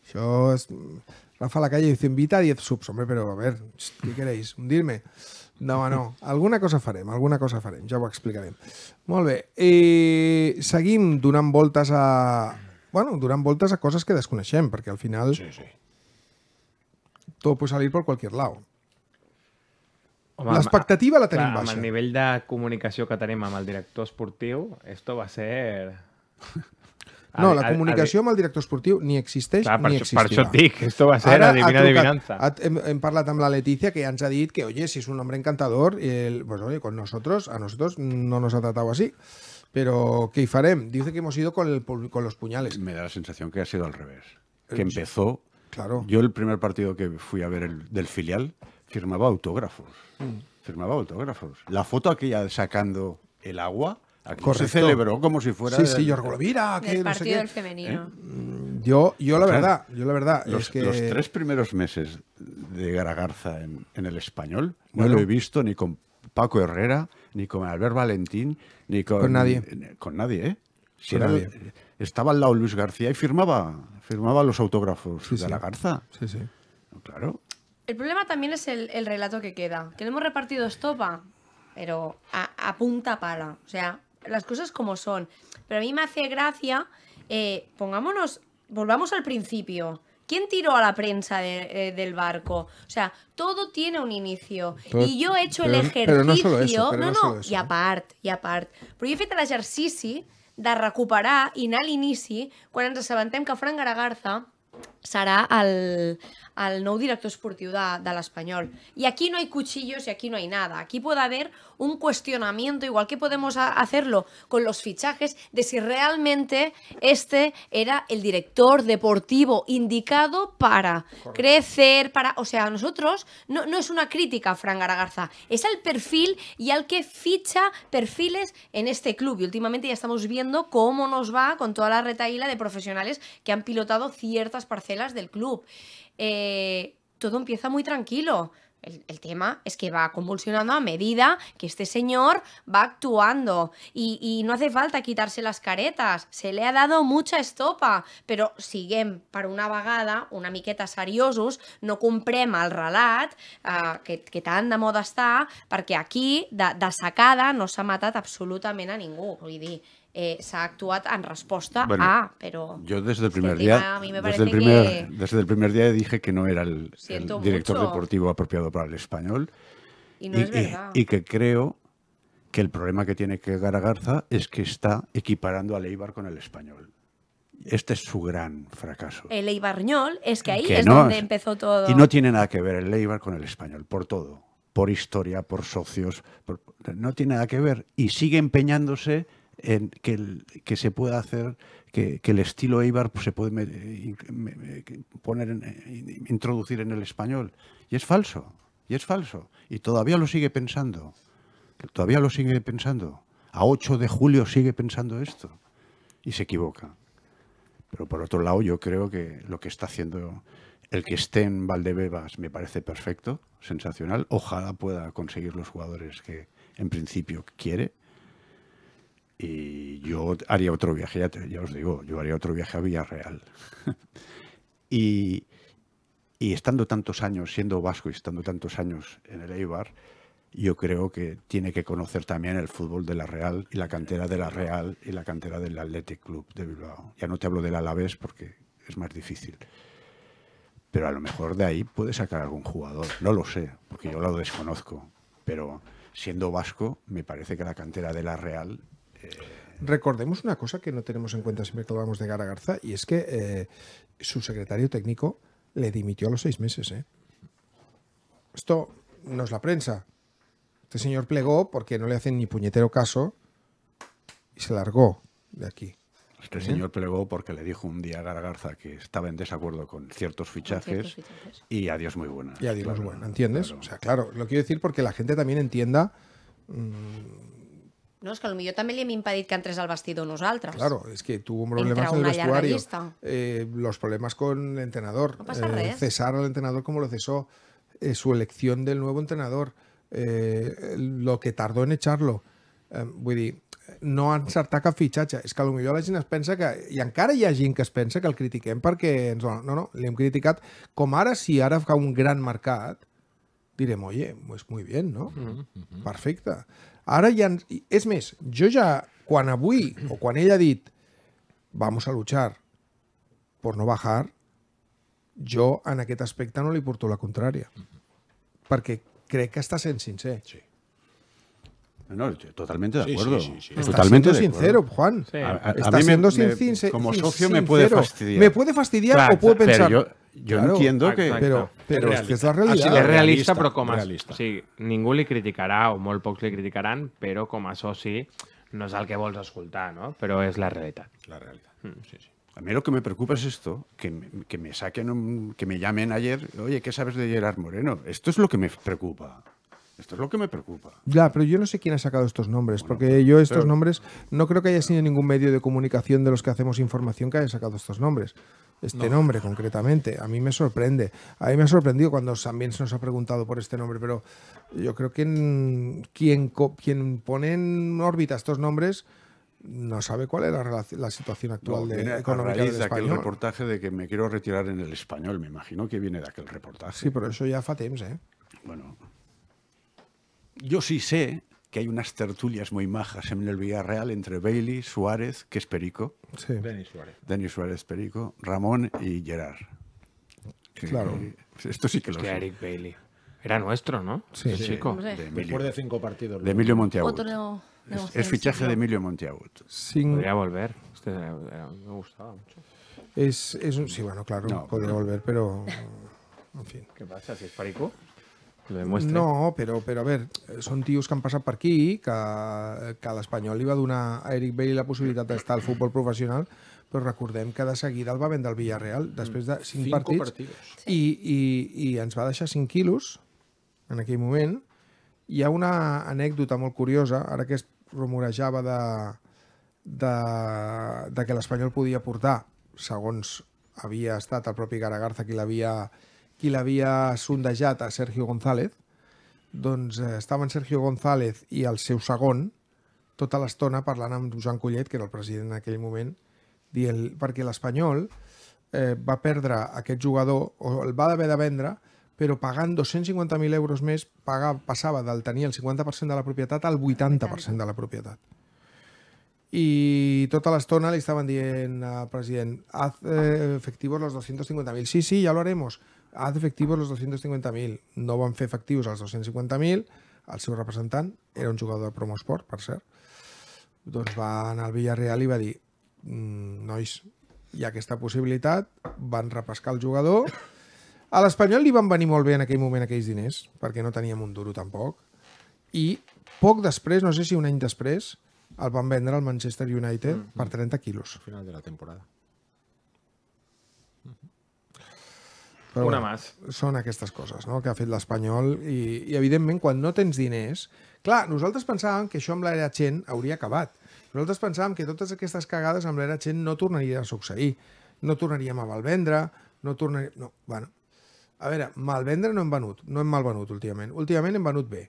això és... Rafa la calle i dice, invita a 10 subs, home, però a ver, què queréis? Dir-me. No, no. Alguna cosa farem, alguna cosa farem. Ja ho explicarem. Molt bé. I eh, seguim donant voltes a... Bueno, donant voltes a coses que desconeixem, perquè al final... Sí, sí. Tot pot salir per qualsevol lado. L'expectativa la tenim clar, baixa. Amb el nivell de comunicació que tenim amb el director esportiu, esto va ser... No, la comunicación al el director esportiu ni existe ni esto va a ser adivina adivinanza. la Leticia que ja dit que, oye, si es un hombre encantador, el, pues, con nosotros, a nosotros no nos ha tratado así. Pero, ¿qué farem? Dice que hemos ido con, el, los puñales. Me da la sensación que ha sido al revés. Eh, que empezó... Claro. Yo el primer partido que fui a ver el, del filial firmaba autógrafos. Mm. Firmaba autógrafos. La foto aquella sacando el agua se celebró como si fuera. Sí, partido del ¿Eh? femenino. Mm, yo, la verdad, yo la verdad los, que... los tres primeros meses de Garagarza en, el español no lo he visto ni con Paco Herrera, ni con Albert Valentín, ni con, nadie. Con nadie, ¿eh? Si Estaba al lado Luis García y firmaba, firmaba los autógrafos de Garagarza. Sí, sí. Claro. El problema también es el, relato que queda. Que le hemos repartido estopa, pero a, punta pala. O sea, las cosas como son. Pero a mí me hace gracia, eh, pongámonos, volvamos al principio. ¿Quién tiró a la prensa eh, del barco? O sea, todo tiene un inicio. y yo he hecho el ejercicio... no, no, y ¿eh? aparte, y aparte, pero he de recuperar i anar a l'inici quan ens que Fran Garagarza Sara al No director esportiu de, de Español Y aquí no hay cuchillos y aquí no hay nada. Aquí puede haber un cuestionamiento, igual que podemos hacerlo con los fichajes, de si realmente este era el director deportivo indicado para crecer, para... O sea, nosotros no, es una crítica, Fran Garagarza, es el perfil y al que ficha perfiles en este club. Y últimamente ya estamos viendo cómo nos va con toda la retaíla de profesionales que han pilotado ciertas parcelas parcelas del club. Eh, todo empieza muy tranquilo. El, el, tema es que va convulsionando a medida que este señor va actuando y, y, no hace falta quitarse las caretas, se le ha dado mucha estopa, Pero siguem per una vegada una miqueta seriosos, no comprem el relat uh, que, que tant de moda està, perquè aquí de, de sacada no s'ha matat absolutament a ningú, vull dir, Eh, se ha actuado en respuesta a, pero... Yo desde el primer día, desde el primer, día dije que no era el, director deportivo apropiado para el español. Y, que creo que el problema que tiene que Garagarza es que está equiparando a Leibar con el español. Este es su gran fracaso. El Eibarñol es que ahí es donde empezó todo. Y no tiene nada que ver el Eibar con el español, por todo. Por historia, por socios. no tiene nada que ver. Y sigue empeñándose en que, el, que se pueda hacer, que, el estilo Eibar pues, se puede poner introducir en el español. Y es falso, y es falso. Y todavía lo sigue pensando, todavía lo sigue pensando. A 8 de julio sigue pensando esto y se equivoca. Pero por otro lado, yo creo que lo que está haciendo el que esté en Valdebebas me parece perfecto, sensacional. Ojalá pueda conseguir los jugadores que en principio quiere. Y yo haría otro viaje, ya, os digo, yo haría otro viaje a Villarreal. y, y estando tantos años siendo vasco y estando tantos años en el Eibar, yo creo que tiene que conocer también el fútbol de la Real y la cantera de la Real y la cantera del Athletic Club de Bilbao. Ya no te hablo del Alavés porque es más difícil. Pero a lo mejor de ahí puede sacar algún jugador. No lo sé, porque yo lo desconozco. Pero siendo vasco, me parece que la cantera de la Real eh, recordemos una cosa que no tenemos en cuenta siempre que hablamos de Garagarza y es que eh, su secretario técnico le dimitió a los seis meses. ¿eh? Esto no es la prensa. Este señor plegó porque no le hacen ni puñetero caso y se largó de aquí. Este señor plegó porque le dijo un día a Garagarza que estaba en desacuerdo con ciertos fichajes, y adiós muy buenas. Y adiós muy buenas, ¿entiendes? O sea, claro, lo quiero decir porque la gente también entienda mm, No, es que a lo li hem impedit que entres al vestidor nosaltres. Claro, es que tuvo problemas con el vestuario. Eh, los problemas con el entrenador. No pasa eh, cesar al entrenador como lo cesó. Eh, su elección del nuevo entrenador. Eh, lo que tardó en echarlo. Eh, vull dir, no encertat cap fitxatge. És que potser la gent es pensa que... I encara hi ha gent que es pensa que el critiquem perquè ens dona... No, no, l'hem criticat. Com ara, si ara fa un gran mercat, direm, oye, pues muy bien, ¿no? Mm -hmm. Perfecte. Ahora ya es mes. Yo ya quan o cuando ella ha dit vamos a luchar por no bajar, yo en aquest aspecta no le porto la contraria. Porque cree que estás en sincero. Sí. No, totalmente de acuerdo. totalmente sincero, Juan. Estás está siendo Como socio me puede fastidiar. Me puede fastidiar o puedo pensar. Yo entiendo que. Pero, pero es, que es la realidad. es realista, pero como... sí Realista. O o molt le criticarán pero comas o a no es al que vols escoltar, no? Pero es la realidad. La realidad, mm, sí, sí. A mí lo que me preocupa es esto, que, que me saquen, que me llamen ayer, oye, ¿qué sabes de Gerard Moreno? Esto es lo que me preocupa. Esto es lo que me preocupa. Ya, pero yo no sé quién ha sacado estos nombres, porque yo estos nombres no creo que haya sido ningún medio de comunicación de los que hacemos información que haya sacado estos nombres. Este nombre concretamente, a mí me sorprende. A mí me ha sorprendido cuando también se nos ha preguntado por este nombre, pero yo creo que quien, quien pone en órbita estos nombres no sabe cuál es la, situación actual de, Economía de aquel reportaje de que me quiero retirar en el español, me imagino que viene de aquel reportaje. Sí, pero eso ya fatems, ¿eh? Bueno, yo sí sé que hay unas tertulias muy majas en el Villarreal entre Bailey, Suárez, que es Perico. Sí. Denis Suárez. Denis Suárez, Perico, Ramón y Gerard. claro. Esto sí que lo sé. Eric Bailey. Era nuestro, ¿no? Sí, chico. De Después de cinco partidos. De Emilio Monteagut. Otro es, fichaje de Emilio Monteagut. Podría volver. Este, eh, me gustaba mucho. Es, es un... Sí, bueno, claro, podría volver, pero... En fin. ¿Qué pasa? ¿Si es Perico? demuestre. muestre. No, però, però a veure, són tios que han passat per aquí, que, que l'Espanyol li va donar a Eric Bailey la possibilitat d'estar al futbol professional, però recordem que de seguida el va vendre al Villarreal, després de 5 partits, i, i, i ens va deixar 5 quilos en aquell moment. Hi ha una anècdota molt curiosa, ara que es rumorejava de, de, de que l'Espanyol podia portar, segons havia estat el propi Garagarza qui l'havia qui l'havia sondejat a Sergio González, doncs eh, estaven Sergio González i el seu segon tota l'estona parlant amb Joan Collet, que era el president en aquell moment, dient, perquè l'Espanyol eh, va perdre aquest jugador, o el va haver de vendre, però pagant 250.000 euros més pagava, passava del tenir el 50% de la propietat al 80% de la propietat. I tota l'estona li estaven dient al president, haz eh, efectivos los 250.000. Sí, sí, ya lo haremos haz efectius els 250.000. No van fer efectius els 250.000, el seu representant era un jugador de Promosport, per cert, doncs va anar al Villarreal i va dir mm, nois, hi ha aquesta possibilitat, van repescar el jugador. A l'Espanyol li van venir molt bé en aquell moment aquells diners, perquè no teníem un duro tampoc, i poc després, no sé si un any després, el van vendre al Manchester United mm -hmm. per 30 quilos. Al final de la temporada. Però Una bueno, més. Són aquestes coses no? que ha fet l'Espanyol i, i, evidentment, quan no tens diners... Clar, nosaltres pensàvem que això amb l'era gent hauria acabat. Nosaltres pensàvem que totes aquestes cagades amb l'era gent no tornarien a succeir. No tornaríem a malvendre, no tornaríem... No, bueno. A veure, malvendre no hem venut, no hem malvenut últimament. Últimament hem venut bé.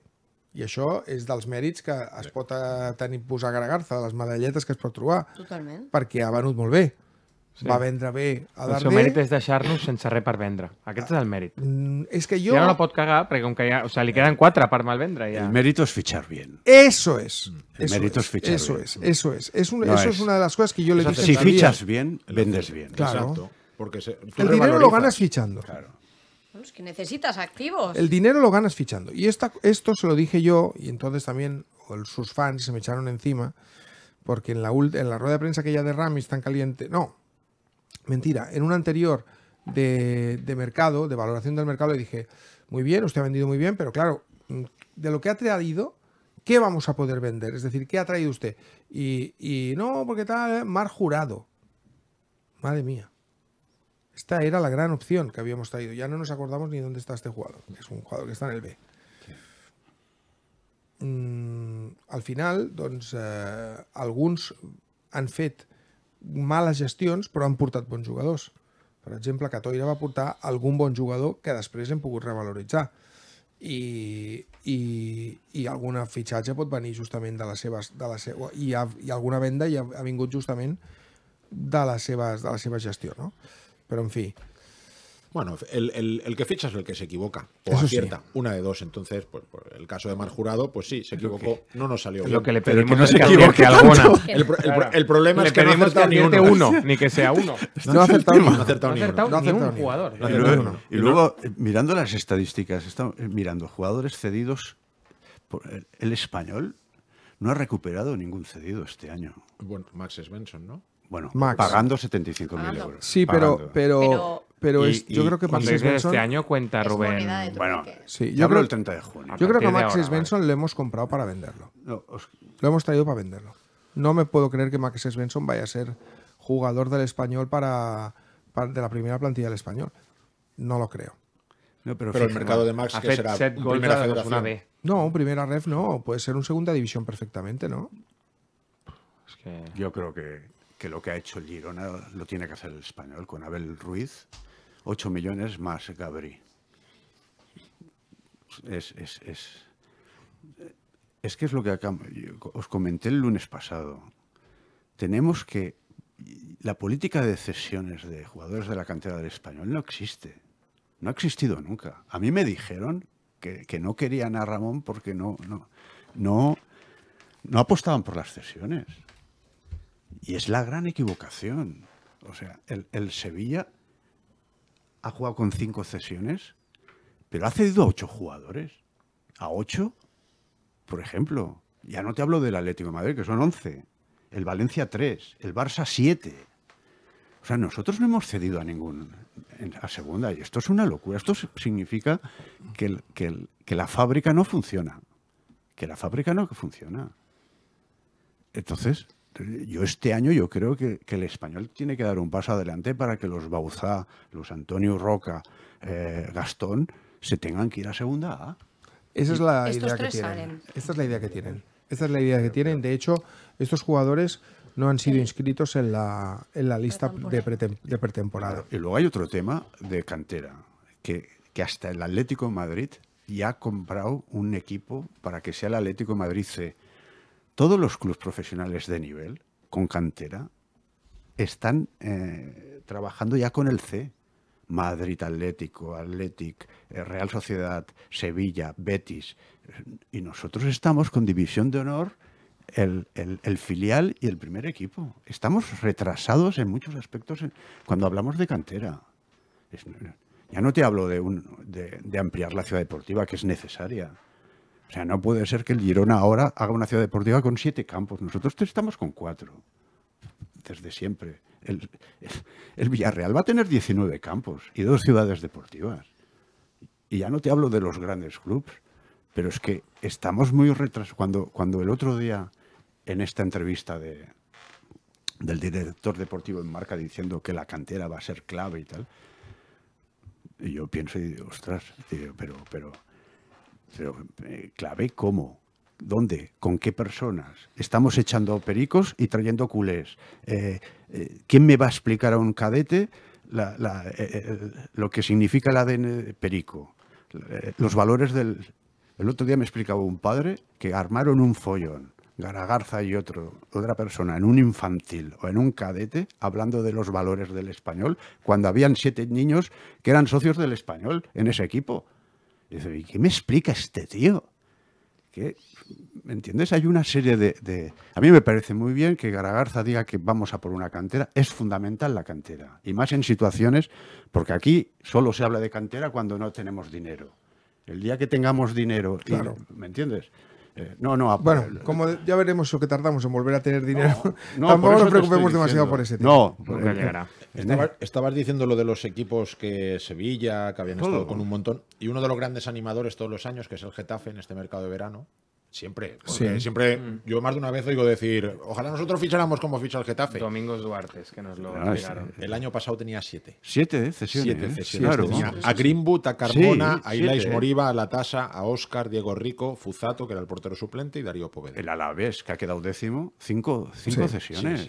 I això és dels mèrits que es pot eh, tenir posar a la de les medalletes que es pot trobar. Totalment. Perquè ha venut molt bé. va Va vendre bé a darle. El seu mèrit és deixar-nos sense res per vendre. Aquest és el mérito. Es mm, que yo. Ja no la pot cagar, perquè com que ja, o sea, li queden malvendre. El mérito es fichar bien. Eso es. Mm. El mérito es, fichar eso Es, eso es. Es eso es. una de las cosas que yo le dije. Si fichas bien, vendes bien. Claro. Exacto. Porque el dinero lo ganas fichando. Claro. Es que necesitas activos. El dinero lo ganas fichando. Y esta, esto se lo dije yo, y entonces también sus fans se me echaron encima, porque en la, en la rueda de prensa que ya de Ramis tan caliente. No, Mentira, en un anterior de, mercado, de valoración del mercado, le dije, muy bien, usted ha vendido muy bien, pero claro, mm, de lo que ha traído, ¿qué vamos a poder vender? Es decir, ¿qué ha traído usted? Y, no, porque está mar jurado. Madre mía. Esta era la gran opción que habíamos traído. Ya no nos acordamos ni dónde está este jugador, es un jugador que está en el B. Mm, al final, doncs, eh, han fet males gestions, però han portat bons jugadors. Per exemple, Catoira va portar algun bon jugador que després hem pogut revaloritzar. I, i, i alguna fitxatge pot venir justament de les seves... De la seva, i, ha, I alguna venda ja ha vingut justament de les seves, de la seva gestió, no? Però, en fi, Bueno, el, el, que ficha es el que se equivoca o acierta, una de dos. Entonces, pues, el caso de Mar Jurado, pues sí, se equivocó, no nos salió. Lo que le pedimos es que equivoque alguna. El, problema es que no no acertado ni uno. uno. ni que sea uno. No, ha acertado, no acertado, no ni, ni, un jugador. y luego, eh, mirando las estadísticas, estamos eh, mirando jugadores cedidos eh, el, español no ha recuperado ningún cedido este año. Bueno, Max Svensson, ¿no? Bueno, pagando 75.000 ah, euros. Sí, pero pero yo creo que para Este año cuenta Rubén. Bueno, sí, yo creo el 30 de junio. Yo creo que a Maxis Benson le hemos comprado para venderlo. Lo hemos traído para venderlo. No me puedo creer que Maxis Benson vaya a ser jugador del español para, de la primera plantilla del español. No lo creo. pero, el mercado de Max que será un primera federación. No, primera ref no, puede ser un segunda división perfectamente, ¿no? Yo creo que, que, lo que ha hecho el Girona lo tiene que hacer el español con Abel Ruiz. 8 millones más eh, Gabri. Es, es, que es lo que os comenté el lunes pasado. Tenemos que... La política de cesiones de jugadores de la cantera del español no existe. No ha existido nunca. A mí me dijeron que, que no querían a Ramón porque no, no, no, no apostaban por las cesiones. Y es la gran equivocación. O sea, el, el Sevilla ha jugado con cinco cesiones, pero ha cedido a ocho jugadores. A ocho, por ejemplo. Ya no te hablo del Atlético de Madrid, que son once. El Valencia tres, el Barça siete. O sea, nosotros no hemos cedido a ningún a segunda. Y esto es una locura. Esto significa que, que la fábrica no funciona. Que la fábrica no funciona. Entonces, yo este año yo creo que, el español tiene que dar un paso adelante para que los Bauzá, los Antonio Roca, eh, Gastón, se tengan que ir a segunda A. Esa es la idea que tienen. Esta es la idea que tienen. es la idea que tienen. De hecho, estos jugadores no han sido inscritos en la, lista de, pretemporada. Y luego hay otro tema de cantera, que, que hasta el Atlético Madrid ya ha comprado un equipo para que sea el Atlético Madrid C todos los clubes profesionales de nivel, con cantera, están eh, trabajando ya con el C. Madrid, Atlético, Athletic, eh, Real Sociedad, Sevilla, Betis. Y nosotros estamos con división de honor el, filial y el primer equipo. Estamos retrasados en muchos aspectos cuando hablamos de cantera. ya no te hablo de, de ampliar la ciudad deportiva, que es necesaria. O sea, no puede ser que el Girona ahora haga una ciudad deportiva con siete campos. Nosotros estamos con cuatro, desde siempre. El, Villarreal va a tener 19 campos y dos ciudades deportivas. Y ya no te hablo de los grandes clubes, pero es que estamos muy retrasados. Cuando, cuando el otro día, en esta entrevista de, del director deportivo en marca diciendo que la cantera va a ser clave y tal, y yo pienso y digo, ostras, pero... pero pero eh, clave, ¿cómo? ¿Dónde? ¿Con qué personas? ¿Estamos echando pericos y trayendo culés? Eh, eh, ¿Quién me va a explicar a un cadete lo que significa el ADN perico? Los valores del... El otro día me explicaba un padre que armaron un follón, Garagarza y otro, otra persona, en un infantil o en un cadete, hablando de los valores del español, cuando habían siete niños que eran socios del español en ese equipo. Y dice, qué me explica este tío? Que, ¿Me entiendes? Hay una serie de, A mí me parece muy bien que Garagarza diga que vamos a por una cantera. Es fundamental la cantera. Y más en situaciones, porque aquí solo se habla de cantera cuando no tenemos dinero. El día que tengamos dinero, claro. ¿me entiendes? Eh, no, no, no. Bueno, como ya veremos lo que tardamos en volver a tener dinero, tampoco nos preocupemos demasiado por ese tema. No, porque llegará. Estabas, diciendo lo de los equipos que Sevilla, que habían estado con un montón. Y uno de los grandes animadores todos los años, que es el Getafe en este mercado de verano, Siempre. Siempre, mm. yo más de una vez oigo decir, ojalá nosotros ficháramos como ficha el Getafe. Domingos Duarte, que nos lo ah, El año pasado tenía siete. Siete cesiones. Siete ¿eh? cesiones. Tenía a Greenwood, a Carbona, a Ilais ¿eh? Moriba, a Tasa, a Oscar, Diego Rico, Fuzato, que era el portero suplente, y Darío Poveda. El Alavés, que ha quedado décimo, cinco, cinco cesiones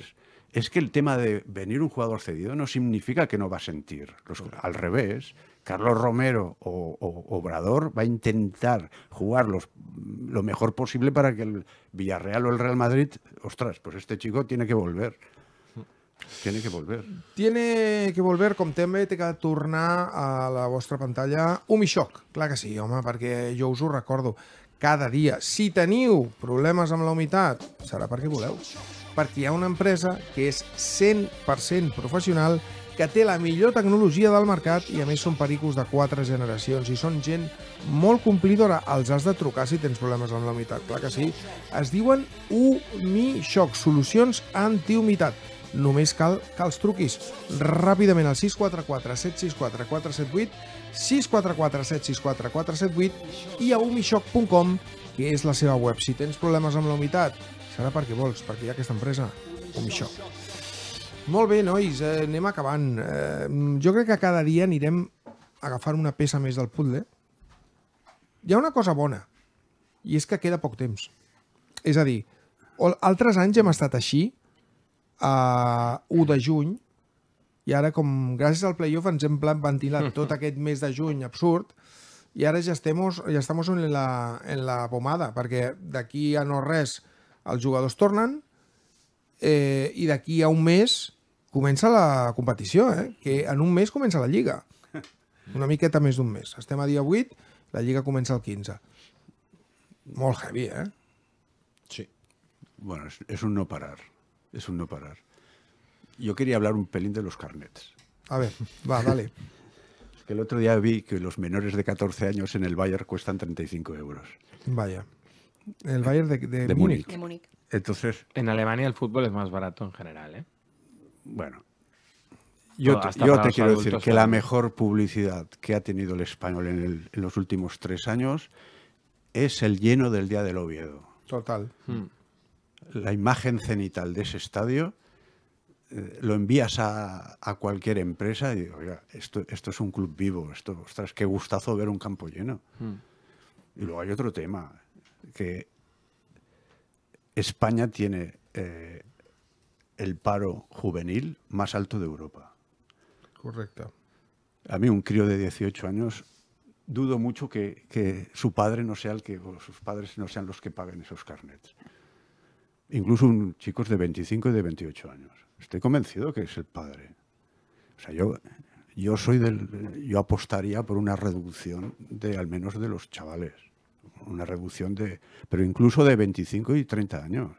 es que el tema de venir un jugador cedido no significa que no va a sentir. al revés, Carlos Romero o, o, Obrador va a intentar jugar los, lo mejor posible para que el Villarreal o el Real Madrid, ostras, pues este chico tiene que volver. Tiene que volver. Tiene que volver, com també té que tornar a la vostra pantalla un Umichoc. Clar que sí, home, perquè jo us ho recordo cada dia. Si teniu problemes amb la humitat, serà perquè voleu. Perquè hi ha una empresa que és 100% professional que té la millor tecnologia del mercat i a més són pericos de quatre generacions i són gent molt complidora. Els has de trucar si tens problemes amb la humitat, clar que sí. Es diuen Umishock, solucions antihumitat. Només cal que els truquis ràpidament al 644 764 478 644 764 478 i a umishoc.com, que és la seva web. Si tens problemes amb la humitat, serà perquè vols, perquè hi ha aquesta empresa, Umishoc. Molt bé, nois, eh, anem acabant. Eh, jo crec que cada dia anirem agafant una peça més del puzzle. Hi ha una cosa bona, i és que queda poc temps. És a dir, altres anys hem estat així, a 1 de juny, i ara, com gràcies al playoff, ens hem ventilat tot aquest mes de juny absurd, i ara ja estem, ja estem en, la, en la pomada, perquè d'aquí a no res els jugadors tornen, eh, i d'aquí a un mes Comienza la competición, eh? que en un mes comienza la liga. Una miqueta de un mes. Hasta a dia 8, la Liga comença el 15. Molt heavy, eh? Sí. Bueno, es, un no parar. Es un no parar. Yo quería hablar un pelín de los carnets. A ver, va, dale. el otro día vi que los menores de 14 años en el Bayern cuestan 35 euros. Vaya. El Bayern de, Múnich. Entonces... En Alemania el fútbol es más barato en general, ¿eh? Bueno, yo, te, quiero decir que la mejor publicidad que ha tenido el español en, los últimos tres años es el lleno del Día del Oviedo. Total. Hmm. La imagen cenital de ese estadio eh, lo envías a, cualquier empresa y digo, oiga, esto, esto es un club vivo, esto, ostras, qué gustazo ver un campo lleno. Hmm. Y luego hay otro tema, que España tiene... Eh, el paro juvenil más alto de Europa. Correcto. A mí un crío de 18 años dudo mucho que, su padre no sea el que, o sus padres no sean los que paguen esos carnets. Incluso un, chicos de 25 y de 28 años. Estoy convencido que es el padre. O sea, yo, yo soy del, yo apostaría por una reducción de al menos de los chavales. Una reducción de, pero incluso de 25 y 30 años.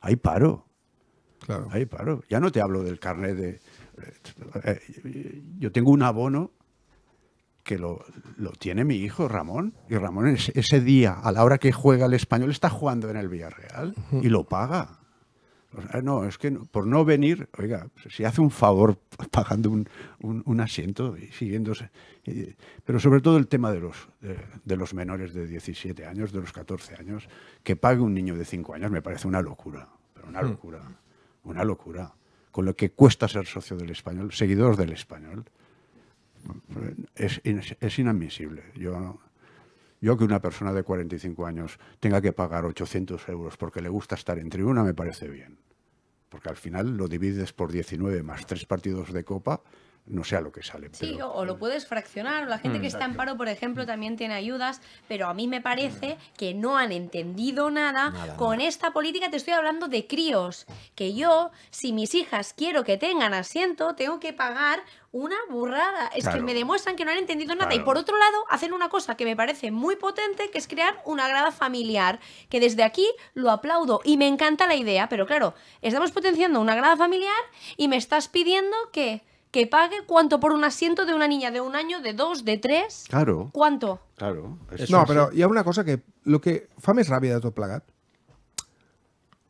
Hay paro. Claro. Ya no te hablo del carnet de. Eh, yo tengo un abono que lo, lo, tiene mi hijo Ramón. Y Ramón ese día, a la hora que juega el español, está jugando en el Villarreal y lo paga. no, es que por no venir, oiga, si hace un favor pagando un, asiento y siguiéndose. pero sobre todo el tema de los, de, los menores de 17 años, de los 14 años, que pague un niño de 5 años me parece una locura, una hmm. locura. Una locura. Con lo que cuesta ser socio del español, seguidor del español. Es, inadmisible. Yo, yo que una persona de 45 años tenga que pagar 800 euros porque le gusta estar en tribuna me parece bien. Porque al final lo divides por 19 más tres partidos de copa no sea lo que sale. Sí, o lo puedes fraccionar, la gente que está en paro, por ejemplo, también tiene ayudas, pero a mí me parece que no han entendido nada. Con esta política te estoy hablando de críos, que yo, si mis hijas quiero que tengan asiento, tengo que pagar una burrada. Es que me demuestran que no han entendido nada. Y por otro lado, hacen una cosa que me parece muy potente, que es crear una grada familiar, que desde aquí lo aplaudo y me encanta la idea, pero claro, estamos potenciando una grada familiar y me estás pidiendo que que pague cuánto por un asiento de una niña de un año, de dos, de tres. Claro. ¿Cuánto? Claro. No, sí. però hi ha una cosa que el que fa més ràbia de tot plegat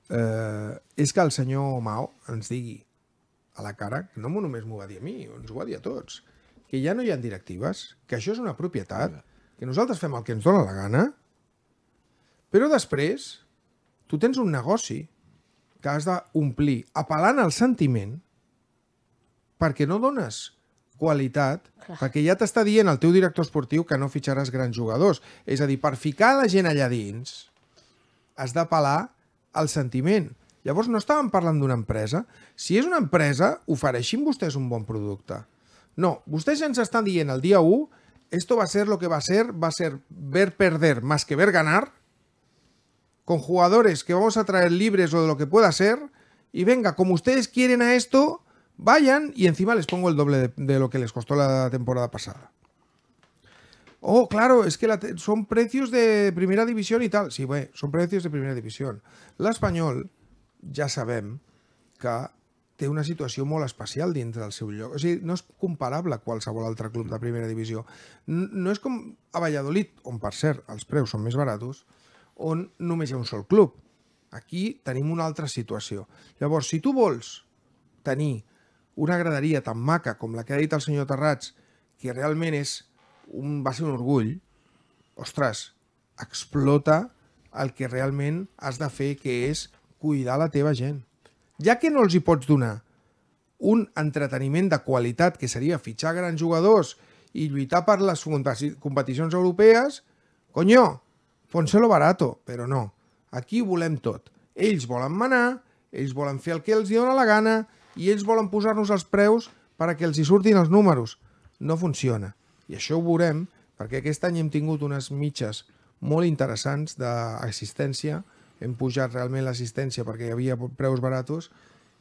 eh, és que el senyor Mao ens digui a la cara, que no només m'ho va dir a mi, ens ho va dir a tots, que ja no hi ha directives, que això és una propietat, que nosaltres fem el que ens dona la gana, però després tu tens un negoci que has d'omplir apel·lant al sentiment perquè no dones qualitat, Clar. perquè ja t'està dient el teu director esportiu que no fitxaràs grans jugadors. És a dir, per ficar la gent allà dins, has de pelar al sentiment. Llavors no estàvem parlant d'una empresa. Si és una empresa, ofereixin vostès un bon producte. No, vostès ja ens estan dient el dia 1 esto va a ser lo que va a ser, va a ser ver perder más que ver ganar, con jugadores que vamos a traer libres o de lo que pueda ser, y venga, como ustedes quieren a esto, Vayan y encima les pongo el doble de, de lo que les costó la temporada pasada. Oh, claro, es que la son precios de primera división y tal. Sí, bueno, son precios de primera La L'Espanyol, ja sabem que té una situació molt especial dintre del seu lloc. O sigui, no és comparable a qualsevol altre club de primera divisió. No és com a Valladolid, on, per cert, els preus són més baratos, on només hi ha un sol club. Aquí tenim una altra situació. Llavors, si tu vols tenir una graderia tan maca com la que ha dit el senyor Terrats, que realment és un, va ser un orgull, ostres, explota el que realment has de fer, que és cuidar la teva gent. Ja que no els hi pots donar un entreteniment de qualitat, que seria fitxar grans jugadors i lluitar per les competicions europees, conyo, ponselo barato, però no. Aquí volem tot. Ells volen manar, ells volen fer el que els dona la gana, i ells volen posar-nos els preus perquè els hi surtin els números. No funciona. I això ho veurem perquè aquest any hem tingut unes mitges molt interessants d'assistència, hem pujat realment l'assistència perquè hi havia preus baratos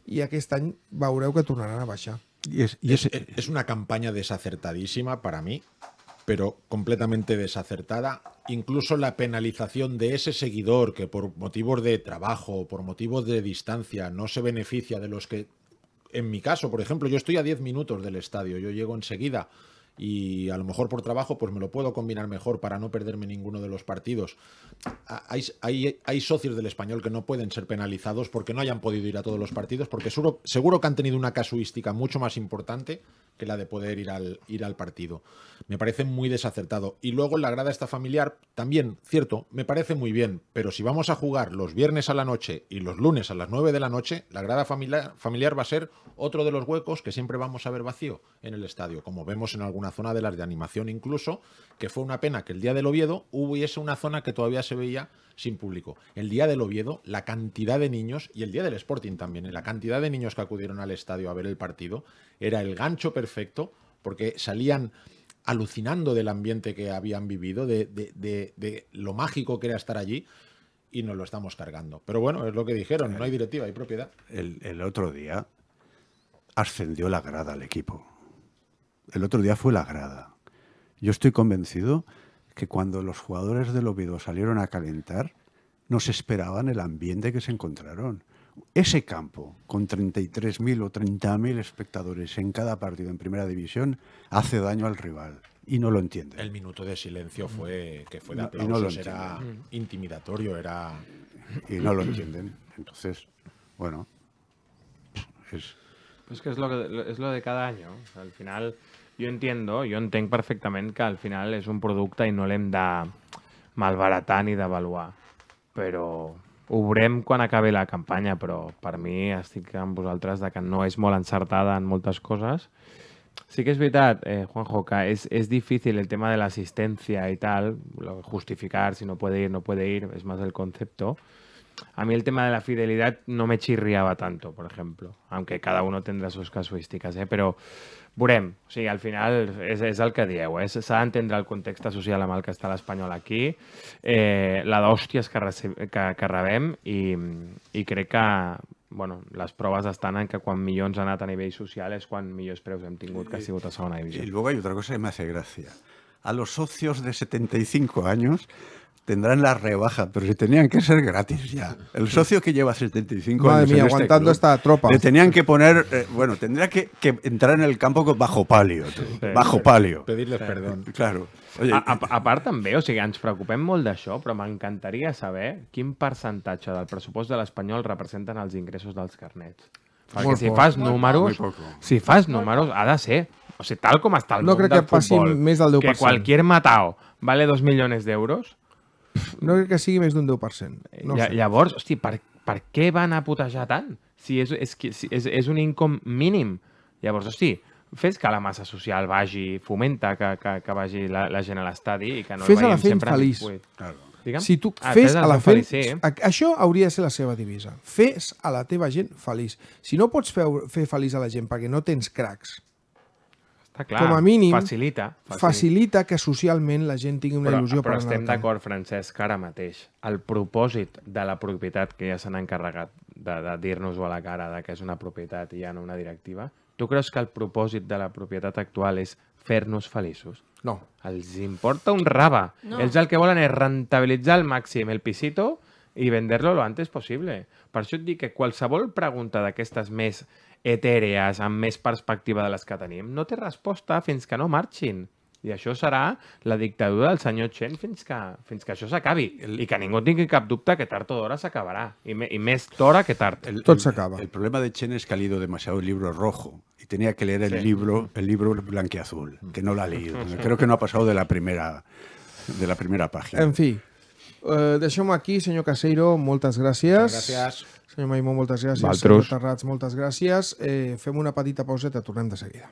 i aquest any veureu que tornaran a baixar. I és, i és, eh, eh, és una campanya desacertadíssima per a mi, però completament desacertada. Incluso la penalización de ese seguidor que por motivos de trabajo, por motivos de distancia, no se beneficia de los que en mi caso, por ejemplo, yo estoy a 10 minutos del estadio, yo llego enseguida y a lo mejor por trabajo pues me lo puedo combinar mejor para no perderme ninguno de los partidos. Hay, hay, socios del español que no pueden ser penalizados porque no hayan podido ir a todos los partidos, porque seguro, seguro que han tenido una casuística mucho más importante que la de poder ir al, ir al partido. Me parece muy desacertado. Y luego la grada está familiar, también, cierto, me parece muy bien, pero si vamos a jugar los viernes a la noche y los lunes a las 9 de la noche, la grada familiar, familiar va a ser otro de los huecos que siempre vamos a ver vacío en el estadio, como vemos en algunas zona de las de animación incluso, que fue una pena que el día del Oviedo hubiese una zona que todavía se veía sin público. El día del Oviedo, la cantidad de niños, y el día del Sporting también, ¿eh? la cantidad de niños que acudieron al estadio a ver el partido, era el gancho perfecto, porque salían alucinando del ambiente que habían vivido, de, lo mágico que era estar allí y nos lo estamos cargando. Pero bueno, es lo que dijeron, no hay directiva, hay propiedad. el otro día ascendió la grada al equipo. El otro día fue la grada. Yo estoy convencido que cuando los jugadores del Oviedo salieron a calentar, no se esperaban el ambiente que se encontraron. Ese campo, con 33.000 o 30.000 espectadores en cada partido en primera división, hace daño al rival y no lo entienden. El minuto de silencio fue que fue de era intimidatorio, era y no lo entienden. Entonces, bueno, es es lo que, es lo de cada año. Al final yo entiendo, yo entenc perfectamente que al final es un producto y no l'hem de malbaratar ni d'avaluar, pero obrem cuando acabe la campanya, però per mi que amb vosaltres de que no es molt encertada en muchas cosas. Sí que es verdad, eh, Juanjo, que és, difícil el tema de la asistencia y tal, justificar si no puede ir, no puede ir, es más el concepto, a mí el tema de la fidelidad no me chirriaba tanto, por ejemplo, aunque cada uno tendrà sus casuístiques, eh? però veurem, o sigui, al final és, és el que dieu, eh? s'ha d'entendre el context social amb el que està l'Espanyol aquí, eh, la d'hòsties que, que, que rebem i, i crec que bueno, les proves estan en que quan millor ens ha anat a nivell social és quan millors preus hem tingut que ha sigut a segona divisió. I luego hay otra cosa que me hace gracia. A los socios de 75 años tendrán la rebaja, pero si tenían que ser gratis ya. El socio que lleva 75 años. Este aguantando esta tropa. Le tenían que poner, eh, bueno, tendría que, entrar en el campo bajo palio. bajo palio. Pedirles perdón. Claro. Oye, veo, si a, part també, em o pero me encantaría molt m'encantaria saber qué porcentaje del presupuesto del español representan els ingressos dels carnets. Porque si fas números, si fas números, ha de o sea, tal como hasta el no creo que passi més del 10%. que cualquier matao vale 2 de euros... No crec que sigui més d'un 10%. No Lla, llavors, hosti, per, per què van a putejar tant? Si és, és, és, és un income mínim. Llavors, hosti, fes que la massa social vagi, fomenta que, que, que vagi la, la gent a l'estadi i que no fes el veiem sempre... Feliç. Claro. Digue'm? Si tu ah, fes, fes a la fent... Feliç, sí. Això hauria de ser la seva divisa. Fes a la teva gent feliç. Si no pots fer, fer feliç a la gent perquè no tens cracs, Ah, clar, com a mínim, facilita, facilita. facilita que socialment la gent tingui una però, il·lusió però per estem d'acord, Francesc, que ara mateix el propòsit de la propietat que ja s'han encarregat de, de dir-nos-ho a la cara de que és una propietat i ja no una directiva, tu creus que el propòsit de la propietat actual és fer-nos feliços? No. Els importa un raba. No. Ells el que volen és rentabilitzar al màxim el pisito i vender-lo lo antes possible. Per això et dic que qualsevol pregunta d'aquestes més etèrees, amb més perspectiva de les que tenim, no té resposta fins que no marxin. I això serà la dictadura del senyor Chen fins que, fins que això s'acabi. I que ningú tingui cap dubte que tard o d'hora s'acabarà. I, me, I més d'hora que tard. El, Tot s'acaba. El, el problema de Chen és que ha leído demasiado el libro rojo y tenía que leer el sí. libro el libro blanquiazul, que no l'ha mm. leído. Creo que no ha pasado de la primera, de la primera pàgina. En fi, eh, deixem aquí, senyor Caseiro. Moltes gràcies. Moltes gràcies. Senyor Maimó, moltes gràcies. Valtros. Senyor Terrats, moltes gràcies. Eh, fem una petita pauseta, tornem de seguida.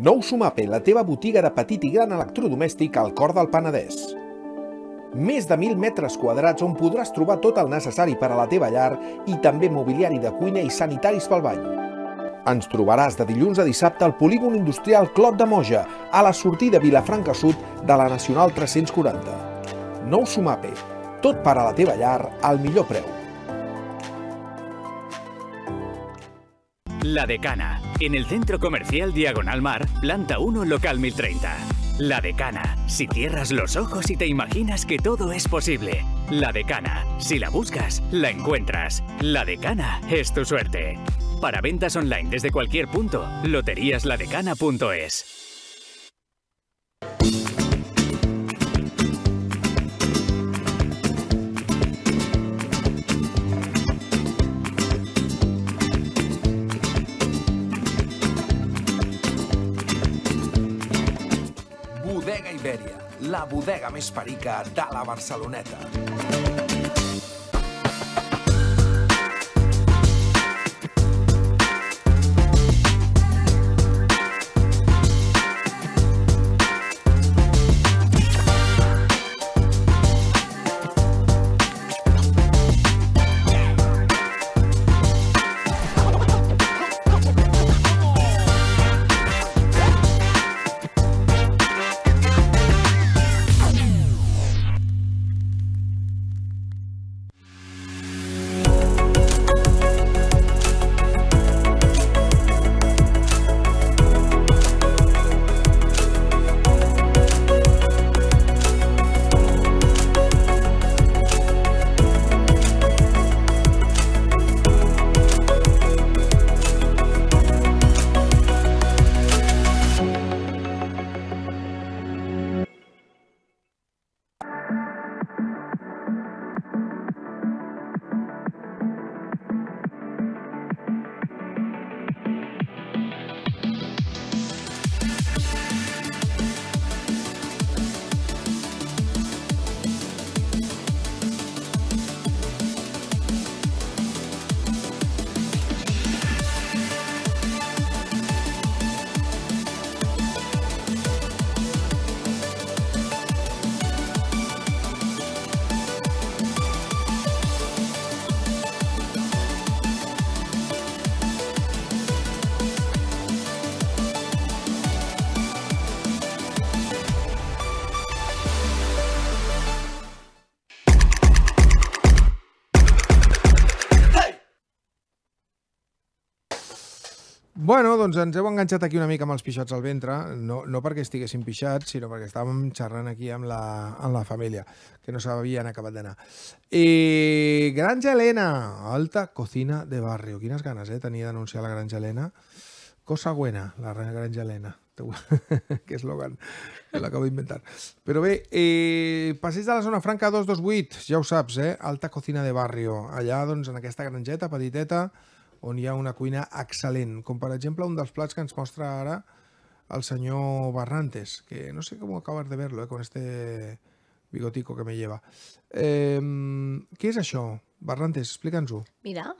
Nou Sumape, la teva botiga de petit i gran electrodomèstic al cor del Penedès. Més de 1.000 metres quadrats on podràs trobar tot el necessari per a la teva llar i també mobiliari de cuina i sanitaris pel bany. Ens trobaràs de dilluns a dissabte al polígon industrial Clot de Moja, a la sortida Vilafranca Sud de la Nacional 340. Nou Sumape, tot per a la teva llar al millor preu. La Decana, en el Centro Comercial Diagonal Mar, planta 1, local 1030. La Decana, si cierras los ojos y te imaginas que todo es posible. La Decana, si la buscas, la encuentras. La Decana es tu suerte. Para ventas online desde cualquier punto, loteríasladecana.es. la bodega més perica de la Barceloneta. Bueno, doncs ens heu enganxat aquí una mica amb els pixots al ventre, no, no perquè estiguessin pixats, sinó perquè estàvem xerrant aquí amb la, amb la família, que no s'havien acabat d'anar. I Granja Helena, alta cocina de barrio. Quines ganes eh, tenia d'anunciar la Granja Helena. Cosa buena, la Granja Helena. que eslògan, l'acabo d'inventar. Però bé, eh, passeig de la zona franca 228, ja ho saps, eh? Alta cocina de barrio. Allà, doncs, en aquesta granjeta petiteta, on una cuina excel·lent, com per exemple un dels plats que nos mostra ara el Barrantes, que no sé cómo acabas de verlo, eh, con este bigotico que me lleva. ¿Qué es eso, Barrantes, explica'ns-ho. Mira,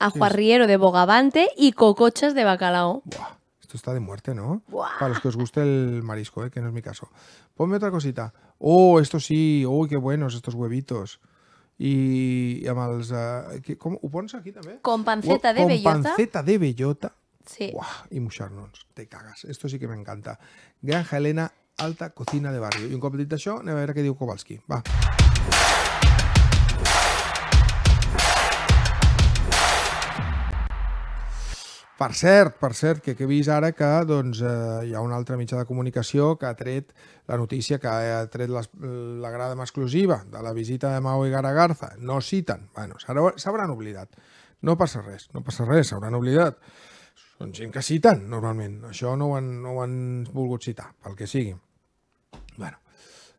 ajuarriero de bogavante y cocochas de bacalao. Buah, esto está de muerte, ¿no? Para los que os guste el marisco, eh, que no es mi caso. Ponme otra cosita. Oh, esto sí, uy, oh, qué buenos estos huevitos. i amb els... Uh, que, com, ho pones aquí també? Com panceta de bellota. Com panceta de bellota. Sí. Uah, I moixar-nos. Te cagas. Esto sí que me encanta. Granja Helena, alta cocina de barrio. I un cop dit això, anem a veure què diu Kowalski. Va. Per cert, per cert, que, he vist ara que doncs, eh, hi ha un altre mitjà de comunicació que ha tret la notícia, que ha tret les, la grada exclusiva de la visita de Mao i Garagarza. No citen. Bueno, s'hauran oblidat. No passa res, no passa res, s'hauran oblidat. Són gent que citen, normalment. Això no ho han, no ho han volgut citar, pel que sigui. Bueno.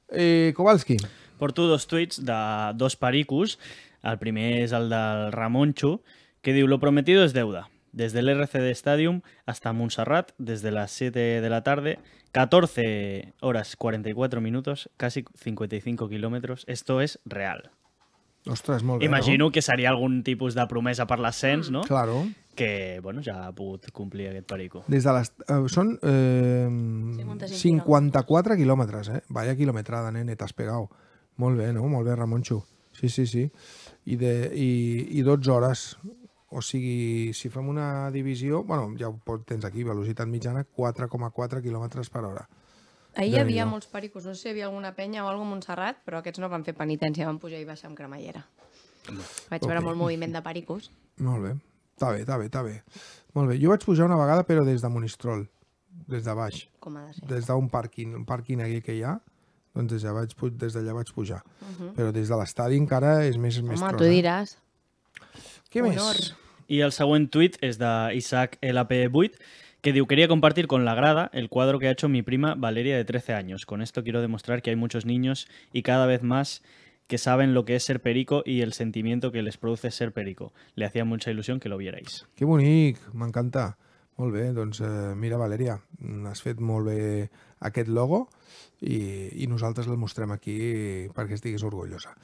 Eh, Kowalski. Porto dos tuits de dos pericos. El primer és el del Ramonxo, que diu «Lo prometido es deuda» desde el RCD Stadium hasta Montserrat desde las 7 de la tarde, 14 horas 44 minutos, casi 55 quilòmetres. Esto és real. Ostres, molt bé. Imagino no? que seria algun tipus de promesa per l'ascens, no? Claro. Que, bueno, ja ha pogut complir aquest perico. Des de les... Eh, són eh, 54 quilòmetres, eh? Vaya quilometrada, nene, t'has pegado. Molt bé, no? Molt bé, Ramonxo. Sí, sí, sí. I, de, i, i 12 hores o sigui, si fem una divisió, bueno, ja ho tens aquí, velocitat mitjana 4,4 km per hora. Ahir hi havia molts pericos, no sé si hi havia alguna penya o alguna a Montserrat, però aquests no van fer penitència, van pujar i baixar amb cremallera. Vaig okay. veure molt moviment de pericos. Molt bé, està bé, està bé, està bé. Molt bé, jo vaig pujar una vegada, però des de Monistrol, des de baix. Com ha de ser? Des d'un pàrquing, un pàrquing aquí que hi ha, doncs des d'allà vaig, des vaig pujar. Uh -huh. Però des de l'estadi encara és més... Home, més tu eh? diràs. Què Honor. més? Y el següent tuit de Isaac lap 8 que diu, quería compartir con la grada el cuadro que ha hecho mi prima Valeria de 13 años. Con esto quiero demostrar que hay muchos niños y cada vez más que saben lo que es ser perico y el sentimiento que les produce ser perico. Le hacía mucha ilusión que lo vierais. ¡Qué bonito! Me encanta. bé, entonces eh, mira, Valeria, mm, has fet molt bé aquest logo y nos nosaltres el mostrem aquí que estiguis orgullosa.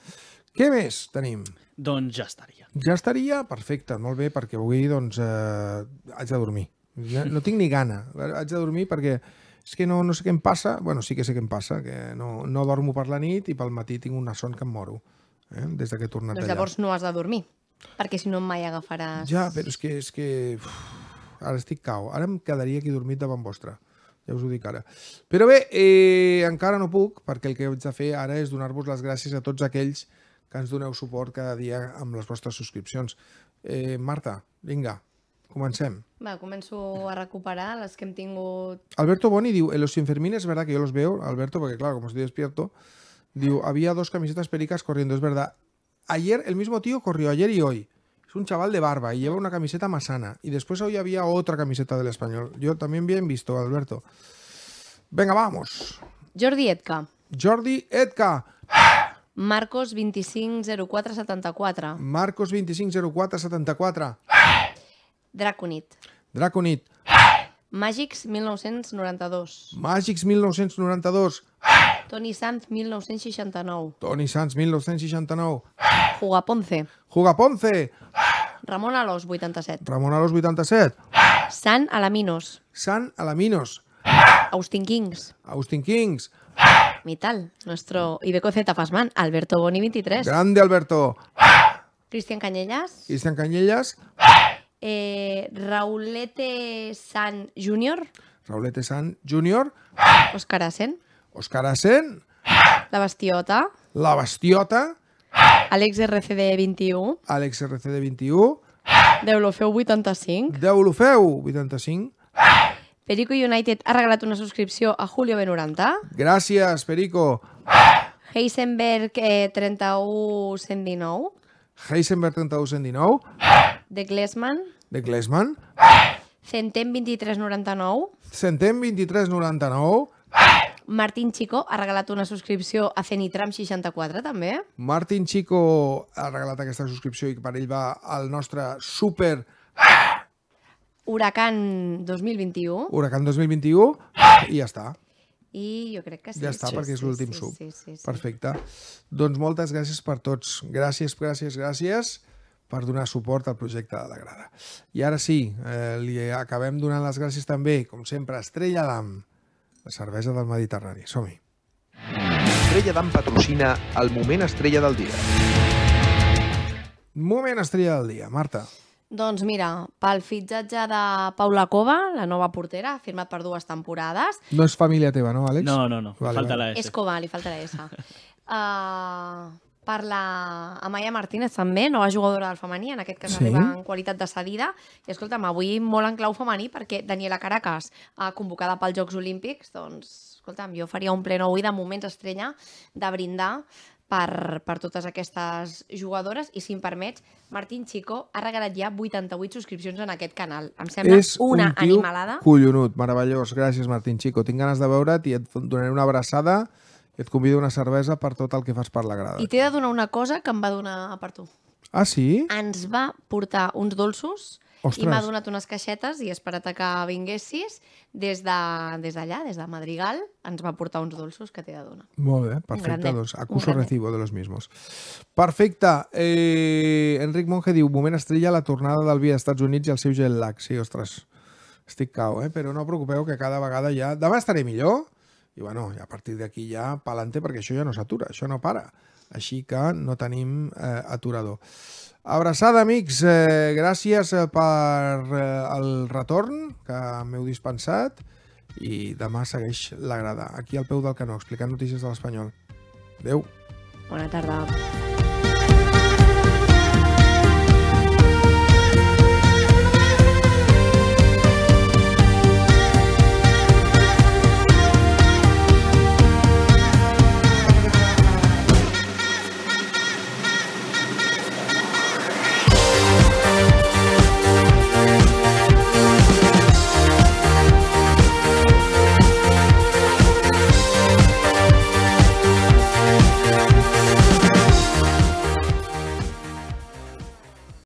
Què més tenim? Doncs ja estaria. Ja estaria? Perfecte, molt bé, perquè avui doncs, eh, haig de dormir. No, no tinc ni gana, haig de dormir perquè és que no, no sé què em passa, bueno, sí que sé què em passa, que no, no dormo per la nit i pel matí tinc una son que em moro, eh? des de que he tornat doncs allà. llavors no has de dormir, perquè si no mai agafaràs... Ja, però és que... És que uf, ara estic cau. Ara em quedaria aquí dormit davant vostra. Ja us ho dic ara. Però bé, eh, encara no puc, perquè el que heu de fer ara és donar-vos les gràcies a tots aquells que que ens doneu suport cada dia amb les vostres subscripcions. Eh, Marta, vinga, comencem. Va, començo a recuperar les que hem tingut... Alberto Boni diu, en los Infermín es verdad que yo los veo, Alberto, porque claro, como estoy despierto, diu, había dos camisetas pericas corriendo, es verdad. Ayer, el mismo tío corrió ayer y hoy. Es un chaval de barba y lleva una camiseta más sana. Y después hoy había otra camiseta del español. Yo también bien visto, Alberto. Venga, vamos. Jordi Etka. Jordi Etka. Marcos 250474. Marcos 250474. Draconit. Draconit. Màgics 1992. Màgics 1992. Tony Toni Sanz 1969. Toni Sanz 1969. Jugaponce. Jugaponce. Ramon Alós 87. Ramon Alós 87. San Alaminos. San Alaminos. Austin Kings. Austin Kings tal, nuestro Z Pasman, Alberto Boni 23. Grande Alberto. Cristian Cañellas. Cristian Cañellas. Eh, Raulete San Junior. Raulete San Junior. Oscar Asen. Oscar Asen. La Bastiota. La Bastiota. Àlex RCD21. Àlex RCD21. Deulofeu 85. Deulofeu 85. Perico United ha regalat una subscripció a Julio B90. Gràcies, Perico. Heisenberg eh, 31119. Heisenberg 31119. De Glesman. De Glesman. Centem 2399. Centem 2399. Martín Chico ha regalat una subscripció a Cenitram 64, també. Martín Chico ha regalat aquesta subscripció i per ell va el nostre super Huracan 2021. Huracan 2021 i ja està. I jo crec que sí. Ja està, sí, perquè és l'últim sí, sub. Sí, sí, sí, Perfecte. Doncs moltes gràcies per tots. Gràcies, gràcies, gràcies per donar suport al projecte de la Grada. I ara sí, eh, li acabem donant les gràcies també, com sempre, a Estrella d'Am, la cervesa del Mediterrani. Som-hi. Estrella d'Am patrocina el moment estrella del dia. Moment estrella del dia, Marta. Doncs mira, pel fitxatge de Paula Cova, la nova portera, firmat per dues temporades. No és família teva, no, Àlex? No, no, no. Vale, falta la S. És Cova, li falta la S. uh, per la Amaya Martínez també, nova jugadora del femení, en aquest cas sí. arriba en qualitat de cedida. I escolta'm, avui molt en clau femení perquè Daniela Caracas, eh, convocada pels Jocs Olímpics, doncs escolta'm, jo faria un ple nou de moments estrella de brindar per, per totes aquestes jugadores i si em permets, Martín Chico ha regalat ja 88 subscripcions en aquest canal. Em sembla és una un tio animalada. collonut, meravellós. Gràcies, Martín Chico. Tinc ganes de veure't i et donaré una abraçada i et convido una cervesa per tot el que fas per la grada. I t'he de donar una cosa que em va donar per tu. Ah, sí? Ens va portar uns dolços Ostres. i m'ha donat unes caixetes i he esperat que vinguessis des d'allà, de, des, des de Madrigal, ens va portar uns dolços que t'he de donar. Molt bé, perfecte, doncs acuso recibo de los mismos. Perfecte, eh, Enric Monge diu, moment estrella la tornada del via als Estats Units i el seu gel lac Sí, ostres, estic cau, eh? però no preocupeu que cada vegada ja... Demà estaré millor i bueno, a partir d'aquí ja pa'lante perquè això ja no s'atura, això no para així que no tenim eh, aturador. Abraçada, amics, eh, gràcies eh, per eh, el retorn que m'heu dispensat i demà segueix l'agrada, aquí al peu del canó, explicant notícies de l'Espanyol. Adéu. Bona tarda.